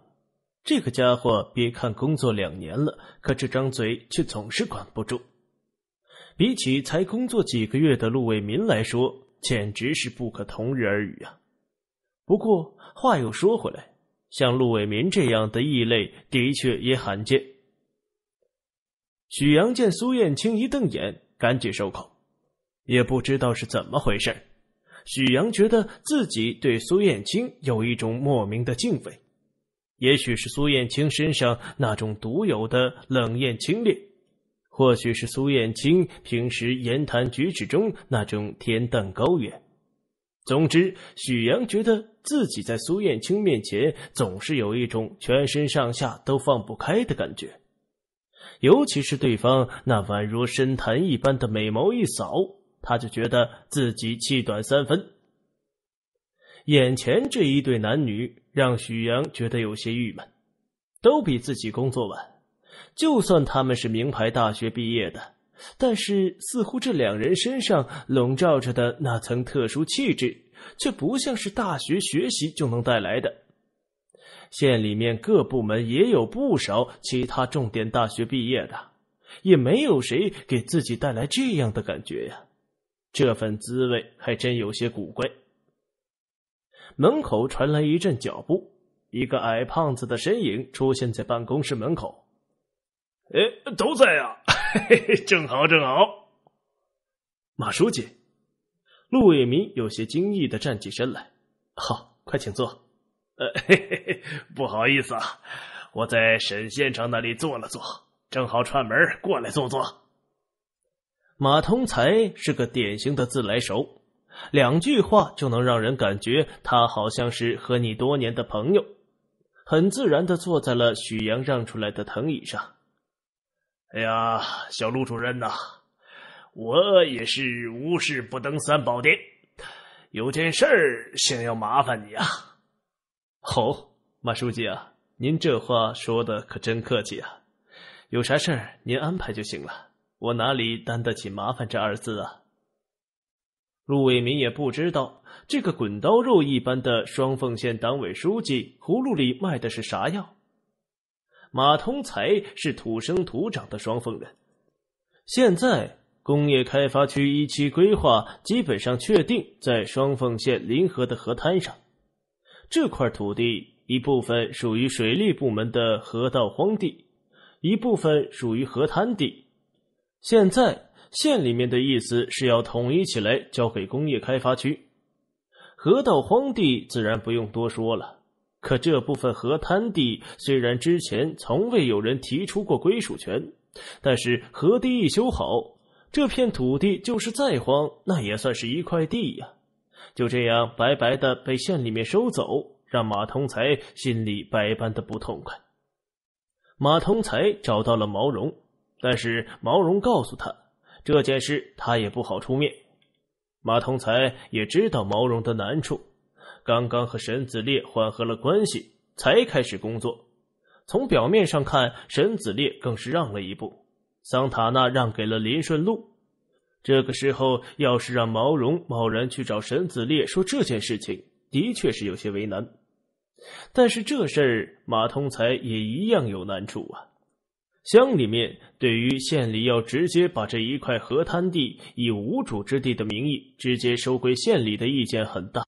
这个家伙别看工作两年了，可这张嘴却总是管不住。比起才工作几个月的陆伟民来说，简直是不可同日而语啊。不过话又说回来，像陆伟民这样的异类，的确也罕见。许阳见苏艳青一瞪眼，赶紧收口。也不知道是怎么回事，许阳觉得自己对苏艳青有一种莫名的敬畏。也许是苏艳青身上那种独有的冷艳清冽，或许是苏艳青平时言谈举止中那种恬淡高远。总之，许阳觉得自己在苏艳青面前总是有一种全身上下都放不开的感觉。尤其是对方那宛如深潭一般的美眸一扫，他就觉得自己气短三分。眼前这一对男女让许阳觉得有些郁闷，都比自己工作晚。就算他们是名牌大学毕业的，但是似乎这两人身上笼罩着的那层特殊气质，却不像是大学学习就能带来的。县里面各部门也有不少其他重点大学毕业的，也没有谁给自己带来这样的感觉呀，这份滋味还真有些古怪。门口传来一阵脚步，一个矮胖子的身影出现在办公室门口。哎，都在啊，正好正好。马书记，陆伟民有些惊异的站起身来，好，快请坐。不好意思啊，我在沈县生那里坐了坐，正好串门，过来坐坐。马通才是个典型的自来熟，两句话就能让人感觉他好像是和你多年的朋友，很自然的坐在了许阳让出来的藤椅上。哎呀，小陆主任呐，我也是无事不登三宝殿，有件事儿想要麻烦你啊。好，马书记啊，您这话说的可真客气啊！有啥事儿您安排就行了，我哪里担得起麻烦这二字啊？陆伟民也不知道这个滚刀肉一般的双凤县党委书记葫芦里卖的是啥药。马通才是土生土长的双凤人，现在工业开发区一期规划基本上确定在双凤县临河的河滩上。这块土地，一部分属于水利部门的河道荒地，一部分属于河滩地。现在县里面的意思是要统一起来交给工业开发区。河道荒地自然不用多说了，可这部分河滩地虽然之前从未有人提出过归属权，但是河堤一修好，这片土地就是再荒，那也算是一块地呀。就这样白白的被县里面收走，让马通才心里百般的不痛快。马通才找到了毛荣，但是毛荣告诉他这件事，他也不好出面。马通才也知道毛荣的难处，刚刚和沈子烈缓和了关系，才开始工作。从表面上看，沈子烈更是让了一步，桑塔纳让给了林顺路。这个时候，要是让毛荣贸然去找沈子烈说这件事情，的确是有些为难。但是这事儿马通才也一样有难处啊。乡里面对于县里要直接把这一块河滩地以无主之地的名义直接收归县里的意见很大。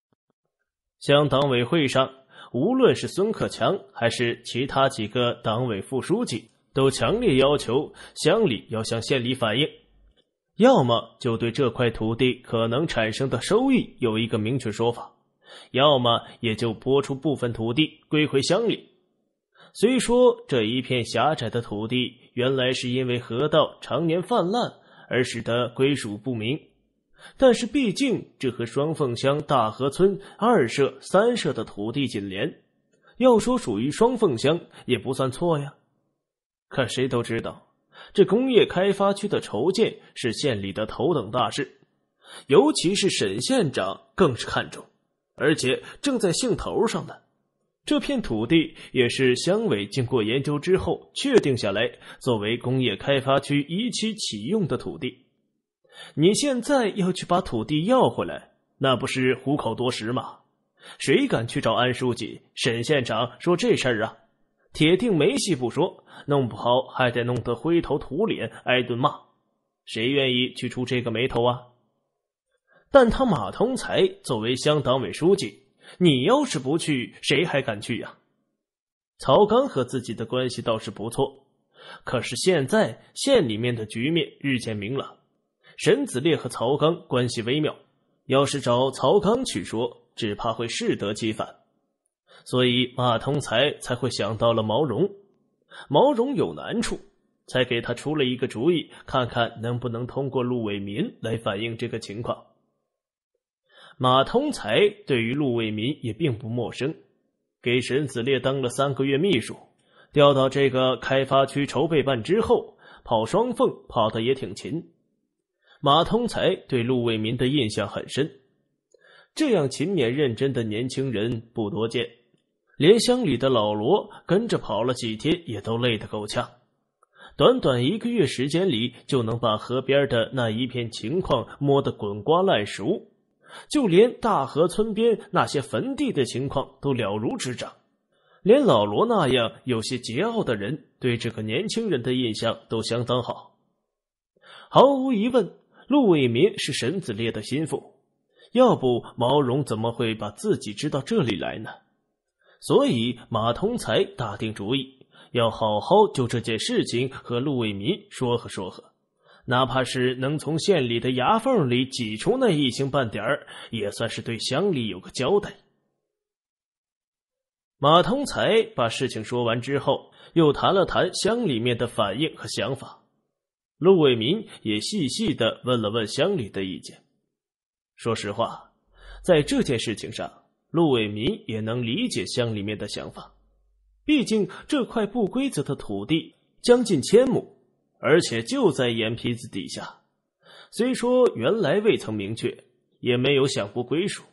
乡党委会上，无论是孙克强还是其他几个党委副书记，都强烈要求乡里要向县里反映。要么就对这块土地可能产生的收益有一个明确说法，要么也就拨出部分土地归回乡里。虽说这一片狭窄的土地原来是因为河道常年泛滥而使得归属不明，但是毕竟这和双凤乡大河村二社、三社的土地紧连，要说属于双凤乡也不算错呀。可谁都知道。这工业开发区的筹建是县里的头等大事，尤其是沈县长更是看重，而且正在兴头上呢。这片土地也是乡委经过研究之后确定下来，作为工业开发区一期启用的土地。你现在要去把土地要回来，那不是虎口夺食吗？谁敢去找安书记、沈县长说这事儿啊？铁定没戏不说，弄不好还得弄得灰头土脸挨顿骂，谁愿意去出这个眉头啊？但他马通才作为乡党委书记，你要是不去，谁还敢去呀？曹刚和自己的关系倒是不错，可是现在县里面的局面日渐明朗，沈子烈和曹刚关系微妙，要是找曹刚去说，只怕会适得其反。所以马通才才会想到了毛荣，毛荣有难处，才给他出了一个主意，看看能不能通过陆伟民来反映这个情况。马通才对于陆伟民也并不陌生，给沈子烈当了三个月秘书，调到这个开发区筹备办之后，跑双凤跑的也挺勤。马通才对陆伟民的印象很深，这样勤勉认真的年轻人不多见。连乡里的老罗跟着跑了几天，也都累得够呛。短短一个月时间里，就能把河边的那一片情况摸得滚瓜烂熟，就连大河村边那些坟地的情况都了如指掌。连老罗那样有些桀骜的人，对这个年轻人的印象都相当好。毫无疑问，陆伟民是沈子烈的心腹，要不毛荣怎么会把自己支到这里来呢？所以，马通才打定主意要好好就这件事情和陆伟民说和说和，哪怕是能从县里的牙缝里挤出那一星半点儿，也算是对乡里有个交代。马通才把事情说完之后，又谈了谈乡里面的反应和想法。陆伟民也细细的问了问乡里的意见。说实话，在这件事情上。陆伟民也能理解乡里面的想法，毕竟这块不规则的土地将近千亩，而且就在眼皮子底下。虽说原来未曾明确，也没有想过归属，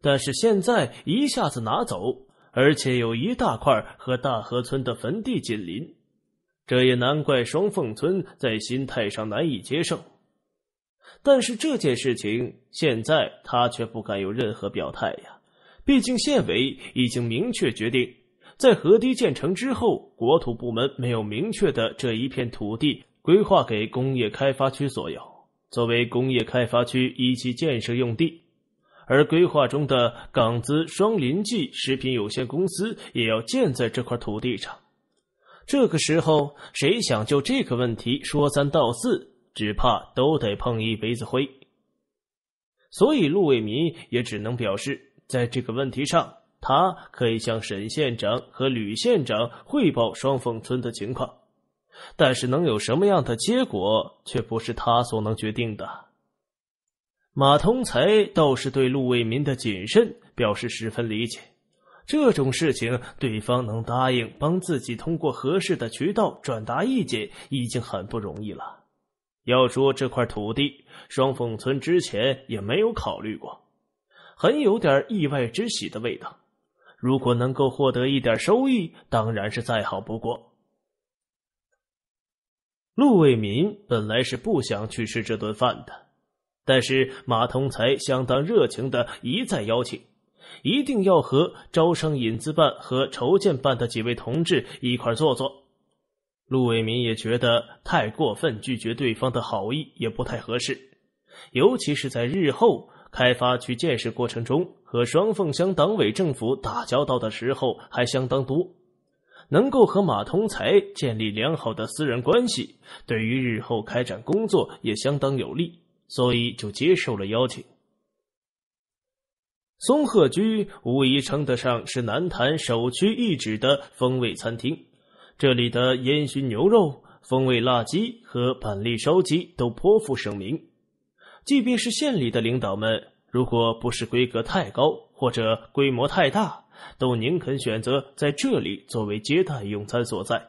但是现在一下子拿走，而且有一大块和大河村的坟地紧邻，这也难怪双凤村在心态上难以接受。但是这件事情，现在他却不敢有任何表态呀。毕竟县委已经明确决定，在河堤建成之后，国土部门没有明确的这一片土地规划给工业开发区所有，作为工业开发区一期建设用地。而规划中的港资双林记食品有限公司也要建在这块土地上。这个时候，谁想就这个问题说三道四，只怕都得碰一杯子灰。所以，陆伟民也只能表示。在这个问题上，他可以向沈县长和吕县长汇报双凤村的情况，但是能有什么样的结果，却不是他所能决定的。马通才倒是对陆卫民的谨慎表示十分理解。这种事情，对方能答应帮自己通过合适的渠道转达意见，已经很不容易了。要说这块土地，双凤村之前也没有考虑过。很有点意外之喜的味道。如果能够获得一点收益，当然是再好不过。陆为民本来是不想去吃这顿饭的，但是马同才相当热情的一再邀请，一定要和招商引资办和筹建办的几位同志一块坐坐。陆为民也觉得太过分，拒绝对方的好意也不太合适，尤其是在日后。开发区建设过程中，和双凤乡党委政府打交道的时候还相当多，能够和马通才建立良好的私人关系，对于日后开展工作也相当有利，所以就接受了邀请。松鹤居无疑称得上是南坛首屈一指的风味餐厅，这里的烟熏牛肉、风味辣鸡和板栗烧鸡都颇负盛名。即便是县里的领导们，如果不是规格太高或者规模太大，都宁肯选择在这里作为接待用餐所在。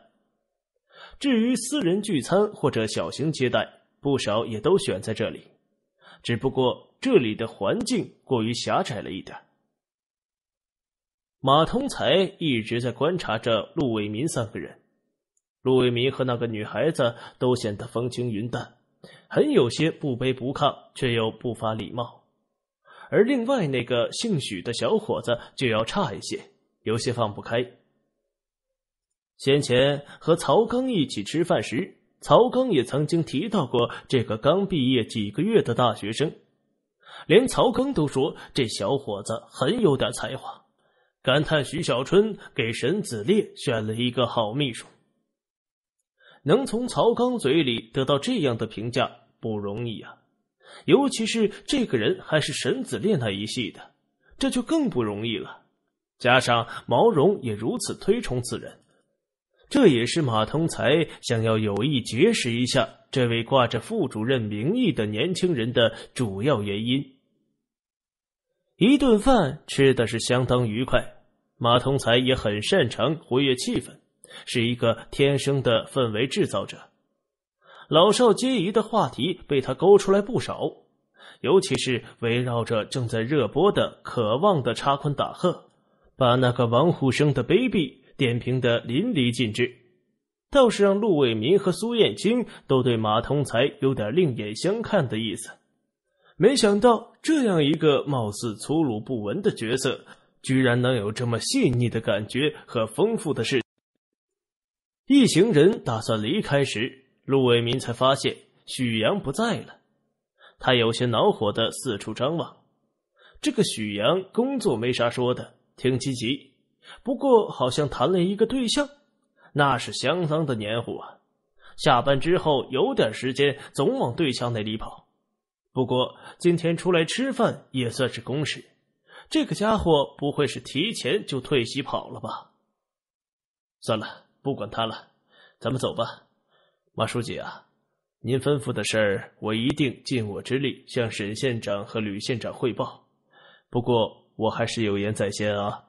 至于私人聚餐或者小型接待，不少也都选在这里，只不过这里的环境过于狭窄了一点。马通才一直在观察着陆伟民三个人，陆伟民和那个女孩子都显得风轻云淡。很有些不卑不亢，却又不乏礼貌，而另外那个姓许的小伙子就要差一些，有些放不开。先前和曹刚一起吃饭时，曹刚也曾经提到过这个刚毕业几个月的大学生，连曹刚都说这小伙子很有点才华，感叹徐小春给沈子烈选了一个好秘书。能从曹刚嘴里得到这样的评价不容易啊，尤其是这个人还是沈子烈那一系的，这就更不容易了。加上毛荣也如此推崇此人，这也是马通才想要有意结识一下这位挂着副主任名义的年轻人的主要原因。一顿饭吃的是相当愉快，马通才也很擅长活跃气氛。是一个天生的氛围制造者，老少皆宜的话题被他勾出来不少，尤其是围绕着正在热播的《渴望》的插昆打诨，把那个王沪生的卑鄙点评的淋漓尽致，倒是让陆伟民和苏燕青都对马通才有点另眼相看的意思。没想到这样一个貌似粗鲁不文的角色，居然能有这么细腻的感觉和丰富的视。一行人打算离开时，陆伟民才发现许阳不在了。他有些恼火的四处张望。这个许阳工作没啥说的，挺积极。不过好像谈了一个对象，那是相当的黏糊啊。下班之后有点时间，总往对象那里跑。不过今天出来吃饭也算是公事。这个家伙不会是提前就退席跑了吧？算了。不管他了，咱们走吧。马书记啊，您吩咐的事儿，我一定尽我之力向沈县长和吕县长汇报。不过我还是有言在先啊，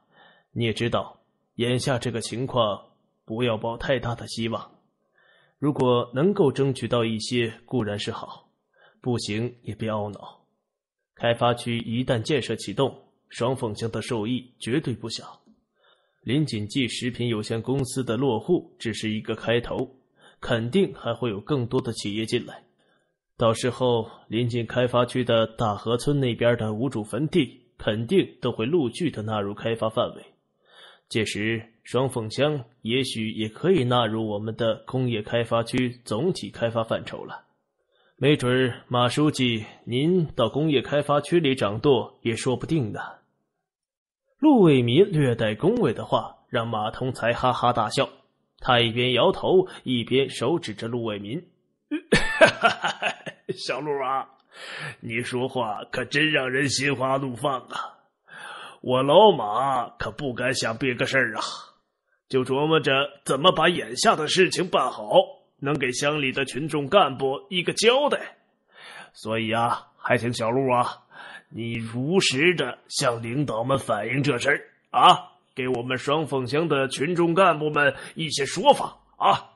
你也知道，眼下这个情况，不要抱太大的希望。如果能够争取到一些，固然是好；不行也别懊恼。开发区一旦建设启动，双凤乡的受益绝对不小。林锦记食品有限公司的落户只是一个开头，肯定还会有更多的企业进来。到时候，临近开发区的大河村那边的无主坟地，肯定都会陆续的纳入开发范围。届时，双凤乡也许也可以纳入我们的工业开发区总体开发范畴了。没准马书记您到工业开发区里掌舵也说不定呢。陆伟民略带恭维的话，让马通才哈哈大笑。他一边摇头，一边手指着陆伟民：“ 小陆啊，你说话可真让人心花怒放啊！我老马可不敢想别个事儿啊，就琢磨着怎么把眼下的事情办好，能给乡里的群众干部一个交代。所以啊，还请小陆啊。”你如实的向领导们反映这事儿啊，给我们双凤乡的群众干部们一些说法啊。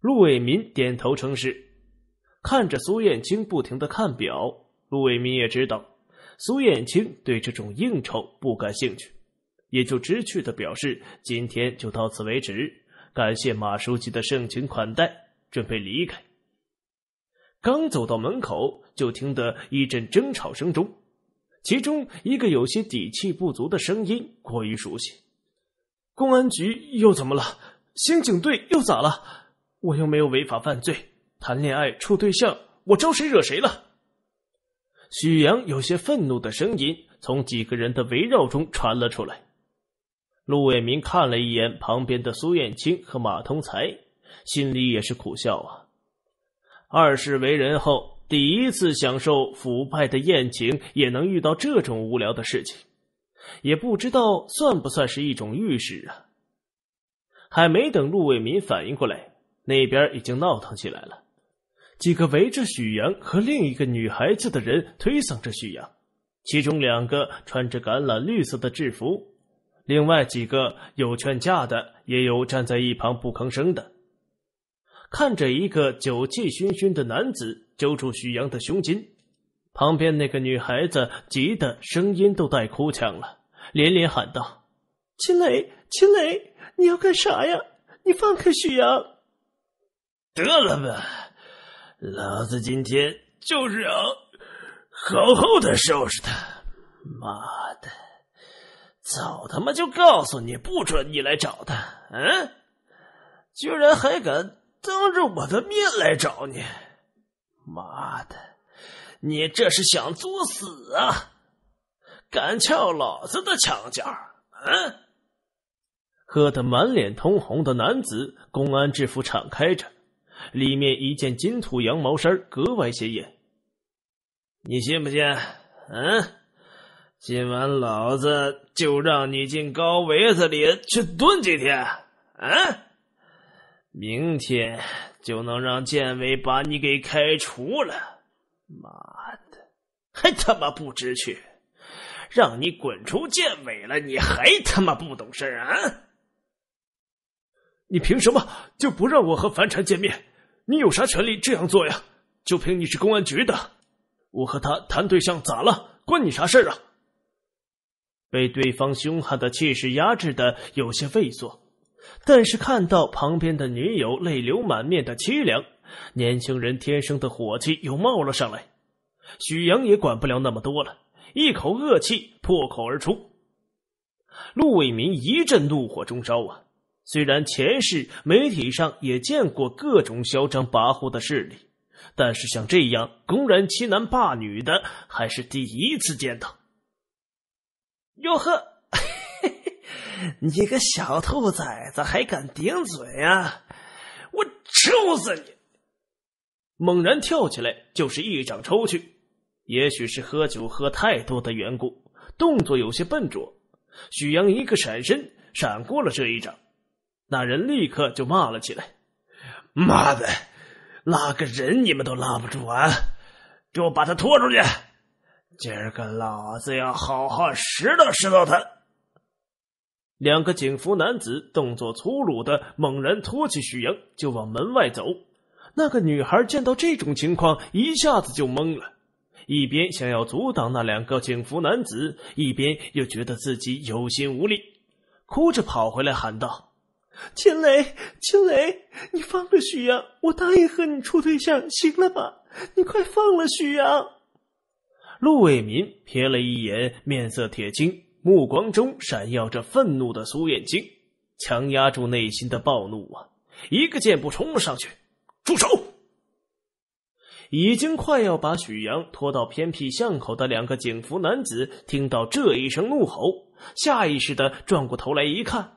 陆伟民点头称是，看着苏燕青不停的看表，陆伟民也知道苏燕青对这种应酬不感兴趣，也就知趣的表示今天就到此为止，感谢马书记的盛情款待，准备离开。刚走到门口。就听得一阵争吵声中，其中一个有些底气不足的声音过于熟悉。公安局又怎么了？刑警队又咋了？我又没有违法犯罪，谈恋爱处对象，我招谁惹谁了？许阳有些愤怒的声音从几个人的围绕中传了出来。陆伟民看了一眼旁边的苏燕青和马通才，心里也是苦笑啊。二是为人后，第一次享受腐败的宴请，也能遇到这种无聊的事情，也不知道算不算是一种预事啊？还没等陆伟民反应过来，那边已经闹腾起来了。几个围着许阳和另一个女孩子的人推搡着许阳，其中两个穿着橄榄绿色的制服，另外几个有劝架的，也有站在一旁不吭声的，看着一个酒气熏熏的男子。揪住许阳的胸襟，旁边那个女孩子急得声音都带哭腔了，连连喊道：“秦磊，秦磊，你要干啥呀？你放开许阳！”得了吧，老子今天就是要好好的收拾他！妈的，早他妈就告诉你不准你来找他，嗯？居然还敢当着我的面来找你！妈的，你这是想作死啊！敢撬老子的墙角，嗯？喝得满脸通红的男子，公安制服敞开着，里面一件金土羊毛衫格外显眼。你信不信？嗯？今晚老子就让你进高围子里去蹲几天，嗯？明天。就能让建委把你给开除了，妈的，还他妈不知趣，让你滚出建委了，你还他妈不懂事啊？你凭什么就不让我和樊禅见面？你有啥权利这样做呀？就凭你是公安局的？我和他谈对象咋了？关你啥事啊？被对方凶悍的气势压制的有些畏缩。但是看到旁边的女友泪流满面的凄凉，年轻人天生的火气又冒了上来。许阳也管不了那么多了，一口恶气破口而出。陆伟民一阵怒火中烧啊！虽然前世媒体上也见过各种嚣张跋扈的势力，但是像这样公然欺男霸女的，还是第一次见到。哟呵！你个小兔崽子，还敢顶嘴啊！我抽死你！猛然跳起来，就是一掌抽去。也许是喝酒喝太多的缘故，动作有些笨拙。许阳一个闪身，闪过了这一掌。那人立刻就骂了起来：“妈的，拉个人你们都拉不住啊！给我把他拖出去！今儿个老子要好好拾掇拾掇他！”两个警服男子动作粗鲁的猛然托起许阳，就往门外走。那个女孩见到这种情况，一下子就懵了，一边想要阻挡那两个警服男子，一边又觉得自己有心无力，哭着跑回来喊道：“秦雷，秦雷，你放了许阳！我答应和你处对象，行了吧？你快放了许阳！”陆伟民瞥了一眼，面色铁青。目光中闪耀着愤怒的苏燕京，强压住内心的暴怒啊！一个箭步冲了上去，住手！已经快要把许阳拖到偏僻巷口的两个警服男子，听到这一声怒吼，下意识的转过头来一看，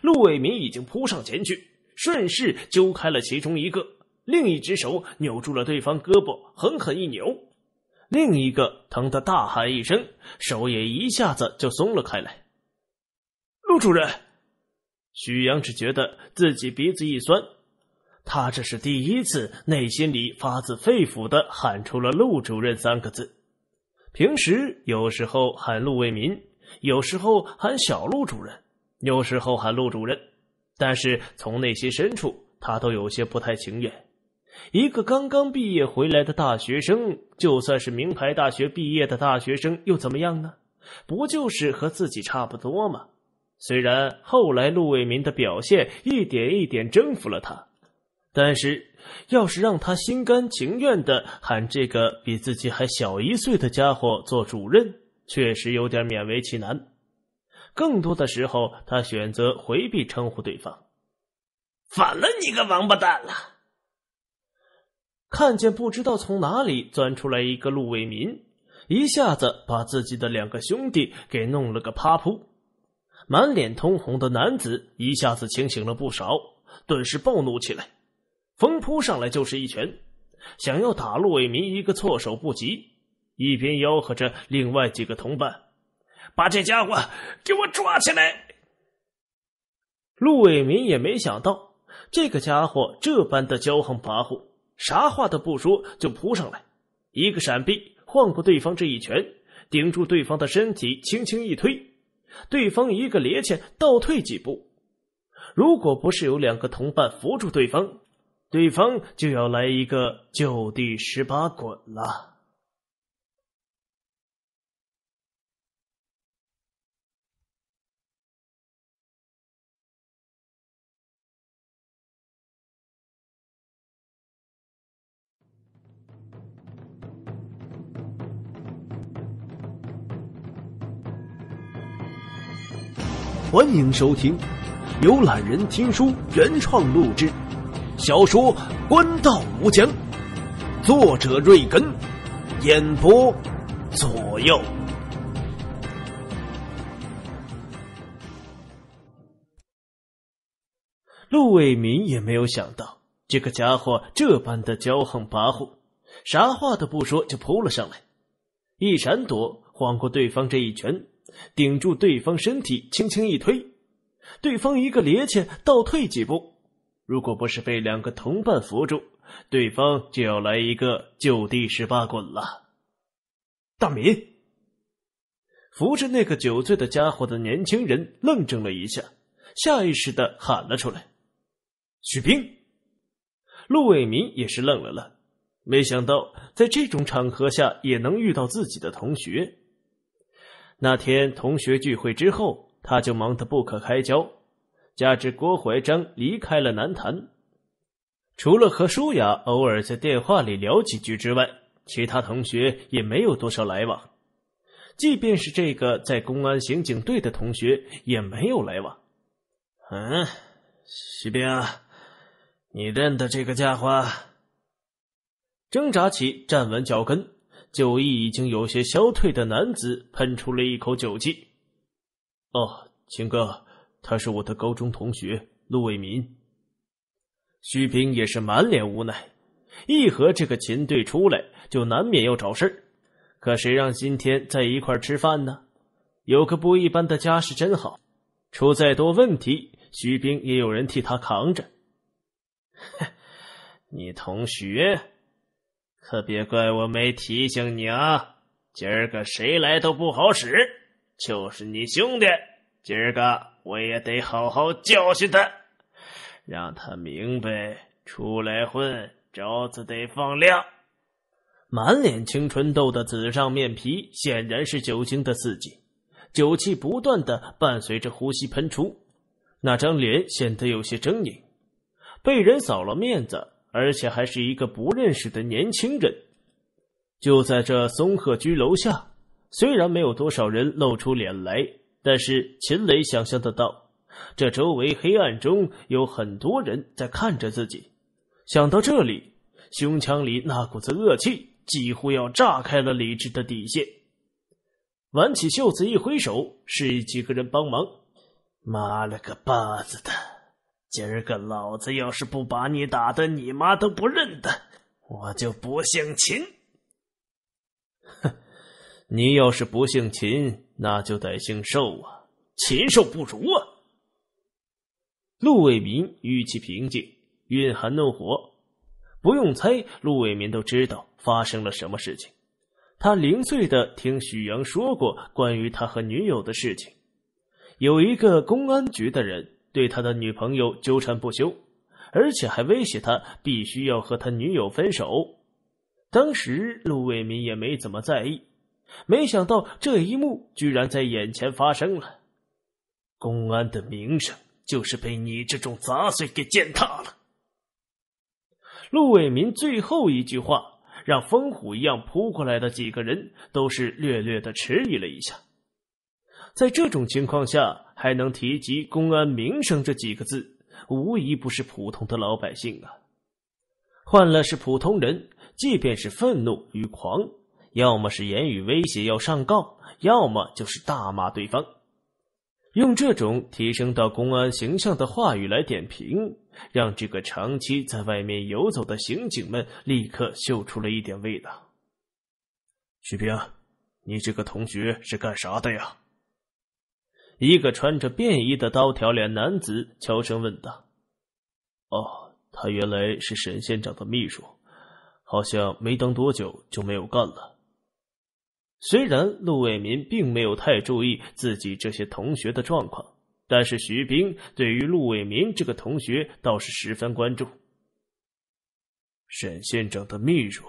陆伟民已经扑上前去，顺势揪开了其中一个，另一只手扭住了对方胳膊，狠狠一扭。另一个疼得大喊一声，手也一下子就松了开来。陆主任，徐阳只觉得自己鼻子一酸，他这是第一次内心里发自肺腑的喊出了“陆主任”三个字。平时有时候喊陆为民，有时候喊小陆主任，有时候喊陆主任，但是从内心深处，他都有些不太情愿。一个刚刚毕业回来的大学生，就算是名牌大学毕业的大学生又怎么样呢？不就是和自己差不多吗？虽然后来陆伟民的表现一点一点征服了他，但是要是让他心甘情愿的喊这个比自己还小一岁的家伙做主任，确实有点勉为其难。更多的时候，他选择回避称呼对方。反了你个王八蛋了！看见不知道从哪里钻出来一个陆伟民，一下子把自己的两个兄弟给弄了个趴扑。满脸通红的男子一下子清醒了不少，顿时暴怒起来，疯扑上来就是一拳，想要打陆伟民一个措手不及。一边吆喝着另外几个同伴：“把这家伙给我抓起来！”陆伟民也没想到这个家伙这般的骄横跋扈。啥话都不说，就扑上来，一个闪避，晃过对方这一拳，顶住对方的身体，轻轻一推，对方一个趔趄，倒退几步。如果不是有两个同伴扶住对方，对方就要来一个就地十八滚了。欢迎收听，由懒人听书原创录制小说《官道无疆》，作者：瑞根，演播：左右。陆伟民也没有想到，这个家伙这般的骄横跋扈，啥话都不说就扑了上来，一闪躲晃过对方这一拳。顶住对方身体，轻轻一推，对方一个趔趄，倒退几步。如果不是被两个同伴扶住，对方就要来一个就地十八滚了。大民扶着那个酒醉的家伙的年轻人愣怔了一下，下意识的喊了出来：“许冰。”陆伟民也是愣了愣，没想到在这种场合下也能遇到自己的同学。那天同学聚会之后，他就忙得不可开交，加之郭怀章离开了南坛，除了和舒雅偶尔在电话里聊几句之外，其他同学也没有多少来往。即便是这个在公安刑警队的同学，也没有来往。嗯，徐兵，你认得这个家伙？挣扎起，站稳脚跟。酒意已经有些消退的男子喷出了一口酒气。哦，秦哥，他是我的高中同学陆伟民。徐兵也是满脸无奈，一和这个秦队出来，就难免要找事儿。可谁让今天在一块吃饭呢？有个不一般的家世真好，出再多问题，徐兵也有人替他扛着。你同学。可别怪我没提醒你啊！今儿个谁来都不好使，就是你兄弟，今儿个我也得好好教训他，让他明白出来混，招子得放亮。满脸青春痘的紫上面皮，显然是酒精的刺激，酒气不断的伴随着呼吸喷出，那张脸显得有些狰狞，被人扫了面子。而且还是一个不认识的年轻人，就在这松鹤居楼下。虽然没有多少人露出脸来，但是秦雷想象得到，这周围黑暗中有很多人在看着自己。想到这里，胸腔里那股子恶气几乎要炸开了理智的底线。挽起袖子，一挥手，示意几个人帮忙。妈了个巴子的！今儿个老子要是不把你打的你妈都不认得，我就不姓秦。哼，你要是不姓秦，那就得姓兽啊，禽兽不如啊！陆伟民语气平静，蕴含怒火。不用猜，陆伟民都知道发生了什么事情。他零碎的听许阳说过关于他和女友的事情，有一个公安局的人。对他的女朋友纠缠不休，而且还威胁他必须要和他女友分手。当时陆伟民也没怎么在意，没想到这一幕居然在眼前发生了。公安的名声就是被你这种杂碎给践踏了。陆伟民最后一句话让风虎一样扑过来的几个人都是略略的迟疑了一下。在这种情况下，还能提及“公安名声”这几个字，无疑不是普通的老百姓啊。换了是普通人，即便是愤怒与狂，要么是言语威胁要上告，要么就是大骂对方。用这种提升到公安形象的话语来点评，让这个长期在外面游走的刑警们立刻嗅出了一点味道。徐平，你这个同学是干啥的呀？一个穿着便衣的刀条脸男子悄声问道：“哦，他原来是沈县长的秘书，好像没当多久就没有干了。”虽然陆伟民并没有太注意自己这些同学的状况，但是徐冰对于陆伟民这个同学倒是十分关注。沈县长的秘书，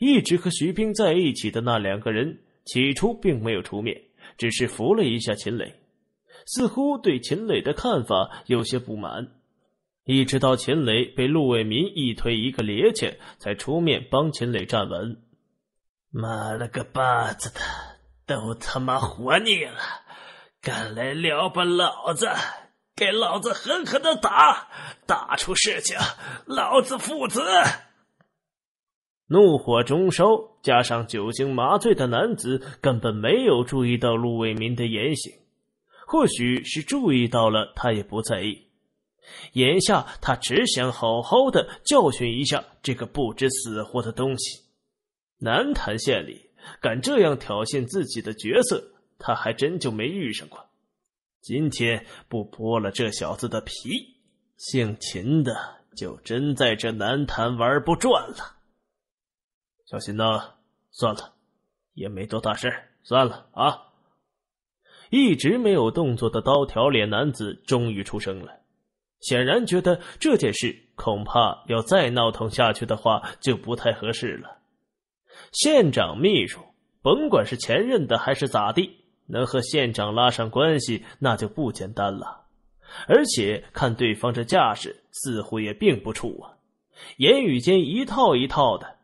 一直和徐冰在一起的那两个人起初并没有出面。只是扶了一下秦磊，似乎对秦磊的看法有些不满。一直到秦磊被陆伟民一推，一个趔趄，才出面帮秦磊站稳。妈了个巴子的，都他妈活腻了！敢来撩拨老子给老子狠狠的打，打出事情，老子负责。怒火中烧，加上酒精麻醉的男子根本没有注意到陆伟民的言行，或许是注意到了，他也不在意。眼下他只想好好的教训一下这个不知死活的东西。南坛县里敢这样挑衅自己的角色，他还真就没遇上过。今天不剥了这小子的皮，姓秦的就真在这南坛玩不转了。小心呐！算了，也没多大事算了啊！一直没有动作的刀条脸男子终于出声了，显然觉得这件事恐怕要再闹腾下去的话就不太合适了。县长秘书，甭管是前任的还是咋地，能和县长拉上关系，那就不简单了。而且看对方这架势，似乎也并不怵啊，言语间一套一套的。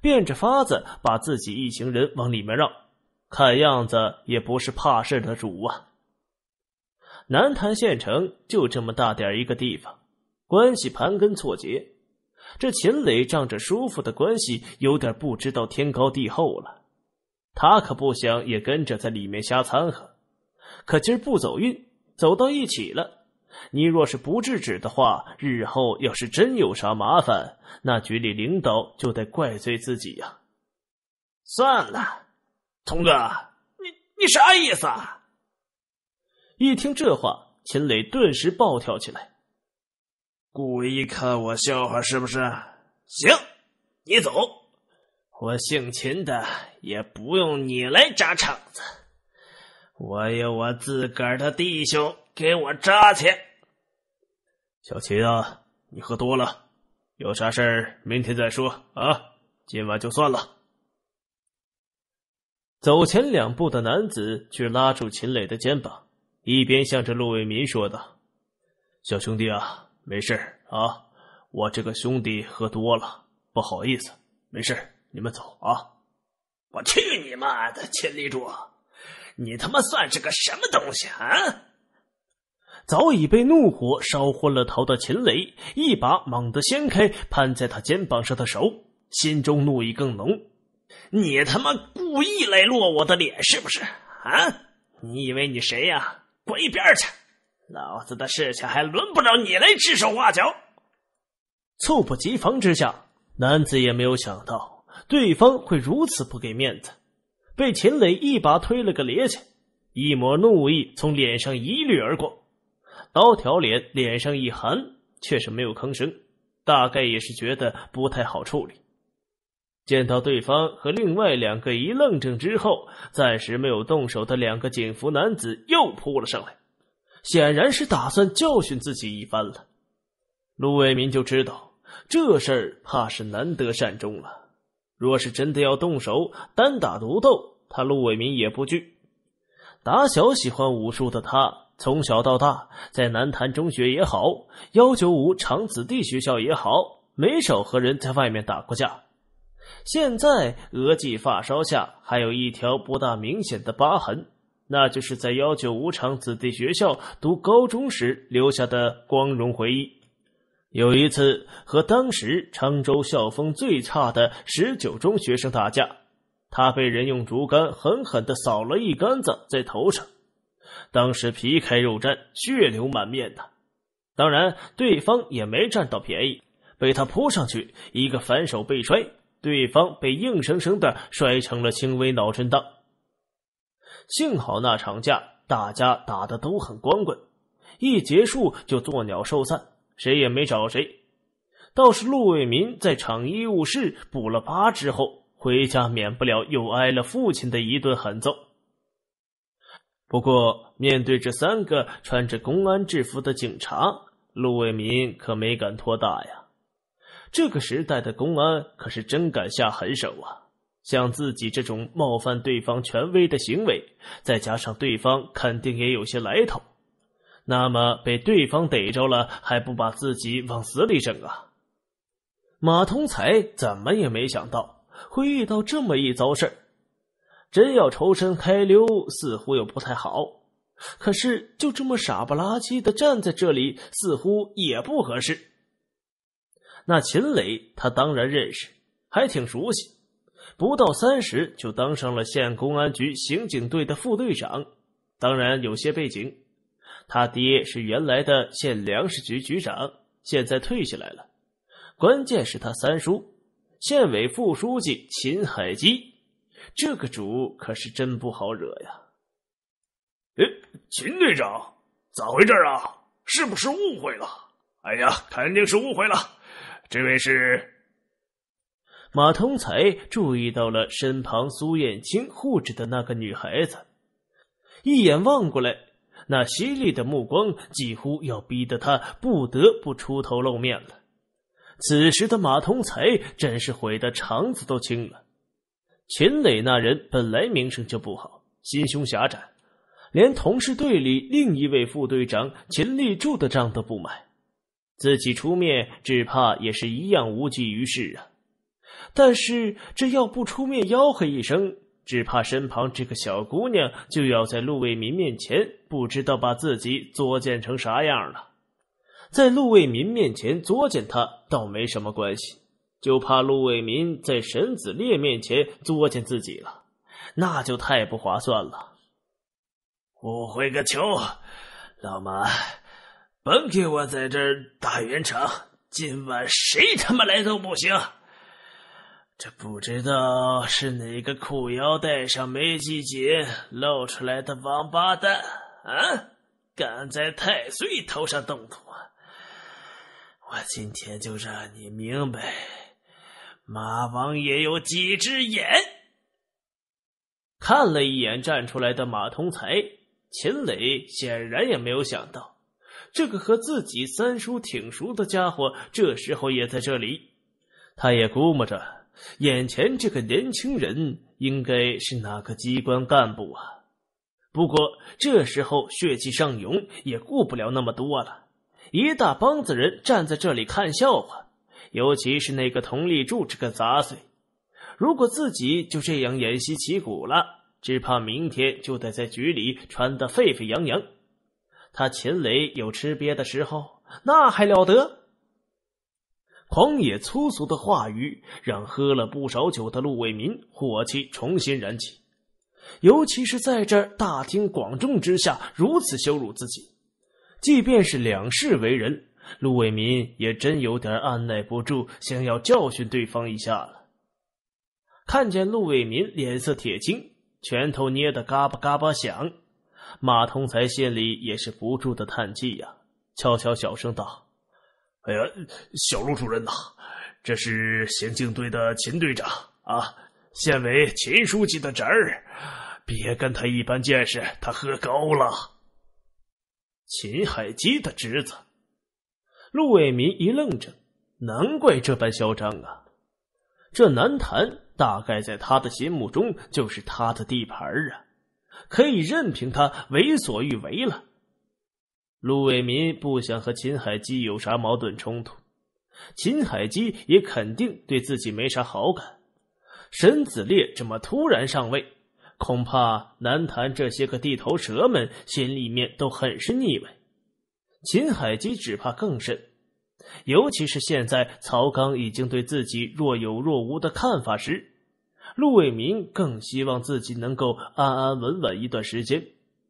变着法子把自己一行人往里面绕，看样子也不是怕事的主啊。南坛县城就这么大点一个地方，关系盘根错节。这秦磊仗着叔父的关系，有点不知道天高地厚了。他可不想也跟着在里面瞎掺和，可今儿不走运，走到一起了。你若是不制止的话，日后要是真有啥麻烦，那局里领导就得怪罪自己呀。算了，童哥，你你啥意思？啊？一听这话，秦磊顿时暴跳起来，故意看我笑话是不是？行，你走，我姓秦的也不用你来砸场子，我有我自个儿的弟兄。给我扎去！小秦啊，你喝多了，有啥事儿明天再说啊，今晚就算了。走前两步的男子却拉住秦磊的肩膀，一边向着陆伟民说道：“小兄弟啊，没事啊，我这个兄弟喝多了，不好意思，没事，你们走啊。”我去你妈的，秦立柱，你他妈算是个什么东西啊！早已被怒火烧昏了头的秦雷，一把猛地掀开攀在他肩膀上的手，心中怒意更浓：“你他妈故意来落我的脸是不是？啊？你以为你谁呀？滚一边去！老子的事情还轮不着你来指手画脚。”猝不及防之下，男子也没有想到对方会如此不给面子，被秦磊一把推了个趔趄，一抹怒意从脸上一掠而过。刀条脸脸上一寒，却是没有吭声，大概也是觉得不太好处理。见到对方和另外两个一愣怔之后，暂时没有动手的两个警服男子又扑了上来，显然是打算教训自己一番了。陆伟民就知道这事儿怕是难得善终了。若是真的要动手单打独斗，他陆伟民也不惧，打小喜欢武术的他。从小到大，在南坛中学也好，幺九五厂子弟学校也好，没少和人在外面打过架。现在额际发梢下还有一条不大明显的疤痕，那就是在幺九五厂子弟学校读高中时留下的光荣回忆。有一次和当时常州校风最差的十九中学生打架，他被人用竹竿狠狠的扫了一竿子在头上。当时皮开肉绽、血流满面的，当然对方也没占到便宜，被他扑上去一个反手背摔，对方被硬生生的摔成了轻微脑震荡。幸好那场架大家打的都很光棍，一结束就作鸟兽散，谁也没找谁。倒是陆伟民在厂医务室补了疤之后，回家免不了又挨了父亲的一顿狠揍。不过，面对这三个穿着公安制服的警察，陆伟民可没敢托大呀。这个时代的公安可是真敢下狠手啊！像自己这种冒犯对方权威的行为，再加上对方肯定也有些来头，那么被对方逮着了，还不把自己往死里整啊？马通才怎么也没想到会遇到这么一遭事儿。真要抽身开溜，似乎又不太好；可是就这么傻不拉几的站在这里，似乎也不合适。那秦磊他当然认识，还挺熟悉。不到三十就当上了县公安局刑警队的副队长，当然有些背景。他爹是原来的县粮食局局长，现在退下来了。关键是，他三叔，县委副书记秦海基。这个主可是真不好惹呀！哎，秦队长，咋回事啊？是不是误会了？哎呀，肯定是误会了。这位是马通才，注意到了身旁苏燕青护着的那个女孩子，一眼望过来，那犀利的目光几乎要逼得他不得不出头露面了。此时的马通才真是悔得肠子都青了。秦磊那人本来名声就不好，心胸狭窄，连同事队里另一位副队长秦立柱的账都不买，自己出面只怕也是一样无济于事啊。但是这要不出面吆喝一声，只怕身旁这个小姑娘就要在陆卫民面前不知道把自己作践成啥样了。在陆卫民面前作践她倒没什么关系。就怕陆伟民在沈子烈面前作践自己了，那就太不划算了。误会个球，老马，甭给我在这儿打圆场，今晚谁他妈来都不行。这不知道是哪个裤腰带上没系紧露出来的王八蛋啊，敢在太岁头上动土，我今天就让你明白。马王爷有几只眼？看了一眼站出来的马通才，秦磊显然也没有想到，这个和自己三叔挺熟的家伙，这时候也在这里。他也估摸着，眼前这个年轻人应该是哪个机关干部啊？不过这时候血气上涌，也顾不了那么多了。一大帮子人站在这里看笑话。尤其是那个佟立柱这个杂碎，如果自己就这样偃息旗鼓了，只怕明天就得在局里传得沸沸扬扬。他秦雷有吃瘪的时候，那还了得？狂野粗俗的话语让喝了不少酒的陆伟民火气重新燃起，尤其是在这大庭广众之下如此羞辱自己，即便是两世为人。陆伟民也真有点按耐不住，想要教训对方一下了。看见陆伟民脸色铁青，拳头捏得嘎巴嘎巴响，马通才心里也是不住的叹气呀，悄悄小声道：“哎呀，小陆主任呐，这是刑警队的秦队长啊，现为秦书记的侄儿，别跟他一般见识，他喝高了。”秦海基的侄子。陆伟民一愣着，难怪这般嚣张啊！这南坛大概在他的心目中就是他的地盘啊，可以任凭他为所欲为了。陆伟民不想和秦海基有啥矛盾冲突，秦海基也肯定对自己没啥好感。沈子烈这么突然上位，恐怕南坛这些个地头蛇们心里面都很是腻味。秦海基只怕更甚，尤其是现在曹刚已经对自己若有若无的看法时，陆伟民更希望自己能够安安稳稳一段时间，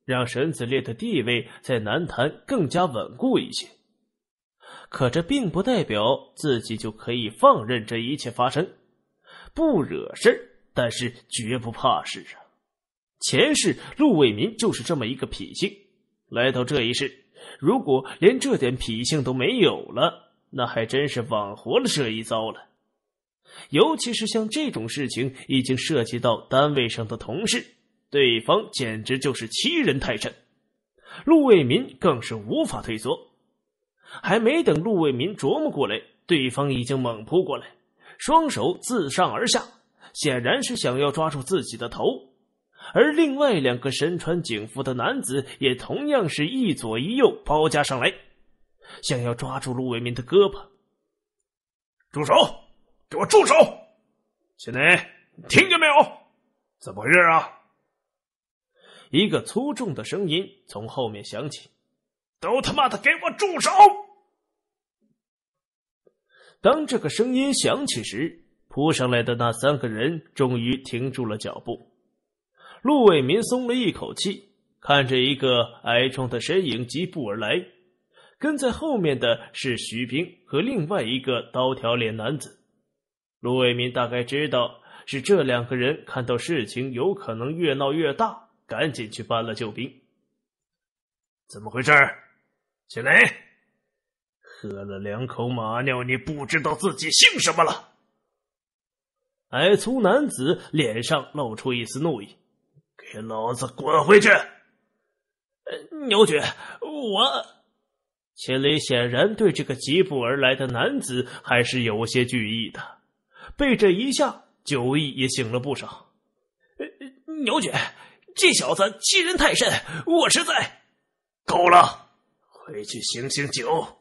让沈子烈的地位在南坛更加稳固一些。可这并不代表自己就可以放任这一切发生，不惹事，但是绝不怕事啊！前世陆伟民就是这么一个品性，来到这一世。如果连这点脾性都没有了，那还真是枉活了这一遭了。尤其是像这种事情，已经涉及到单位上的同事，对方简直就是欺人太甚。陆卫民更是无法退缩。还没等陆卫民琢磨过来，对方已经猛扑过来，双手自上而下，显然是想要抓住自己的头。而另外两个身穿警服的男子也同样是一左一右包夹上来，想要抓住陆伟民的胳膊。住手！给我住手！现在听见没有？怎么回事啊？一个粗重的声音从后面响起：“都他妈的给我住手！”当这个声音响起时，扑上来的那三个人终于停住了脚步。陆伟民松了一口气，看着一个矮壮的身影疾步而来，跟在后面的是徐兵和另外一个刀条脸男子。陆伟民大概知道是这两个人，看到事情有可能越闹越大，赶紧去搬了救兵。怎么回事？起来，喝了两口马尿，你不知道自己姓什么了？矮粗男子脸上露出一丝怒意。给老子滚回去！牛局，我秦雷显然对这个疾步而来的男子还是有些惧意的，被这一下酒意也醒了不少。牛局，这小子欺人太甚，我实在够了，回去醒醒酒，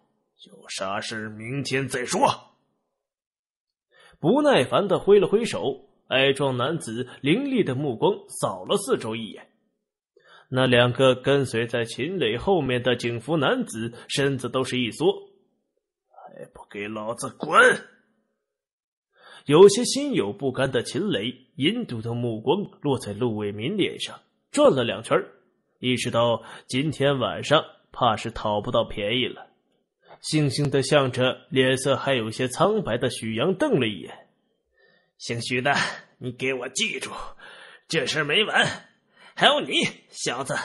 有啥事明天再说。不耐烦的挥了挥手。矮壮男子凌厉的目光扫了四周一眼，那两个跟随在秦磊后面的警服男子身子都是一缩，还不给老子滚！有些心有不甘的秦磊阴毒的目光落在陆伟民脸上，转了两圈，意识到今天晚上怕是讨不到便宜了，悻悻的向着脸色还有些苍白的许阳瞪了一眼。姓徐的，你给我记住，这事没完。还有你小子，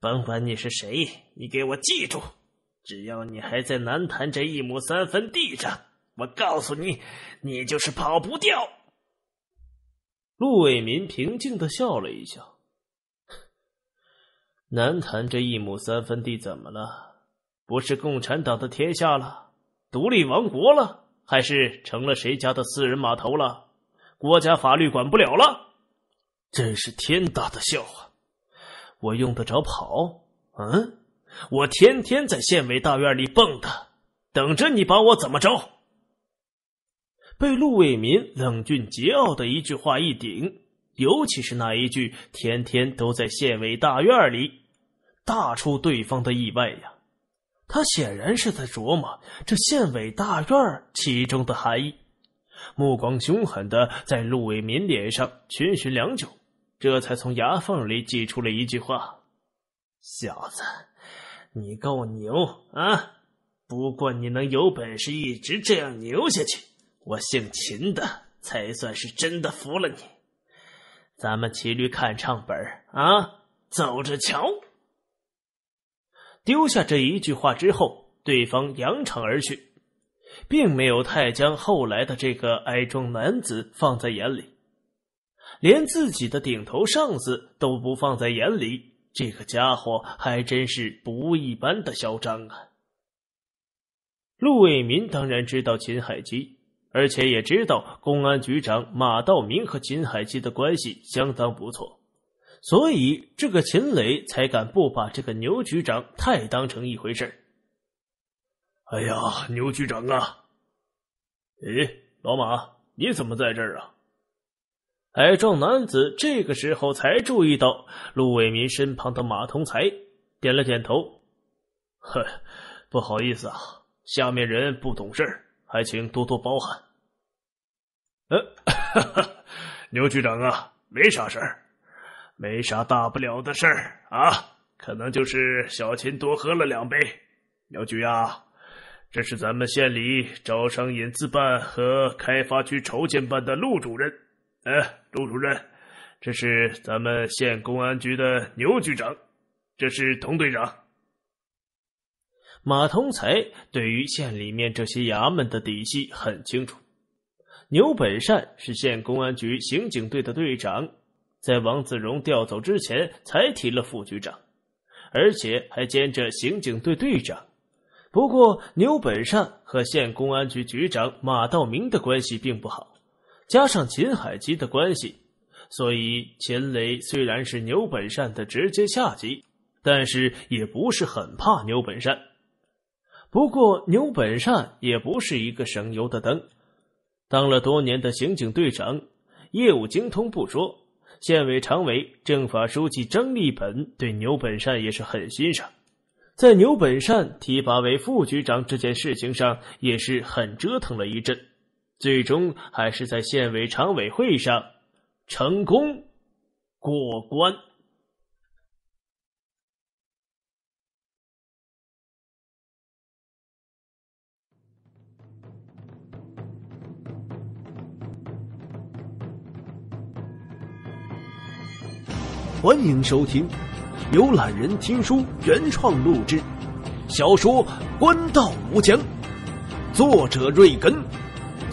甭管你是谁，你给我记住，只要你还在南坛这一亩三分地上，我告诉你，你就是跑不掉。陆伟民平静的笑了一笑，南坛这一亩三分地怎么了？不是共产党的天下了，独立王国了，还是成了谁家的私人码头了？国家法律管不了了，真是天大的笑话！我用得着跑？嗯，我天天在县委大院里蹦跶，等着你把我怎么着？被陆伟民冷峻桀骜的一句话一顶，尤其是那一句“天天都在县委大院里”，大出对方的意外呀！他显然是在琢磨这县委大院其中的含义。目光凶狠的在陆伟民脸上逡巡良久，这才从牙缝里挤出了一句话：“小子，你够牛啊！不过你能有本事一直这样牛下去，我姓秦的才算是真的服了你。咱们骑驴看唱本啊，走着瞧。”丢下这一句话之后，对方扬长而去。并没有太将后来的这个矮壮男子放在眼里，连自己的顶头上司都不放在眼里，这个家伙还真是不一般的嚣张啊！陆伟民当然知道秦海基，而且也知道公安局长马道明和秦海基的关系相当不错，所以这个秦磊才敢不把这个牛局长太当成一回事儿。哎呀，牛局长啊！哎，老马，你怎么在这儿啊？矮壮男子这个时候才注意到陆伟民身旁的马同才，点了点头。哼，不好意思啊，下面人不懂事还请多多包涵。呃，牛局长啊，没啥事儿，没啥大不了的事儿啊，可能就是小秦多喝了两杯。牛局啊。这是咱们县里招商引资办和开发区筹建办的陆主任，哎，陆主任，这是咱们县公安局的牛局长，这是童队长。马通才对于县里面这些衙门的底细很清楚。牛本善是县公安局刑警队的队长，在王子荣调走之前才提了副局长，而且还兼着刑警队队长。不过，牛本善和县公安局局长马道明的关系并不好，加上秦海基的关系，所以秦雷虽然是牛本善的直接下级，但是也不是很怕牛本善。不过，牛本善也不是一个省油的灯。当了多年的刑警队长，业务精通不说，县委常委、政法书记张立本对牛本善也是很欣赏。在牛本善提拔为副局长这件事情上也是很折腾了一阵，最终还是在县委常委会上成功过关。欢迎收听。游览人听书原创录制小说《官道无疆》，作者：瑞根，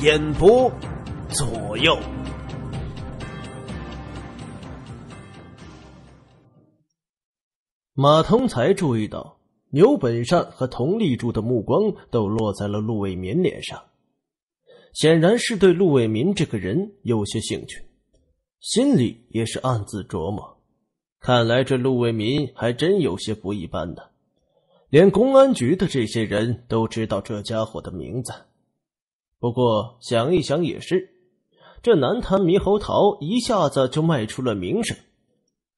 演播：左右。马腾才注意到牛本善和佟立柱的目光都落在了陆伟民脸上，显然是对陆伟民这个人有些兴趣，心里也是暗自琢磨。看来这陆伟民还真有些不一般呢，连公安局的这些人都知道这家伙的名字。不过想一想也是，这南坛猕猴桃一下子就卖出了名声。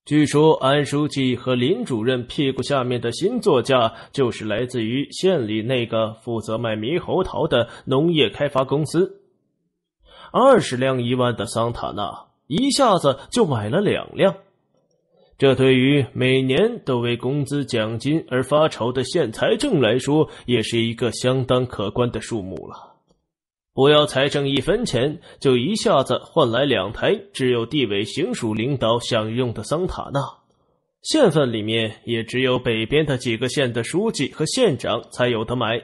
据说安书记和林主任屁股下面的新座驾，就是来自于县里那个负责卖猕猴桃的农业开发公司。二十辆一万的桑塔纳，一下子就买了两辆。这对于每年都为工资奖金而发愁的县财政来说，也是一个相当可观的数目了。不要财政一分钱，就一下子换来两台只有地委行署领导享用的桑塔纳。县份里面也只有北边的几个县的书记和县长才有得买，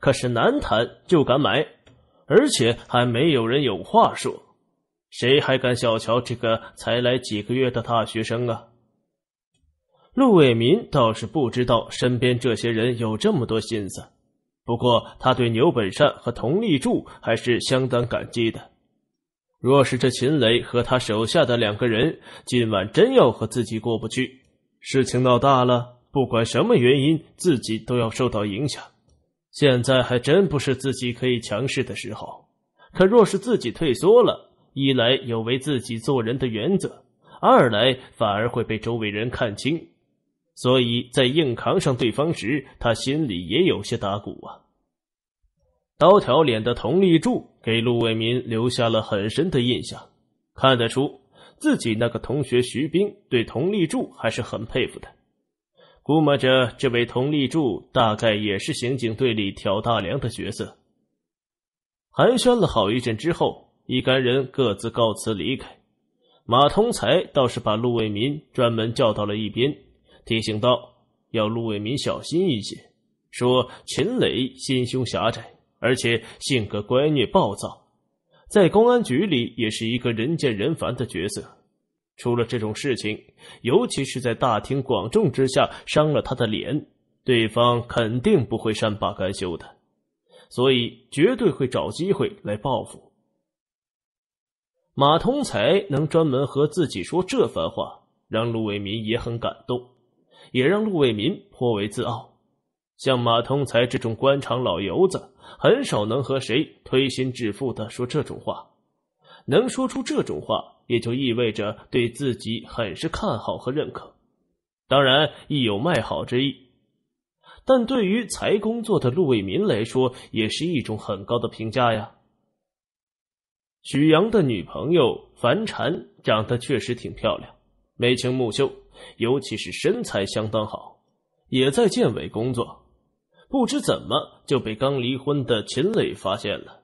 可是南谈就敢买，而且还没有人有话说，谁还敢小瞧这个才来几个月的大学生啊？陆伟民倒是不知道身边这些人有这么多心思，不过他对牛本善和佟立柱还是相当感激的。若是这秦雷和他手下的两个人今晚真要和自己过不去，事情闹大了，不管什么原因，自己都要受到影响。现在还真不是自己可以强势的时候。可若是自己退缩了，一来有违自己做人的原则，二来反而会被周围人看清。所以在硬扛上对方时，他心里也有些打鼓啊。刀条脸的佟立柱给陆伟民留下了很深的印象，看得出自己那个同学徐冰对佟立柱还是很佩服的。估摸着这位佟立柱大概也是刑警队里挑大梁的角色。寒暄了好一阵之后，一干人各自告辞离开。马通才倒是把陆伟民专门叫到了一边。提醒道：“要陆伟民小心一些。”说：“秦磊心胸狭窄，而且性格乖戾暴躁，在公安局里也是一个人见人烦的角色。出了这种事情，尤其是在大庭广众之下伤了他的脸，对方肯定不会善罢甘休的，所以绝对会找机会来报复。”马通才能专门和自己说这番话，让陆伟民也很感动。也让陆伟民颇为自傲。像马通才这种官场老油子，很少能和谁推心置腹的说这种话。能说出这种话，也就意味着对自己很是看好和认可，当然亦有卖好之意。但对于才工作的陆伟民来说，也是一种很高的评价呀。许阳的女朋友樊婵长得确实挺漂亮，眉清目秀。尤其是身材相当好，也在建委工作，不知怎么就被刚离婚的秦磊发现了，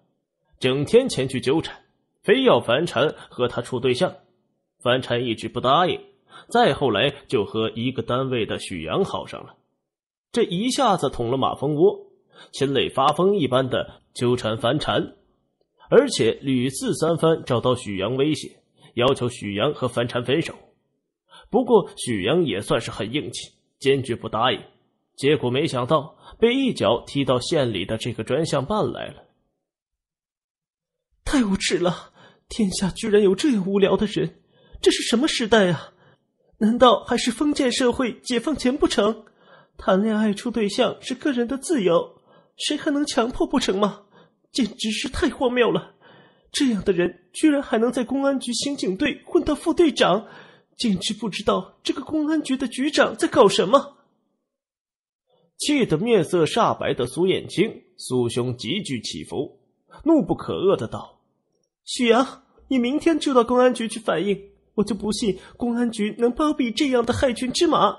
整天前去纠缠，非要樊婵和他处对象，樊婵一直不答应，再后来就和一个单位的许阳好上了，这一下子捅了马蜂窝，秦磊发疯一般的纠缠樊婵，而且屡次三番找到许阳威胁，要求许阳和樊婵分手。不过许阳也算是很硬气，坚决不答应。结果没想到被一脚踢到县里的这个专项办来了。太无耻了！天下居然有这样无聊的人，这是什么时代啊？难道还是封建社会解放前不成？谈恋爱处对象是个人的自由，谁还能强迫不成吗？简直是太荒谬了！这样的人居然还能在公安局刑警队混到副队长。简直不知道这个公安局的局长在搞什么！气得面色煞白的苏燕青，苏兄急剧起伏，怒不可遏的道：“许阳，你明天就到公安局去反映，我就不信公安局能包庇这样的害群之马。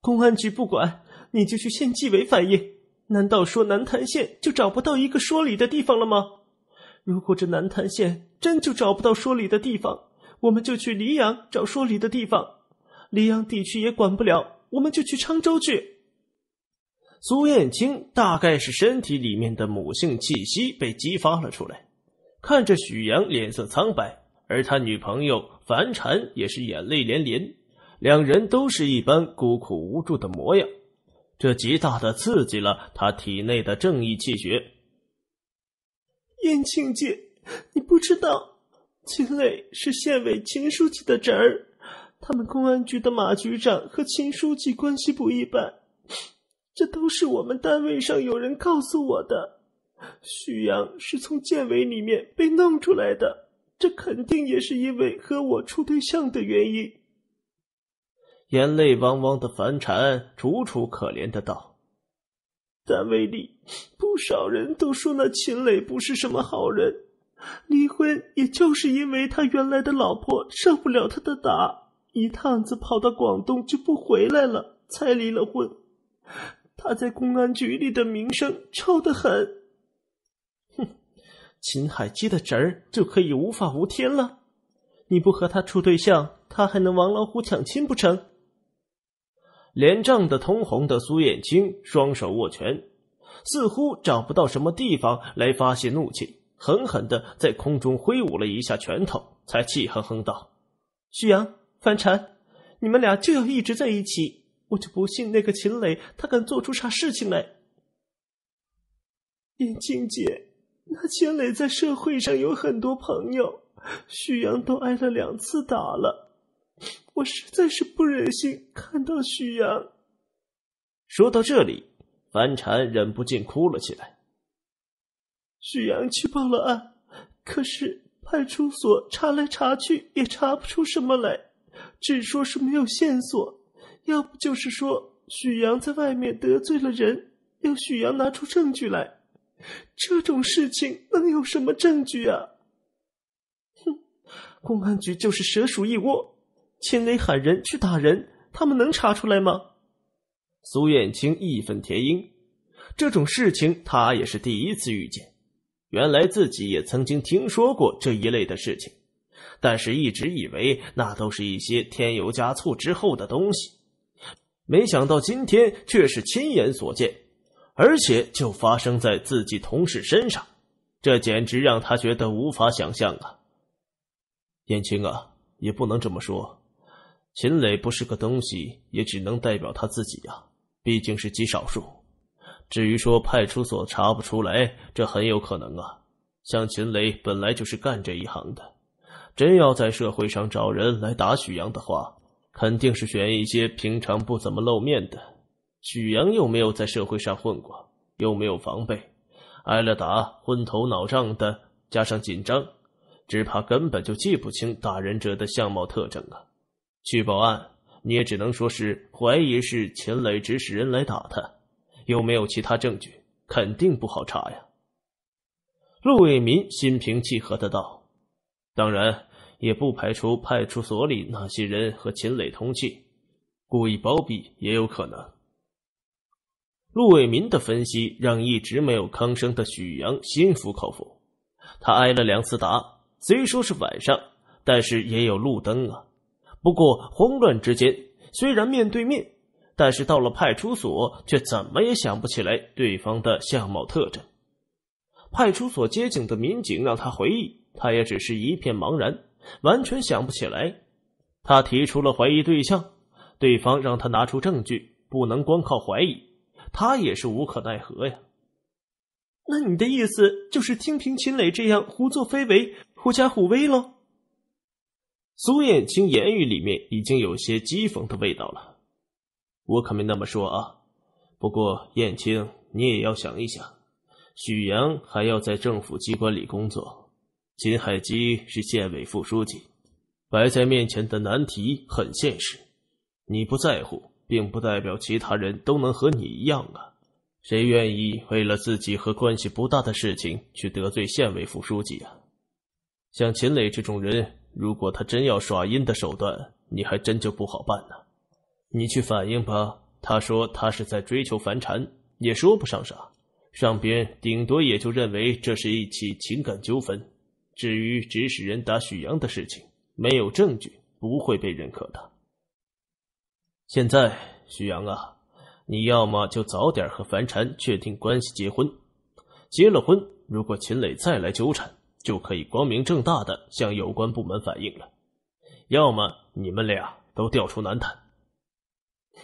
公安局不管，你就去县纪委反映。难道说南谭县就找不到一个说理的地方了吗？如果这南谭县真就找不到说理的地方，我们就去溧阳找说理的地方，溧阳地区也管不了，我们就去沧州去。苏燕青大概是身体里面的母性气息被激发了出来，看着许阳脸色苍白，而他女朋友樊婵也是眼泪连连，两人都是一般孤苦无助的模样，这极大的刺激了他体内的正义气血。燕青姐，你不知道。秦磊是县委秦书记的侄儿，他们公安局的马局长和秦书记关系不一般，这都是我们单位上有人告诉我的。徐阳是从建委里面被弄出来的，这肯定也是因为和我处对象的原因。眼泪汪汪的樊婵楚楚可怜的道：“单位里不少人都说那秦磊不是什么好人。”离婚也就是因为他原来的老婆受不了他的打，一趟子跑到广东就不回来了，才离了婚。他在公安局里的名声臭得很。哼，秦海基的侄儿就可以无法无天了？你不和他处对象，他还能王老虎抢亲不成？脸涨得通红的苏艳青双手握拳，似乎找不到什么地方来发泄怒气。狠狠的在空中挥舞了一下拳头，才气哼哼道：“徐阳，樊婵，你们俩就要一直在一起？我就不信那个秦磊，他敢做出啥事情来。”燕青姐，那秦磊在社会上有很多朋友，徐阳都挨了两次打了，我实在是不忍心看到徐阳。说到这里，凡婵忍不禁哭了起来。许阳去报了案，可是派出所查来查去也查不出什么来，只说是没有线索，要不就是说许阳在外面得罪了人，要许阳拿出证据来。这种事情能有什么证据啊？哼，公安局就是蛇鼠一窝，千雷喊人去打人，他们能查出来吗？苏艳青义愤填膺，这种事情他也是第一次遇见。原来自己也曾经听说过这一类的事情，但是一直以为那都是一些添油加醋之后的东西，没想到今天却是亲眼所见，而且就发生在自己同事身上，这简直让他觉得无法想象啊！燕青啊，也不能这么说，秦磊不是个东西，也只能代表他自己呀，毕竟是极少数。至于说派出所查不出来，这很有可能啊。像秦雷本来就是干这一行的，真要在社会上找人来打许阳的话，肯定是选一些平常不怎么露面的。许阳又没有在社会上混过，又没有防备，挨了打，昏头脑胀的，加上紧张，只怕根本就记不清打人者的相貌特征啊。去报案，你也只能说是怀疑是秦雷指使人来打他。有没有其他证据？肯定不好查呀。陆伟民心平气和的道：“当然，也不排除派出所里那些人和秦磊通气，故意包庇也有可能。”陆伟民的分析让一直没有吭声的许阳心服口服。他挨了两次打，虽说是晚上，但是也有路灯啊。不过慌乱之间，虽然面对面。但是到了派出所，却怎么也想不起来对方的相貌特征。派出所接警的民警让他回忆，他也只是一片茫然，完全想不起来。他提出了怀疑对象，对方让他拿出证据，不能光靠怀疑。他也是无可奈何呀。那你的意思就是听凭秦磊这样胡作非为、狐假虎威喽？苏燕青言语里面已经有些讥讽的味道了。我可没那么说啊，不过燕青，你也要想一想。许阳还要在政府机关里工作，秦海基是县委副书记，摆在面前的难题很现实。你不在乎，并不代表其他人都能和你一样啊。谁愿意为了自己和关系不大的事情去得罪县委副书记啊？像秦磊这种人，如果他真要耍阴的手段，你还真就不好办呢。你去反映吧。他说他是在追求樊尘，也说不上啥。上边顶多也就认为这是一起情感纠纷。至于指使人打许阳的事情，没有证据，不会被认可的。现在，许阳啊，你要么就早点和樊禅确定关系结婚，结了婚，如果秦磊再来纠缠，就可以光明正大的向有关部门反映了。要么你们俩都调出南坛，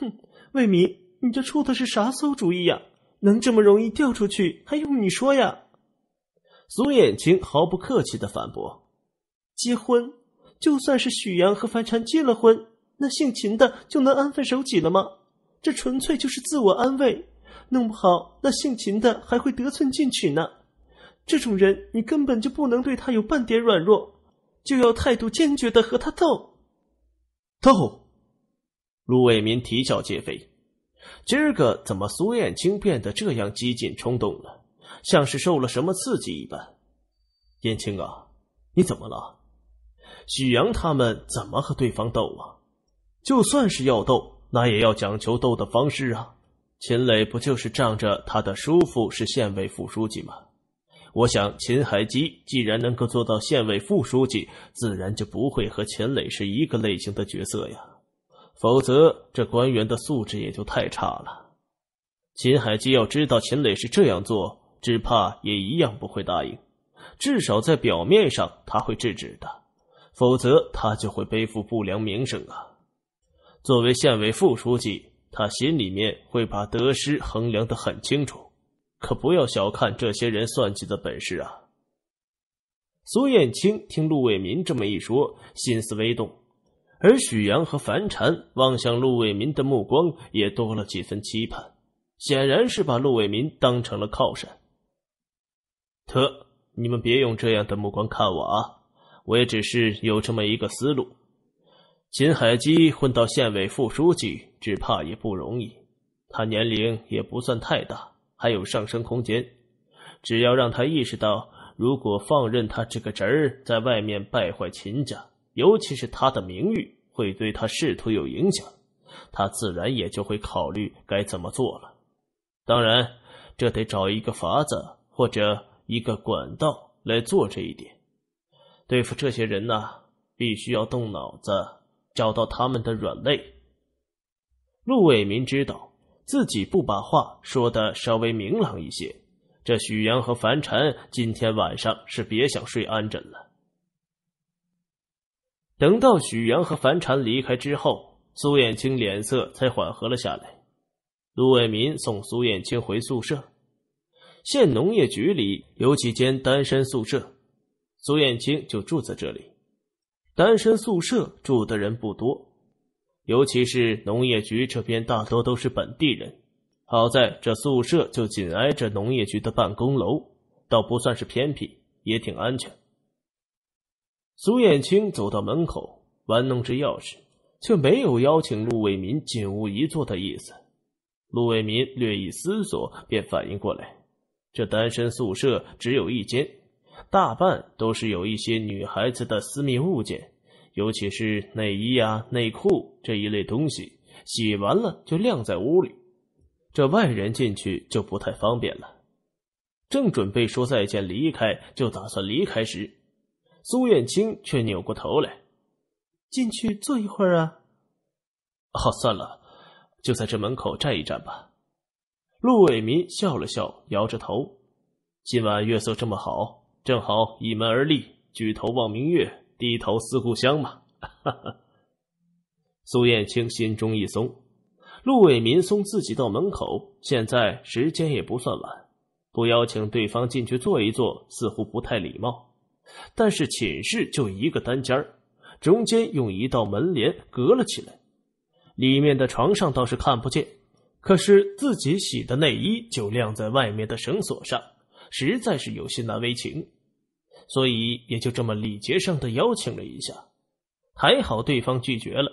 哼，魏明，你这出的是啥馊主意呀？能这么容易掉出去，还用你说呀？苏眼睛毫不客气的反驳：“结婚，就算是许阳和樊婵结了婚，那姓秦的就能安分守己了吗？这纯粹就是自我安慰，弄不好那姓秦的还会得寸进尺呢。这种人，你根本就不能对他有半点软弱，就要态度坚决的和他斗，斗。”陆伟民啼笑皆非，今儿个怎么苏燕青变得这样激进冲动了？像是受了什么刺激一般。燕青啊，你怎么了？许阳他们怎么和对方斗啊？就算是要斗，那也要讲求斗的方式啊。秦磊不就是仗着他的叔父是县委副书记吗？我想，秦海基既然能够做到县委副书记，自然就不会和秦磊是一个类型的角色呀。否则，这官员的素质也就太差了。秦海基要知道秦磊是这样做，只怕也一样不会答应，至少在表面上他会制止的。否则，他就会背负不良名声啊！作为县委副书记，他心里面会把得失衡量的很清楚。可不要小看这些人算计的本事啊！苏燕青听陆伟民这么一说，心思微动。而许阳和樊禅望向陆伟民的目光也多了几分期盼，显然是把陆伟民当成了靠山。特，你们别用这样的目光看我啊！我也只是有这么一个思路。秦海基混到县委副书记，只怕也不容易。他年龄也不算太大，还有上升空间。只要让他意识到，如果放任他这个侄儿在外面败坏秦家，尤其是他的名誉。会对他仕途有影响，他自然也就会考虑该怎么做了。当然，这得找一个法子或者一个管道来做这一点。对付这些人呢，必须要动脑子，找到他们的软肋。陆伟民知道自己不把话说的稍微明朗一些，这许阳和樊禅今天晚上是别想睡安枕了。等到许阳和樊禅离开之后，苏艳青脸色才缓和了下来。陆伟民送苏艳青回宿舍。县农业局里有几间单身宿舍，苏艳青就住在这里。单身宿舍住的人不多，尤其是农业局这边大多都是本地人。好在这宿舍就紧挨着农业局的办公楼，倒不算是偏僻，也挺安全。苏燕青走到门口，玩弄着钥匙，却没有邀请陆伟民进屋一坐的意思。陆伟民略一思索，便反应过来，这单身宿舍只有一间，大半都是有一些女孩子的私密物件，尤其是内衣啊、内裤这一类东西，洗完了就晾在屋里，这外人进去就不太方便了。正准备说再见离开，就打算离开时。苏艳青却扭过头来，进去坐一会儿啊。哦，算了，就在这门口站一站吧。陆伟民笑了笑，摇着头。今晚月色这么好，正好倚门而立，举头望明月，低头思故乡嘛。哈哈。苏艳青心中一松，陆伟民送自己到门口，现在时间也不算晚，不邀请对方进去坐一坐，似乎不太礼貌。但是寝室就一个单间中间用一道门帘隔了起来。里面的床上倒是看不见，可是自己洗的内衣就晾在外面的绳索上，实在是有些难为情，所以也就这么礼节上的邀请了一下。还好对方拒绝了，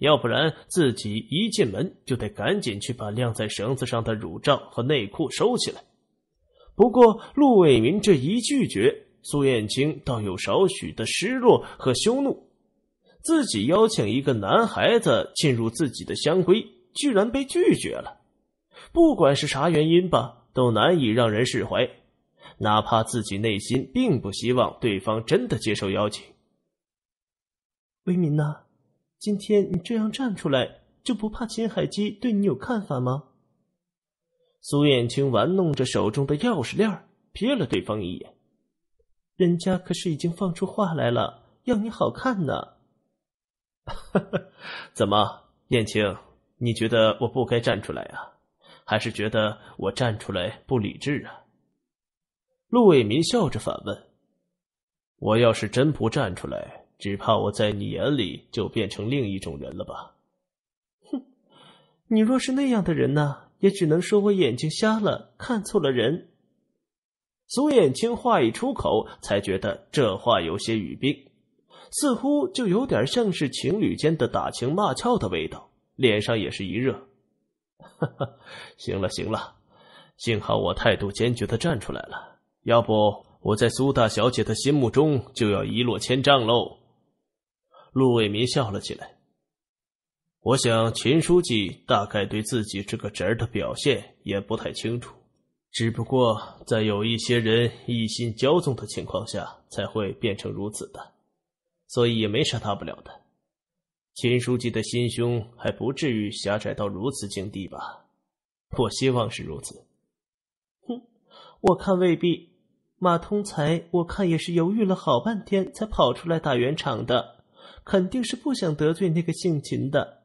要不然自己一进门就得赶紧去把晾在绳子上的乳罩和内裤收起来。不过陆伟民这一拒绝。苏艳青倒有少许的失落和羞怒，自己邀请一个男孩子进入自己的香闺，居然被拒绝了。不管是啥原因吧，都难以让人释怀。哪怕自己内心并不希望对方真的接受邀请。威民呐，今天你这样站出来，就不怕秦海基对你有看法吗？苏艳青玩弄着手中的钥匙链瞥了对方一眼。人家可是已经放出话来了，要你好看呢。哈哈，怎么，燕青，你觉得我不该站出来啊？还是觉得我站出来不理智啊？陆伟民笑着反问：“我要是真不站出来，只怕我在你眼里就变成另一种人了吧？”哼，你若是那样的人呢，也只能说我眼睛瞎了，看错了人。苏燕青话一出口，才觉得这话有些语病，似乎就有点像是情侣间的打情骂俏的味道，脸上也是一热。哈哈，行了行了，幸好我态度坚决的站出来了，要不我在苏大小姐的心目中就要一落千丈喽。陆伟民笑了起来，我想秦书记大概对自己这个侄儿的表现也不太清楚。只不过在有一些人一心骄纵的情况下，才会变成如此的，所以也没啥大不了的。秦书记的心胸还不至于狭窄到如此境地吧？我希望是如此。哼，我看未必。马通才，我看也是犹豫了好半天才跑出来打圆场的，肯定是不想得罪那个姓秦的。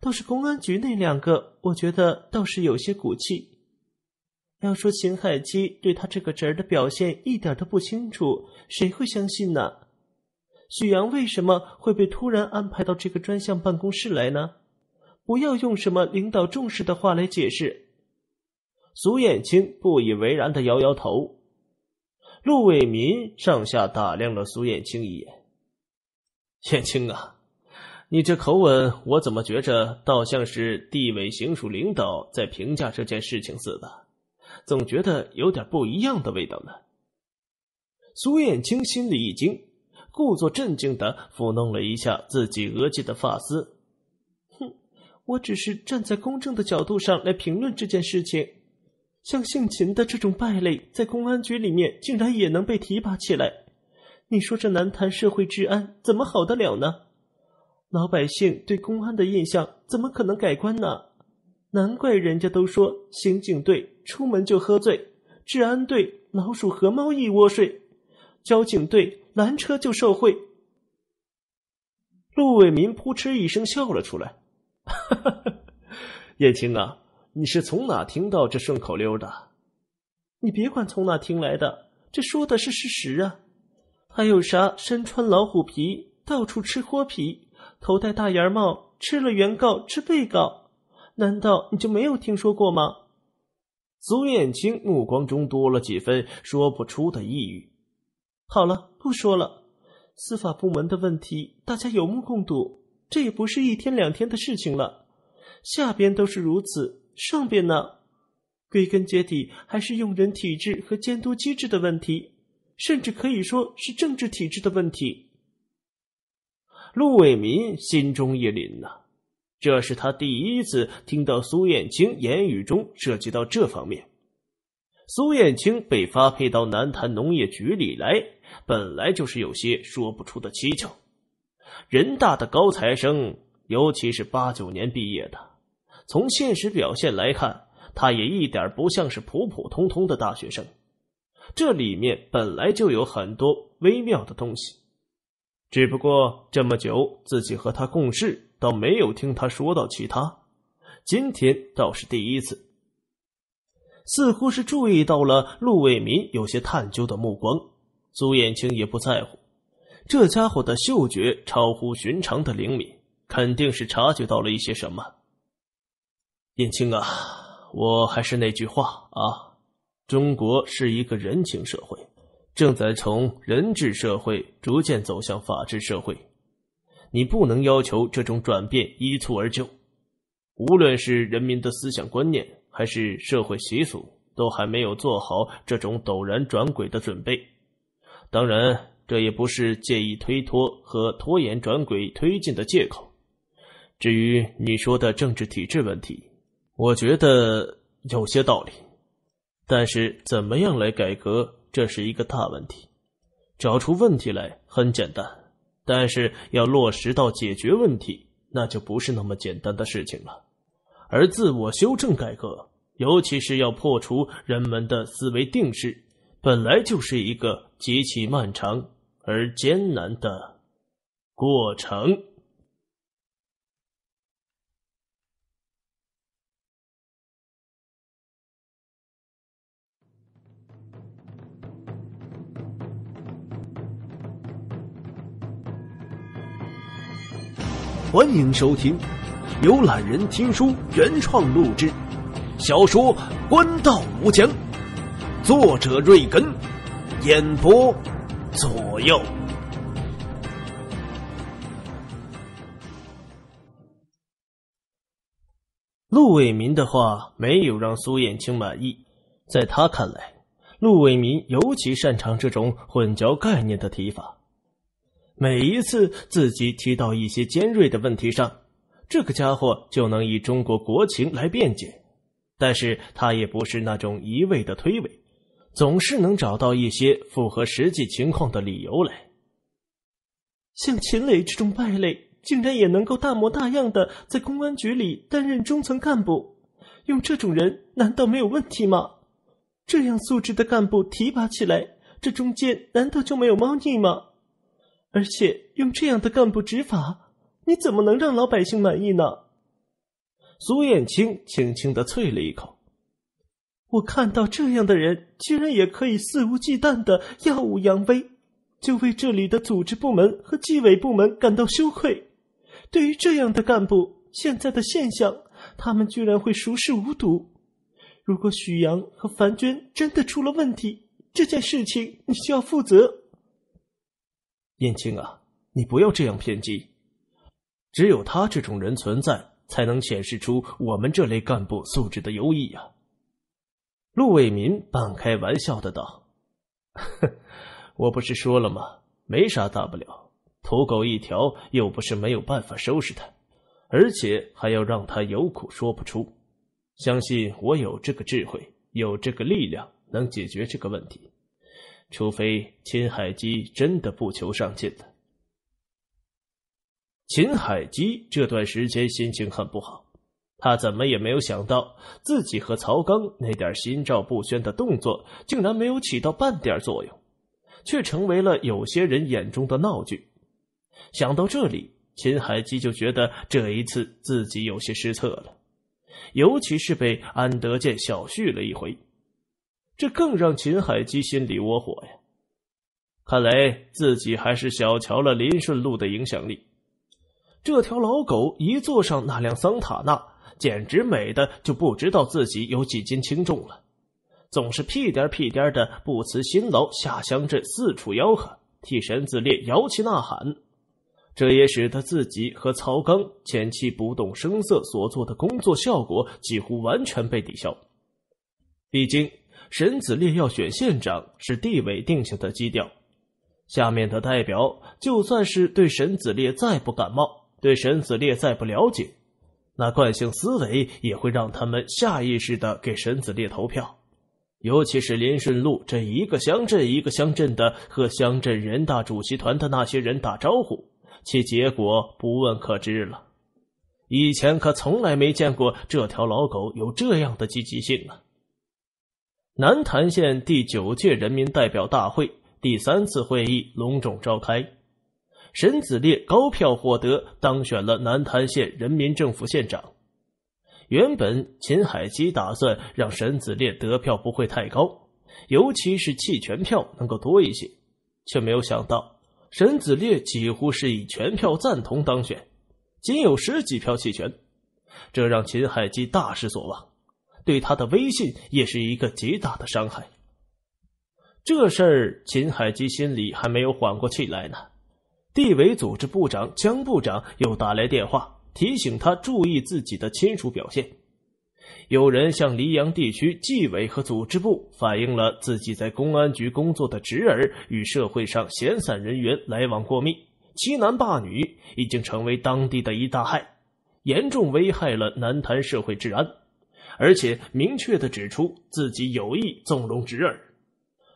倒是公安局那两个，我觉得倒是有些骨气。要说秦海基对他这个侄儿的表现一点都不清楚，谁会相信呢？许阳为什么会被突然安排到这个专项办公室来呢？不要用什么领导重视的话来解释。苏艳青不以为然的摇摇头。陆伟民上下打量了苏艳青一眼：“艳青啊，你这口吻，我怎么觉着倒像是地委行署领导在评价这件事情似的。”总觉得有点不一样的味道呢。苏燕青心里一惊，故作镇静的抚弄了一下自己额际的发丝。哼，我只是站在公正的角度上来评论这件事情。像姓秦的这种败类，在公安局里面竟然也能被提拔起来，你说这难谈社会治安怎么好得了呢？老百姓对公安的印象怎么可能改观呢？难怪人家都说，刑警队出门就喝醉，治安队老鼠和猫一窝睡，交警队拦车就受贿。陆伟民扑哧一声笑了出来：“燕 青啊，你是从哪听到这顺口溜的？”“你别管从哪听来的，这说的是事实啊。”“还有啥？身穿老虎皮，到处吃豁皮，头戴大檐帽，吃了原告吃被告。”难道你就没有听说过吗？苏燕青目光中多了几分说不出的抑郁。好了，不说了。司法部门的问题，大家有目共睹，这也不是一天两天的事情了。下边都是如此，上边呢？归根结底还是用人体制和监督机制的问题，甚至可以说是政治体制的问题。陆伟民心中一凛呐。这是他第一次听到苏燕青言语中涉及到这方面。苏燕青被发配到南坛农业局里来，本来就是有些说不出的蹊跷。人大的高材生，尤其是八九年毕业的，从现实表现来看，他也一点不像是普普通通的大学生。这里面本来就有很多微妙的东西，只不过这么久自己和他共事。倒没有听他说到其他，今天倒是第一次。似乎是注意到了陆伟民有些探究的目光，苏延青也不在乎。这家伙的嗅觉超乎寻常的灵敏，肯定是察觉到了一些什么。燕青啊，我还是那句话啊，中国是一个人情社会，正在从人治社会逐渐走向法治社会。你不能要求这种转变一蹴而就，无论是人民的思想观念还是社会习俗，都还没有做好这种陡然转轨的准备。当然，这也不是介意推脱和拖延转轨推进的借口。至于你说的政治体制问题，我觉得有些道理，但是怎么样来改革，这是一个大问题。找出问题来很简单。但是要落实到解决问题，那就不是那么简单的事情了。而自我修正、改革，尤其是要破除人们的思维定式，本来就是一个极其漫长而艰难的过程。欢迎收听，由懒人听书原创录制小说《官道无疆》，作者：瑞根，演播：左右。陆伟民的话没有让苏艳青满意，在他看来，陆伟民尤其擅长这种混淆概念的提法。每一次自己提到一些尖锐的问题上，这个家伙就能以中国国情来辩解。但是他也不是那种一味的推诿，总是能找到一些符合实际情况的理由来。像秦磊这种败类，竟然也能够大模大样的在公安局里担任中层干部，用这种人难道没有问题吗？这样素质的干部提拔起来，这中间难道就没有猫腻吗？而且用这样的干部执法，你怎么能让老百姓满意呢？苏艳青轻轻的啐了一口。我看到这样的人居然也可以肆无忌惮的耀武扬威，就为这里的组织部门和纪委部门感到羞愧。对于这样的干部，现在的现象，他们居然会熟视无睹。如果许阳和樊娟真的出了问题，这件事情你需要负责。燕青啊，你不要这样偏激。只有他这种人存在，才能显示出我们这类干部素质的优异呀。陆伟民半开玩笑的道：“ 我不是说了吗？没啥大不了，土狗一条，又不是没有办法收拾他，而且还要让他有苦说不出。相信我，有这个智慧，有这个力量，能解决这个问题。”除非秦海基真的不求上进了。秦海基这段时间心情很不好，他怎么也没有想到，自己和曹刚那点心照不宣的动作，竟然没有起到半点作用，却成为了有些人眼中的闹剧。想到这里，秦海基就觉得这一次自己有些失策了，尤其是被安德建小旭了一回。这更让秦海基心里窝火呀！看来自己还是小瞧了林顺路的影响力。这条老狗一坐上那辆桑塔纳，简直美的就不知道自己有几斤轻重了。总是屁颠屁颠的不辞辛劳下乡镇，四处吆喝，替神子烈摇旗呐喊。这也使得自己和曹刚前期不动声色所做的工作效果几乎完全被抵消。毕竟，沈子烈要选县长是地委定下的基调，下面的代表就算是对沈子烈再不感冒，对沈子烈再不了解，那惯性思维也会让他们下意识的给沈子烈投票。尤其是林顺路这一个乡镇一个乡镇的和乡镇人大主席团的那些人打招呼，其结果不问可知了。以前可从来没见过这条老狗有这样的积极性啊！南潭县第九届人民代表大会第三次会议隆重召开，沈子烈高票获得当选了南潭县人民政府县长。原本秦海基打算让沈子烈得票不会太高，尤其是弃权票能够多一些，却没有想到沈子烈几乎是以全票赞同当选，仅有十几票弃权，这让秦海基大失所望。对他的威信也是一个极大的伤害。这事儿，秦海基心里还没有缓过气来呢。地委组织部长江部长又打来电话，提醒他注意自己的亲属表现。有人向黎阳地区纪委和组织部反映了，自己在公安局工作的侄儿与社会上闲散人员来往过密，欺男霸女，已经成为当地的一大害，严重危害了南坛社会治安。而且明确的指出自己有意纵容侄儿，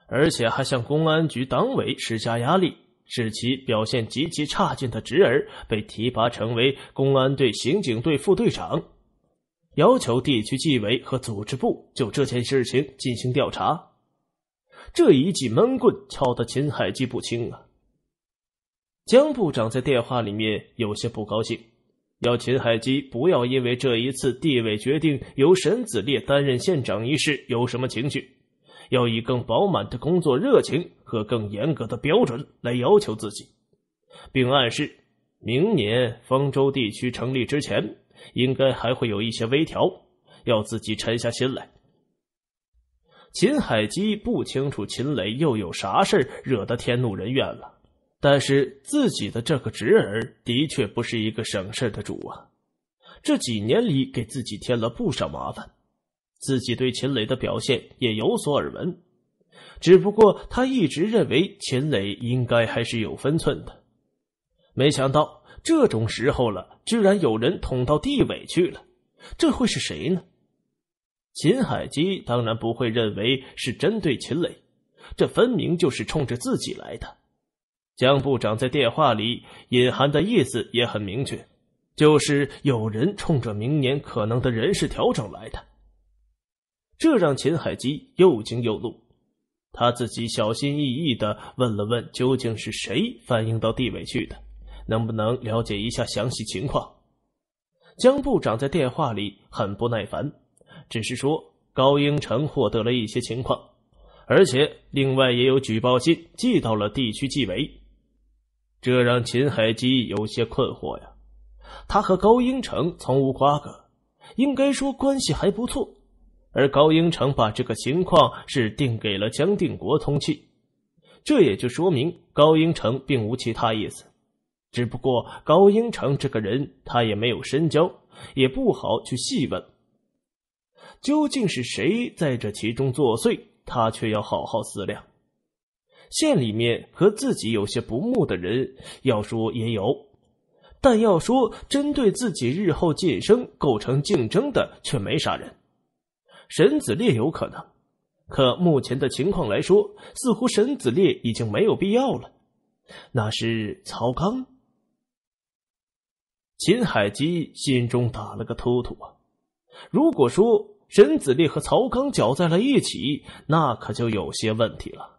而且还向公安局党委施加压力，使其表现极其差劲的侄儿被提拔成为公安队刑警队副队长，要求地区纪委和组织部就这件事情进行调查。这一记闷棍敲得秦海基不轻啊！姜部长在电话里面有些不高兴。要秦海基不要因为这一次地委决定由沈子烈担任县长一事有什么情绪，要以更饱满的工作热情和更严格的标准来要求自己，并暗示明年方舟地区成立之前，应该还会有一些微调，要自己沉下心来。秦海基不清楚秦磊又有啥事惹得天怒人怨了。但是自己的这个侄儿的确不是一个省事的主啊！这几年里给自己添了不少麻烦，自己对秦磊的表现也有所耳闻，只不过他一直认为秦磊应该还是有分寸的，没想到这种时候了，居然有人捅到地委去了，这会是谁呢？秦海基当然不会认为是针对秦磊，这分明就是冲着自己来的。江部长在电话里隐含的意思也很明确，就是有人冲着明年可能的人事调整来的。这让秦海基又惊又怒，他自己小心翼翼的问了问究竟是谁反映到地委去的，能不能了解一下详细情况。江部长在电话里很不耐烦，只是说高英成获得了一些情况，而且另外也有举报信寄到了地区纪委。这让秦海基有些困惑呀，他和高英成从无瓜葛，应该说关系还不错。而高英成把这个情况是定给了姜定国通气，这也就说明高英成并无其他意思。只不过高英成这个人，他也没有深交，也不好去细问。究竟是谁在这其中作祟，他却要好好思量。县里面和自己有些不睦的人，要说也有，但要说针对自己日后晋升构成竞争的，却没啥人。沈子烈有可能，可目前的情况来说，似乎沈子烈已经没有必要了。那是曹刚，秦海基心中打了个突突啊。如果说沈子烈和曹刚搅在了一起，那可就有些问题了。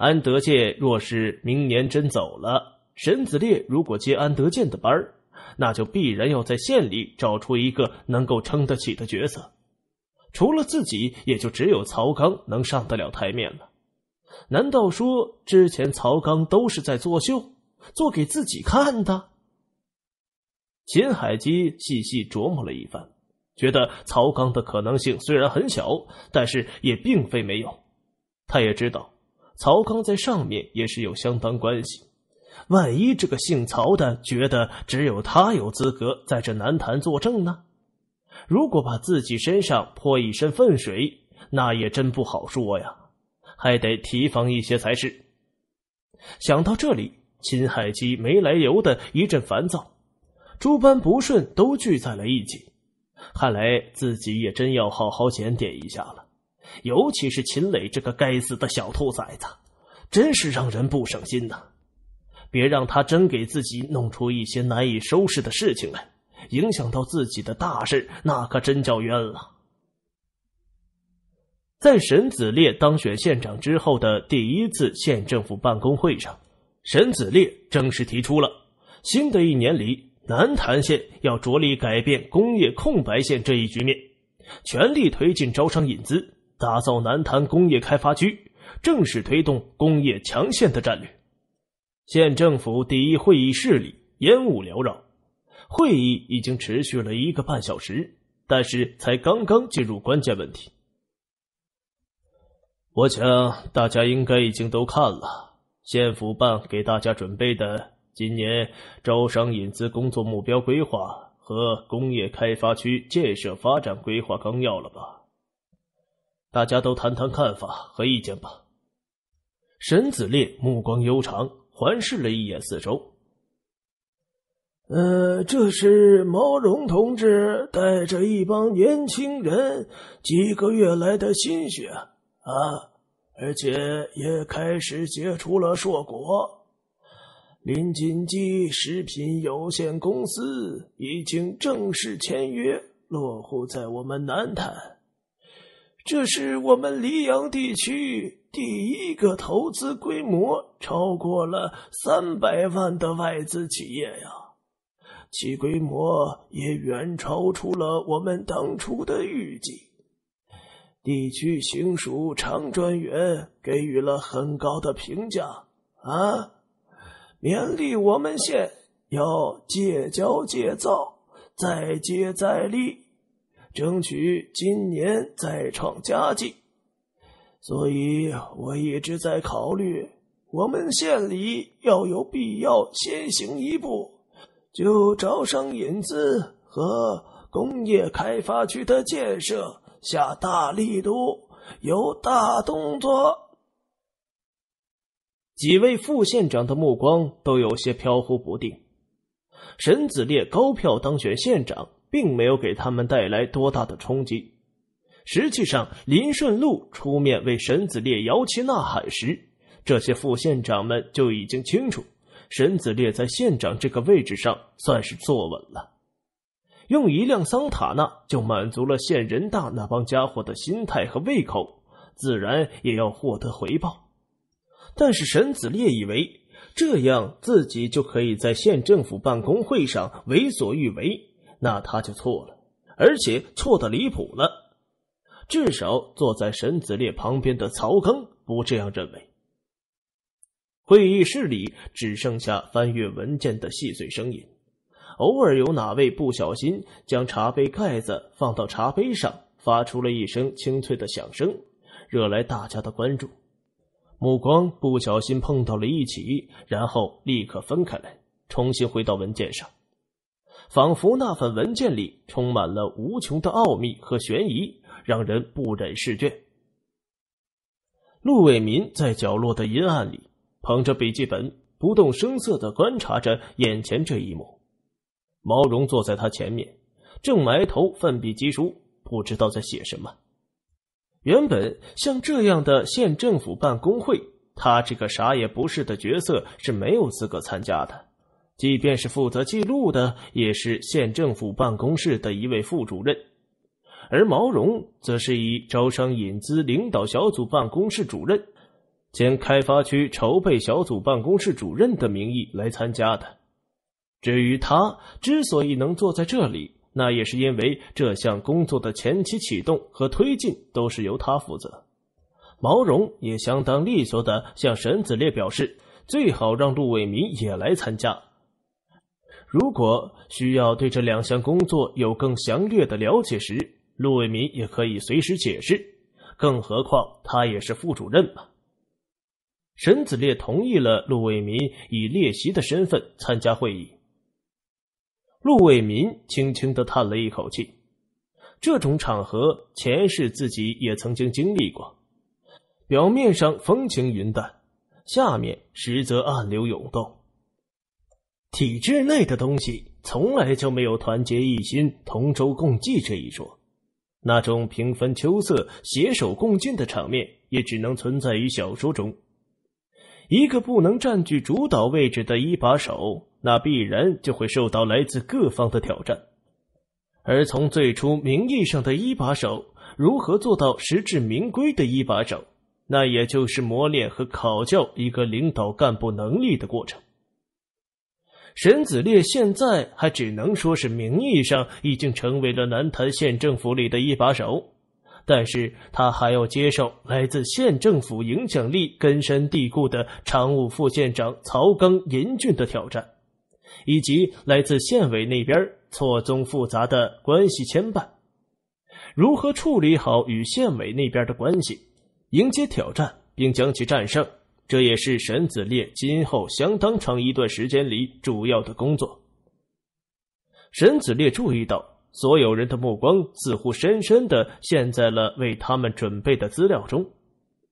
安德介若是明年真走了，沈子烈如果接安德建的班儿，那就必然要在县里找出一个能够撑得起的角色。除了自己，也就只有曹刚能上得了台面了。难道说之前曹刚都是在作秀，做给自己看的？秦海基细细琢磨了一番，觉得曹刚的可能性虽然很小，但是也并非没有。他也知道。曹刚在上面也是有相当关系，万一这个姓曹的觉得只有他有资格在这南坛作证呢？如果把自己身上泼一身粪水，那也真不好说呀，还得提防一些才是。想到这里，秦海基没来由的一阵烦躁，诸般不顺都聚在了一起，看来自己也真要好好检点一下了。尤其是秦磊这个该死的小兔崽子，真是让人不省心呐！别让他真给自己弄出一些难以收拾的事情来，影响到自己的大事，那可真叫冤了。在沈子烈当选县长之后的第一次县政府办公会上，沈子烈正式提出了新的一年里南潭县要着力改变工业空白县这一局面，全力推进招商引资。打造南坛工业开发区，正式推动工业强县的战略。县政府第一会议室里烟雾缭绕，会议已经持续了一个半小时，但是才刚刚进入关键问题。我想大家应该已经都看了县府办给大家准备的今年招商引资工作目标规划和工业开发区建设发展规划纲要了吧？大家都谈谈看法和意见吧。沈子烈目光悠长，环视了一眼四周。呃，这是毛荣同志带着一帮年轻人几个月来的心血啊，而且也开始结出了硕果。林锦记食品有限公司已经正式签约落户在我们南坦。这是我们黎阳地区第一个投资规模超过了三百万的外资企业呀，其规模也远超出了我们当初的预计。地区行署常专员给予了很高的评价啊，勉励我们县要戒骄戒躁，再接再厉。争取今年再创佳绩，所以我一直在考虑，我们县里要有必要先行一步，就招商引资和工业开发区的建设下大力度，有大动作。几位副县长的目光都有些飘忽不定。沈子烈高票当选县长。并没有给他们带来多大的冲击。实际上，林顺路出面为沈子烈摇旗呐喊时，这些副县长们就已经清楚，沈子烈在县长这个位置上算是坐稳了。用一辆桑塔纳就满足了县人大那帮家伙的心态和胃口，自然也要获得回报。但是沈子烈以为这样自己就可以在县政府办公会上为所欲为。那他就错了，而且错的离谱了。至少坐在沈子烈旁边的曹刚不这样认为。会议室里只剩下翻阅文件的细碎声音，偶尔有哪位不小心将茶杯盖子放到茶杯上，发出了一声清脆的响声，惹来大家的关注。目光不小心碰到了一起，然后立刻分开来，重新回到文件上。仿佛那份文件里充满了无穷的奥秘和悬疑，让人不忍释卷。陆伟民在角落的阴暗里捧着笔记本，不动声色的观察着眼前这一幕。毛荣坐在他前面，正埋头奋笔疾书，不知道在写什么。原本像这样的县政府办公会，他这个啥也不是的角色是没有资格参加的。即便是负责记录的，也是县政府办公室的一位副主任，而毛荣则是以招商引资领导小组办公室主任兼开发区筹备小组办公室主任的名义来参加的。至于他之所以能坐在这里，那也是因为这项工作的前期启动和推进都是由他负责。毛荣也相当利索的向沈子烈表示，最好让陆伟民也来参加。如果需要对这两项工作有更详略的了解时，陆伟民也可以随时解释。更何况他也是副主任嘛。沈子烈同意了陆伟民以列席的身份参加会议。陆伟民轻轻的叹了一口气，这种场合前世自己也曾经经历过，表面上风轻云淡，下面实则暗流涌动。体制内的东西从来就没有团结一心、同舟共济这一说，那种平分秋色、携手共进的场面也只能存在于小说中。一个不能占据主导位置的一把手，那必然就会受到来自各方的挑战。而从最初名义上的一把手，如何做到实至名归的一把手，那也就是磨练和考教一个领导干部能力的过程。沈子烈现在还只能说是名义上已经成为了南坛县政府里的一把手，但是他还要接受来自县政府影响力根深蒂固的常务副县长曹刚严峻的挑战，以及来自县委那边错综复杂的关系牵绊。如何处理好与县委那边的关系，迎接挑战并将其战胜？这也是沈子烈今后相当长一段时间里主要的工作。沈子烈注意到，所有人的目光似乎深深的陷在了为他们准备的资料中。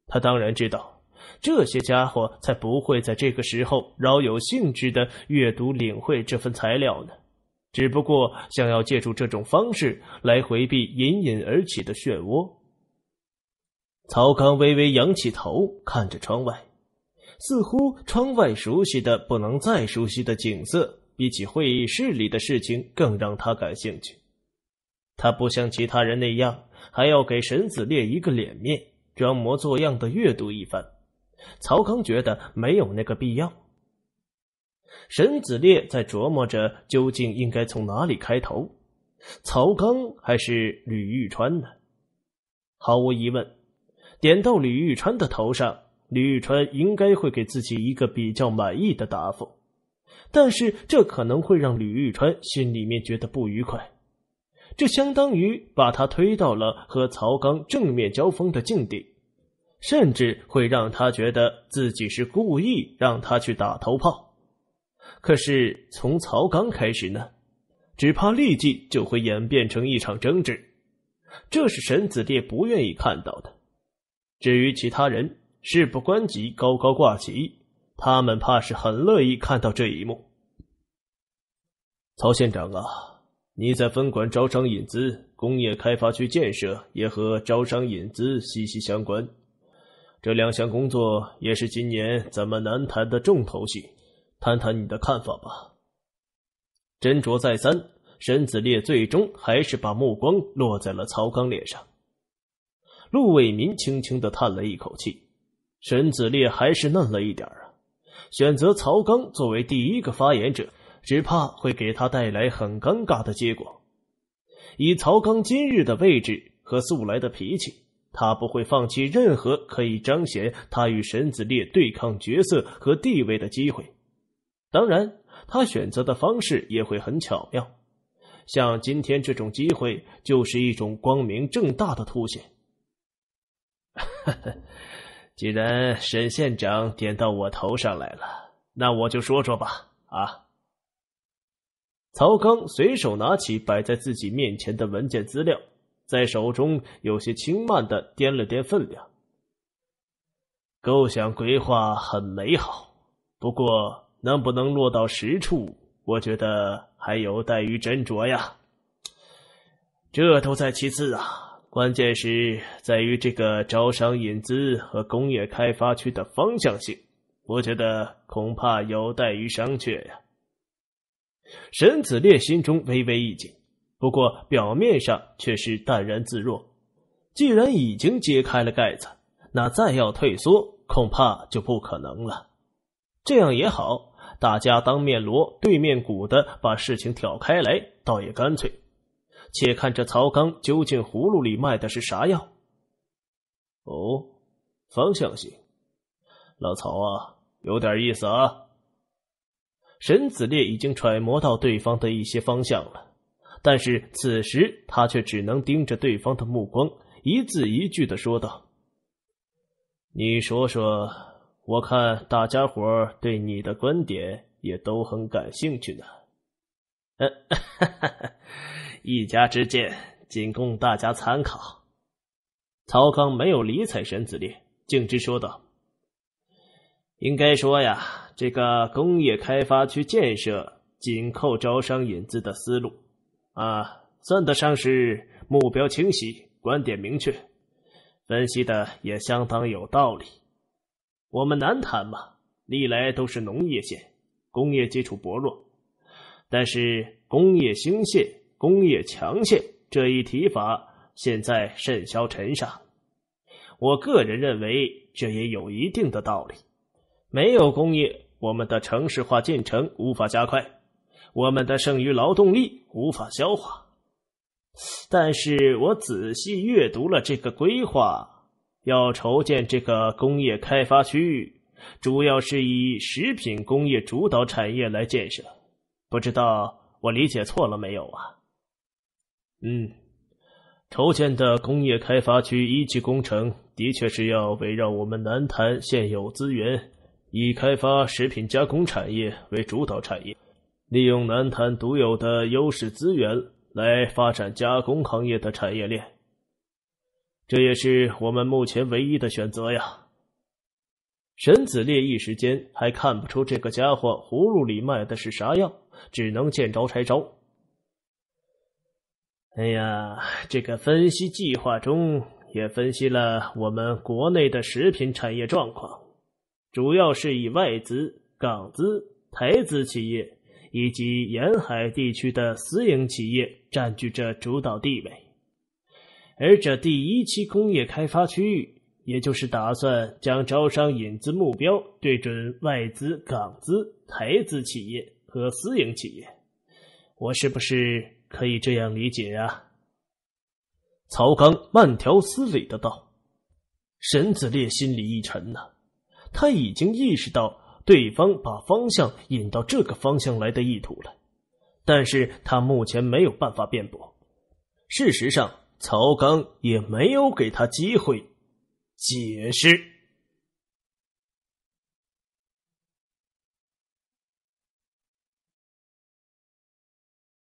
他当然知道，这些家伙才不会在这个时候饶有兴致的阅读领会这份材料呢。只不过，想要借助这种方式来回避隐隐而起的漩涡。曹刚微微扬起头，看着窗外。似乎窗外熟悉的不能再熟悉的景色，比起会议室里的事情更让他感兴趣。他不像其他人那样，还要给沈子烈一个脸面，装模作样的阅读一番。曹康觉得没有那个必要。沈子烈在琢磨着究竟应该从哪里开头，曹康还是吕玉川呢？毫无疑问，点到吕玉川的头上。吕玉川应该会给自己一个比较满意的答复，但是这可能会让吕玉川心里面觉得不愉快，这相当于把他推到了和曹刚正面交锋的境地，甚至会让他觉得自己是故意让他去打头炮。可是从曹刚开始呢，只怕立即就会演变成一场争执，这是沈子烈不愿意看到的。至于其他人。事不关己，高高挂起。他们怕是很乐意看到这一幕。曹县长啊，你在分管招商引资、工业开发区建设，也和招商引资息息相关。这两项工作也是今年咱们南谈的重头戏，谈谈你的看法吧。斟酌再三，沈子烈最终还是把目光落在了曹刚脸上。陆伟民轻轻的叹了一口气。沈子烈还是嫩了一点啊！选择曹刚作为第一个发言者，只怕会给他带来很尴尬的结果。以曹刚今日的位置和素来的脾气，他不会放弃任何可以彰显他与沈子烈对抗角色和地位的机会。当然，他选择的方式也会很巧妙。像今天这种机会，就是一种光明正大的凸显。呵呵。既然沈县长点到我头上来了，那我就说说吧。啊，曹刚随手拿起摆在自己面前的文件资料，在手中有些轻慢的掂了掂分量。构想规划很美好，不过能不能落到实处，我觉得还有待于斟酌呀。这都在其次啊。关键是在于这个招商引资和工业开发区的方向性，我觉得恐怕有待于商榷呀。沈子烈心中微微一紧，不过表面上却是淡然自若。既然已经揭开了盖子，那再要退缩恐怕就不可能了。这样也好，大家当面锣对面鼓的把事情挑开来，倒也干脆。且看这曹刚究竟葫芦里卖的是啥药？哦，方向性，老曹啊，有点意思啊。沈子烈已经揣摩到对方的一些方向了，但是此时他却只能盯着对方的目光，一字一句的说道：“你说说，我看大家伙对你的观点也都很感兴趣呢。”呃，哈哈哈。一家之见，仅供大家参考。曹刚没有理睬沈子烈，径直说道：“应该说呀，这个工业开发区建设紧扣招商引资的思路，啊，算得上是目标清晰，观点明确，分析的也相当有道理。我们南坛嘛，历来都是农业县，工业基础薄弱，但是工业兴县。”工业强县这一提法现在甚嚣尘上，我个人认为这也有一定的道理。没有工业，我们的城市化进程无法加快，我们的剩余劳动力无法消化。但是我仔细阅读了这个规划，要筹建这个工业开发区，主要是以食品工业主导产业来建设。不知道我理解错了没有啊？嗯，筹建的工业开发区一期工程的确是要围绕我们南坛现有资源，以开发食品加工产业为主导产业，利用南坛独有的优势资源来发展加工行业的产业链。这也是我们目前唯一的选择呀。沈子烈一时间还看不出这个家伙葫芦里卖的是啥药，只能见招拆招。哎呀，这个分析计划中也分析了我们国内的食品产业状况，主要是以外资、港资、台资企业以及沿海地区的私营企业占据着主导地位。而这第一期工业开发区域，也就是打算将招商引资目标对准外资、港资、台资企业和私营企业。我是不是？可以这样理解呀。”曹刚慢条斯理的道。沈子烈心里一沉呐，他已经意识到对方把方向引到这个方向来的意图了，但是他目前没有办法辩驳。事实上，曹刚也没有给他机会解释。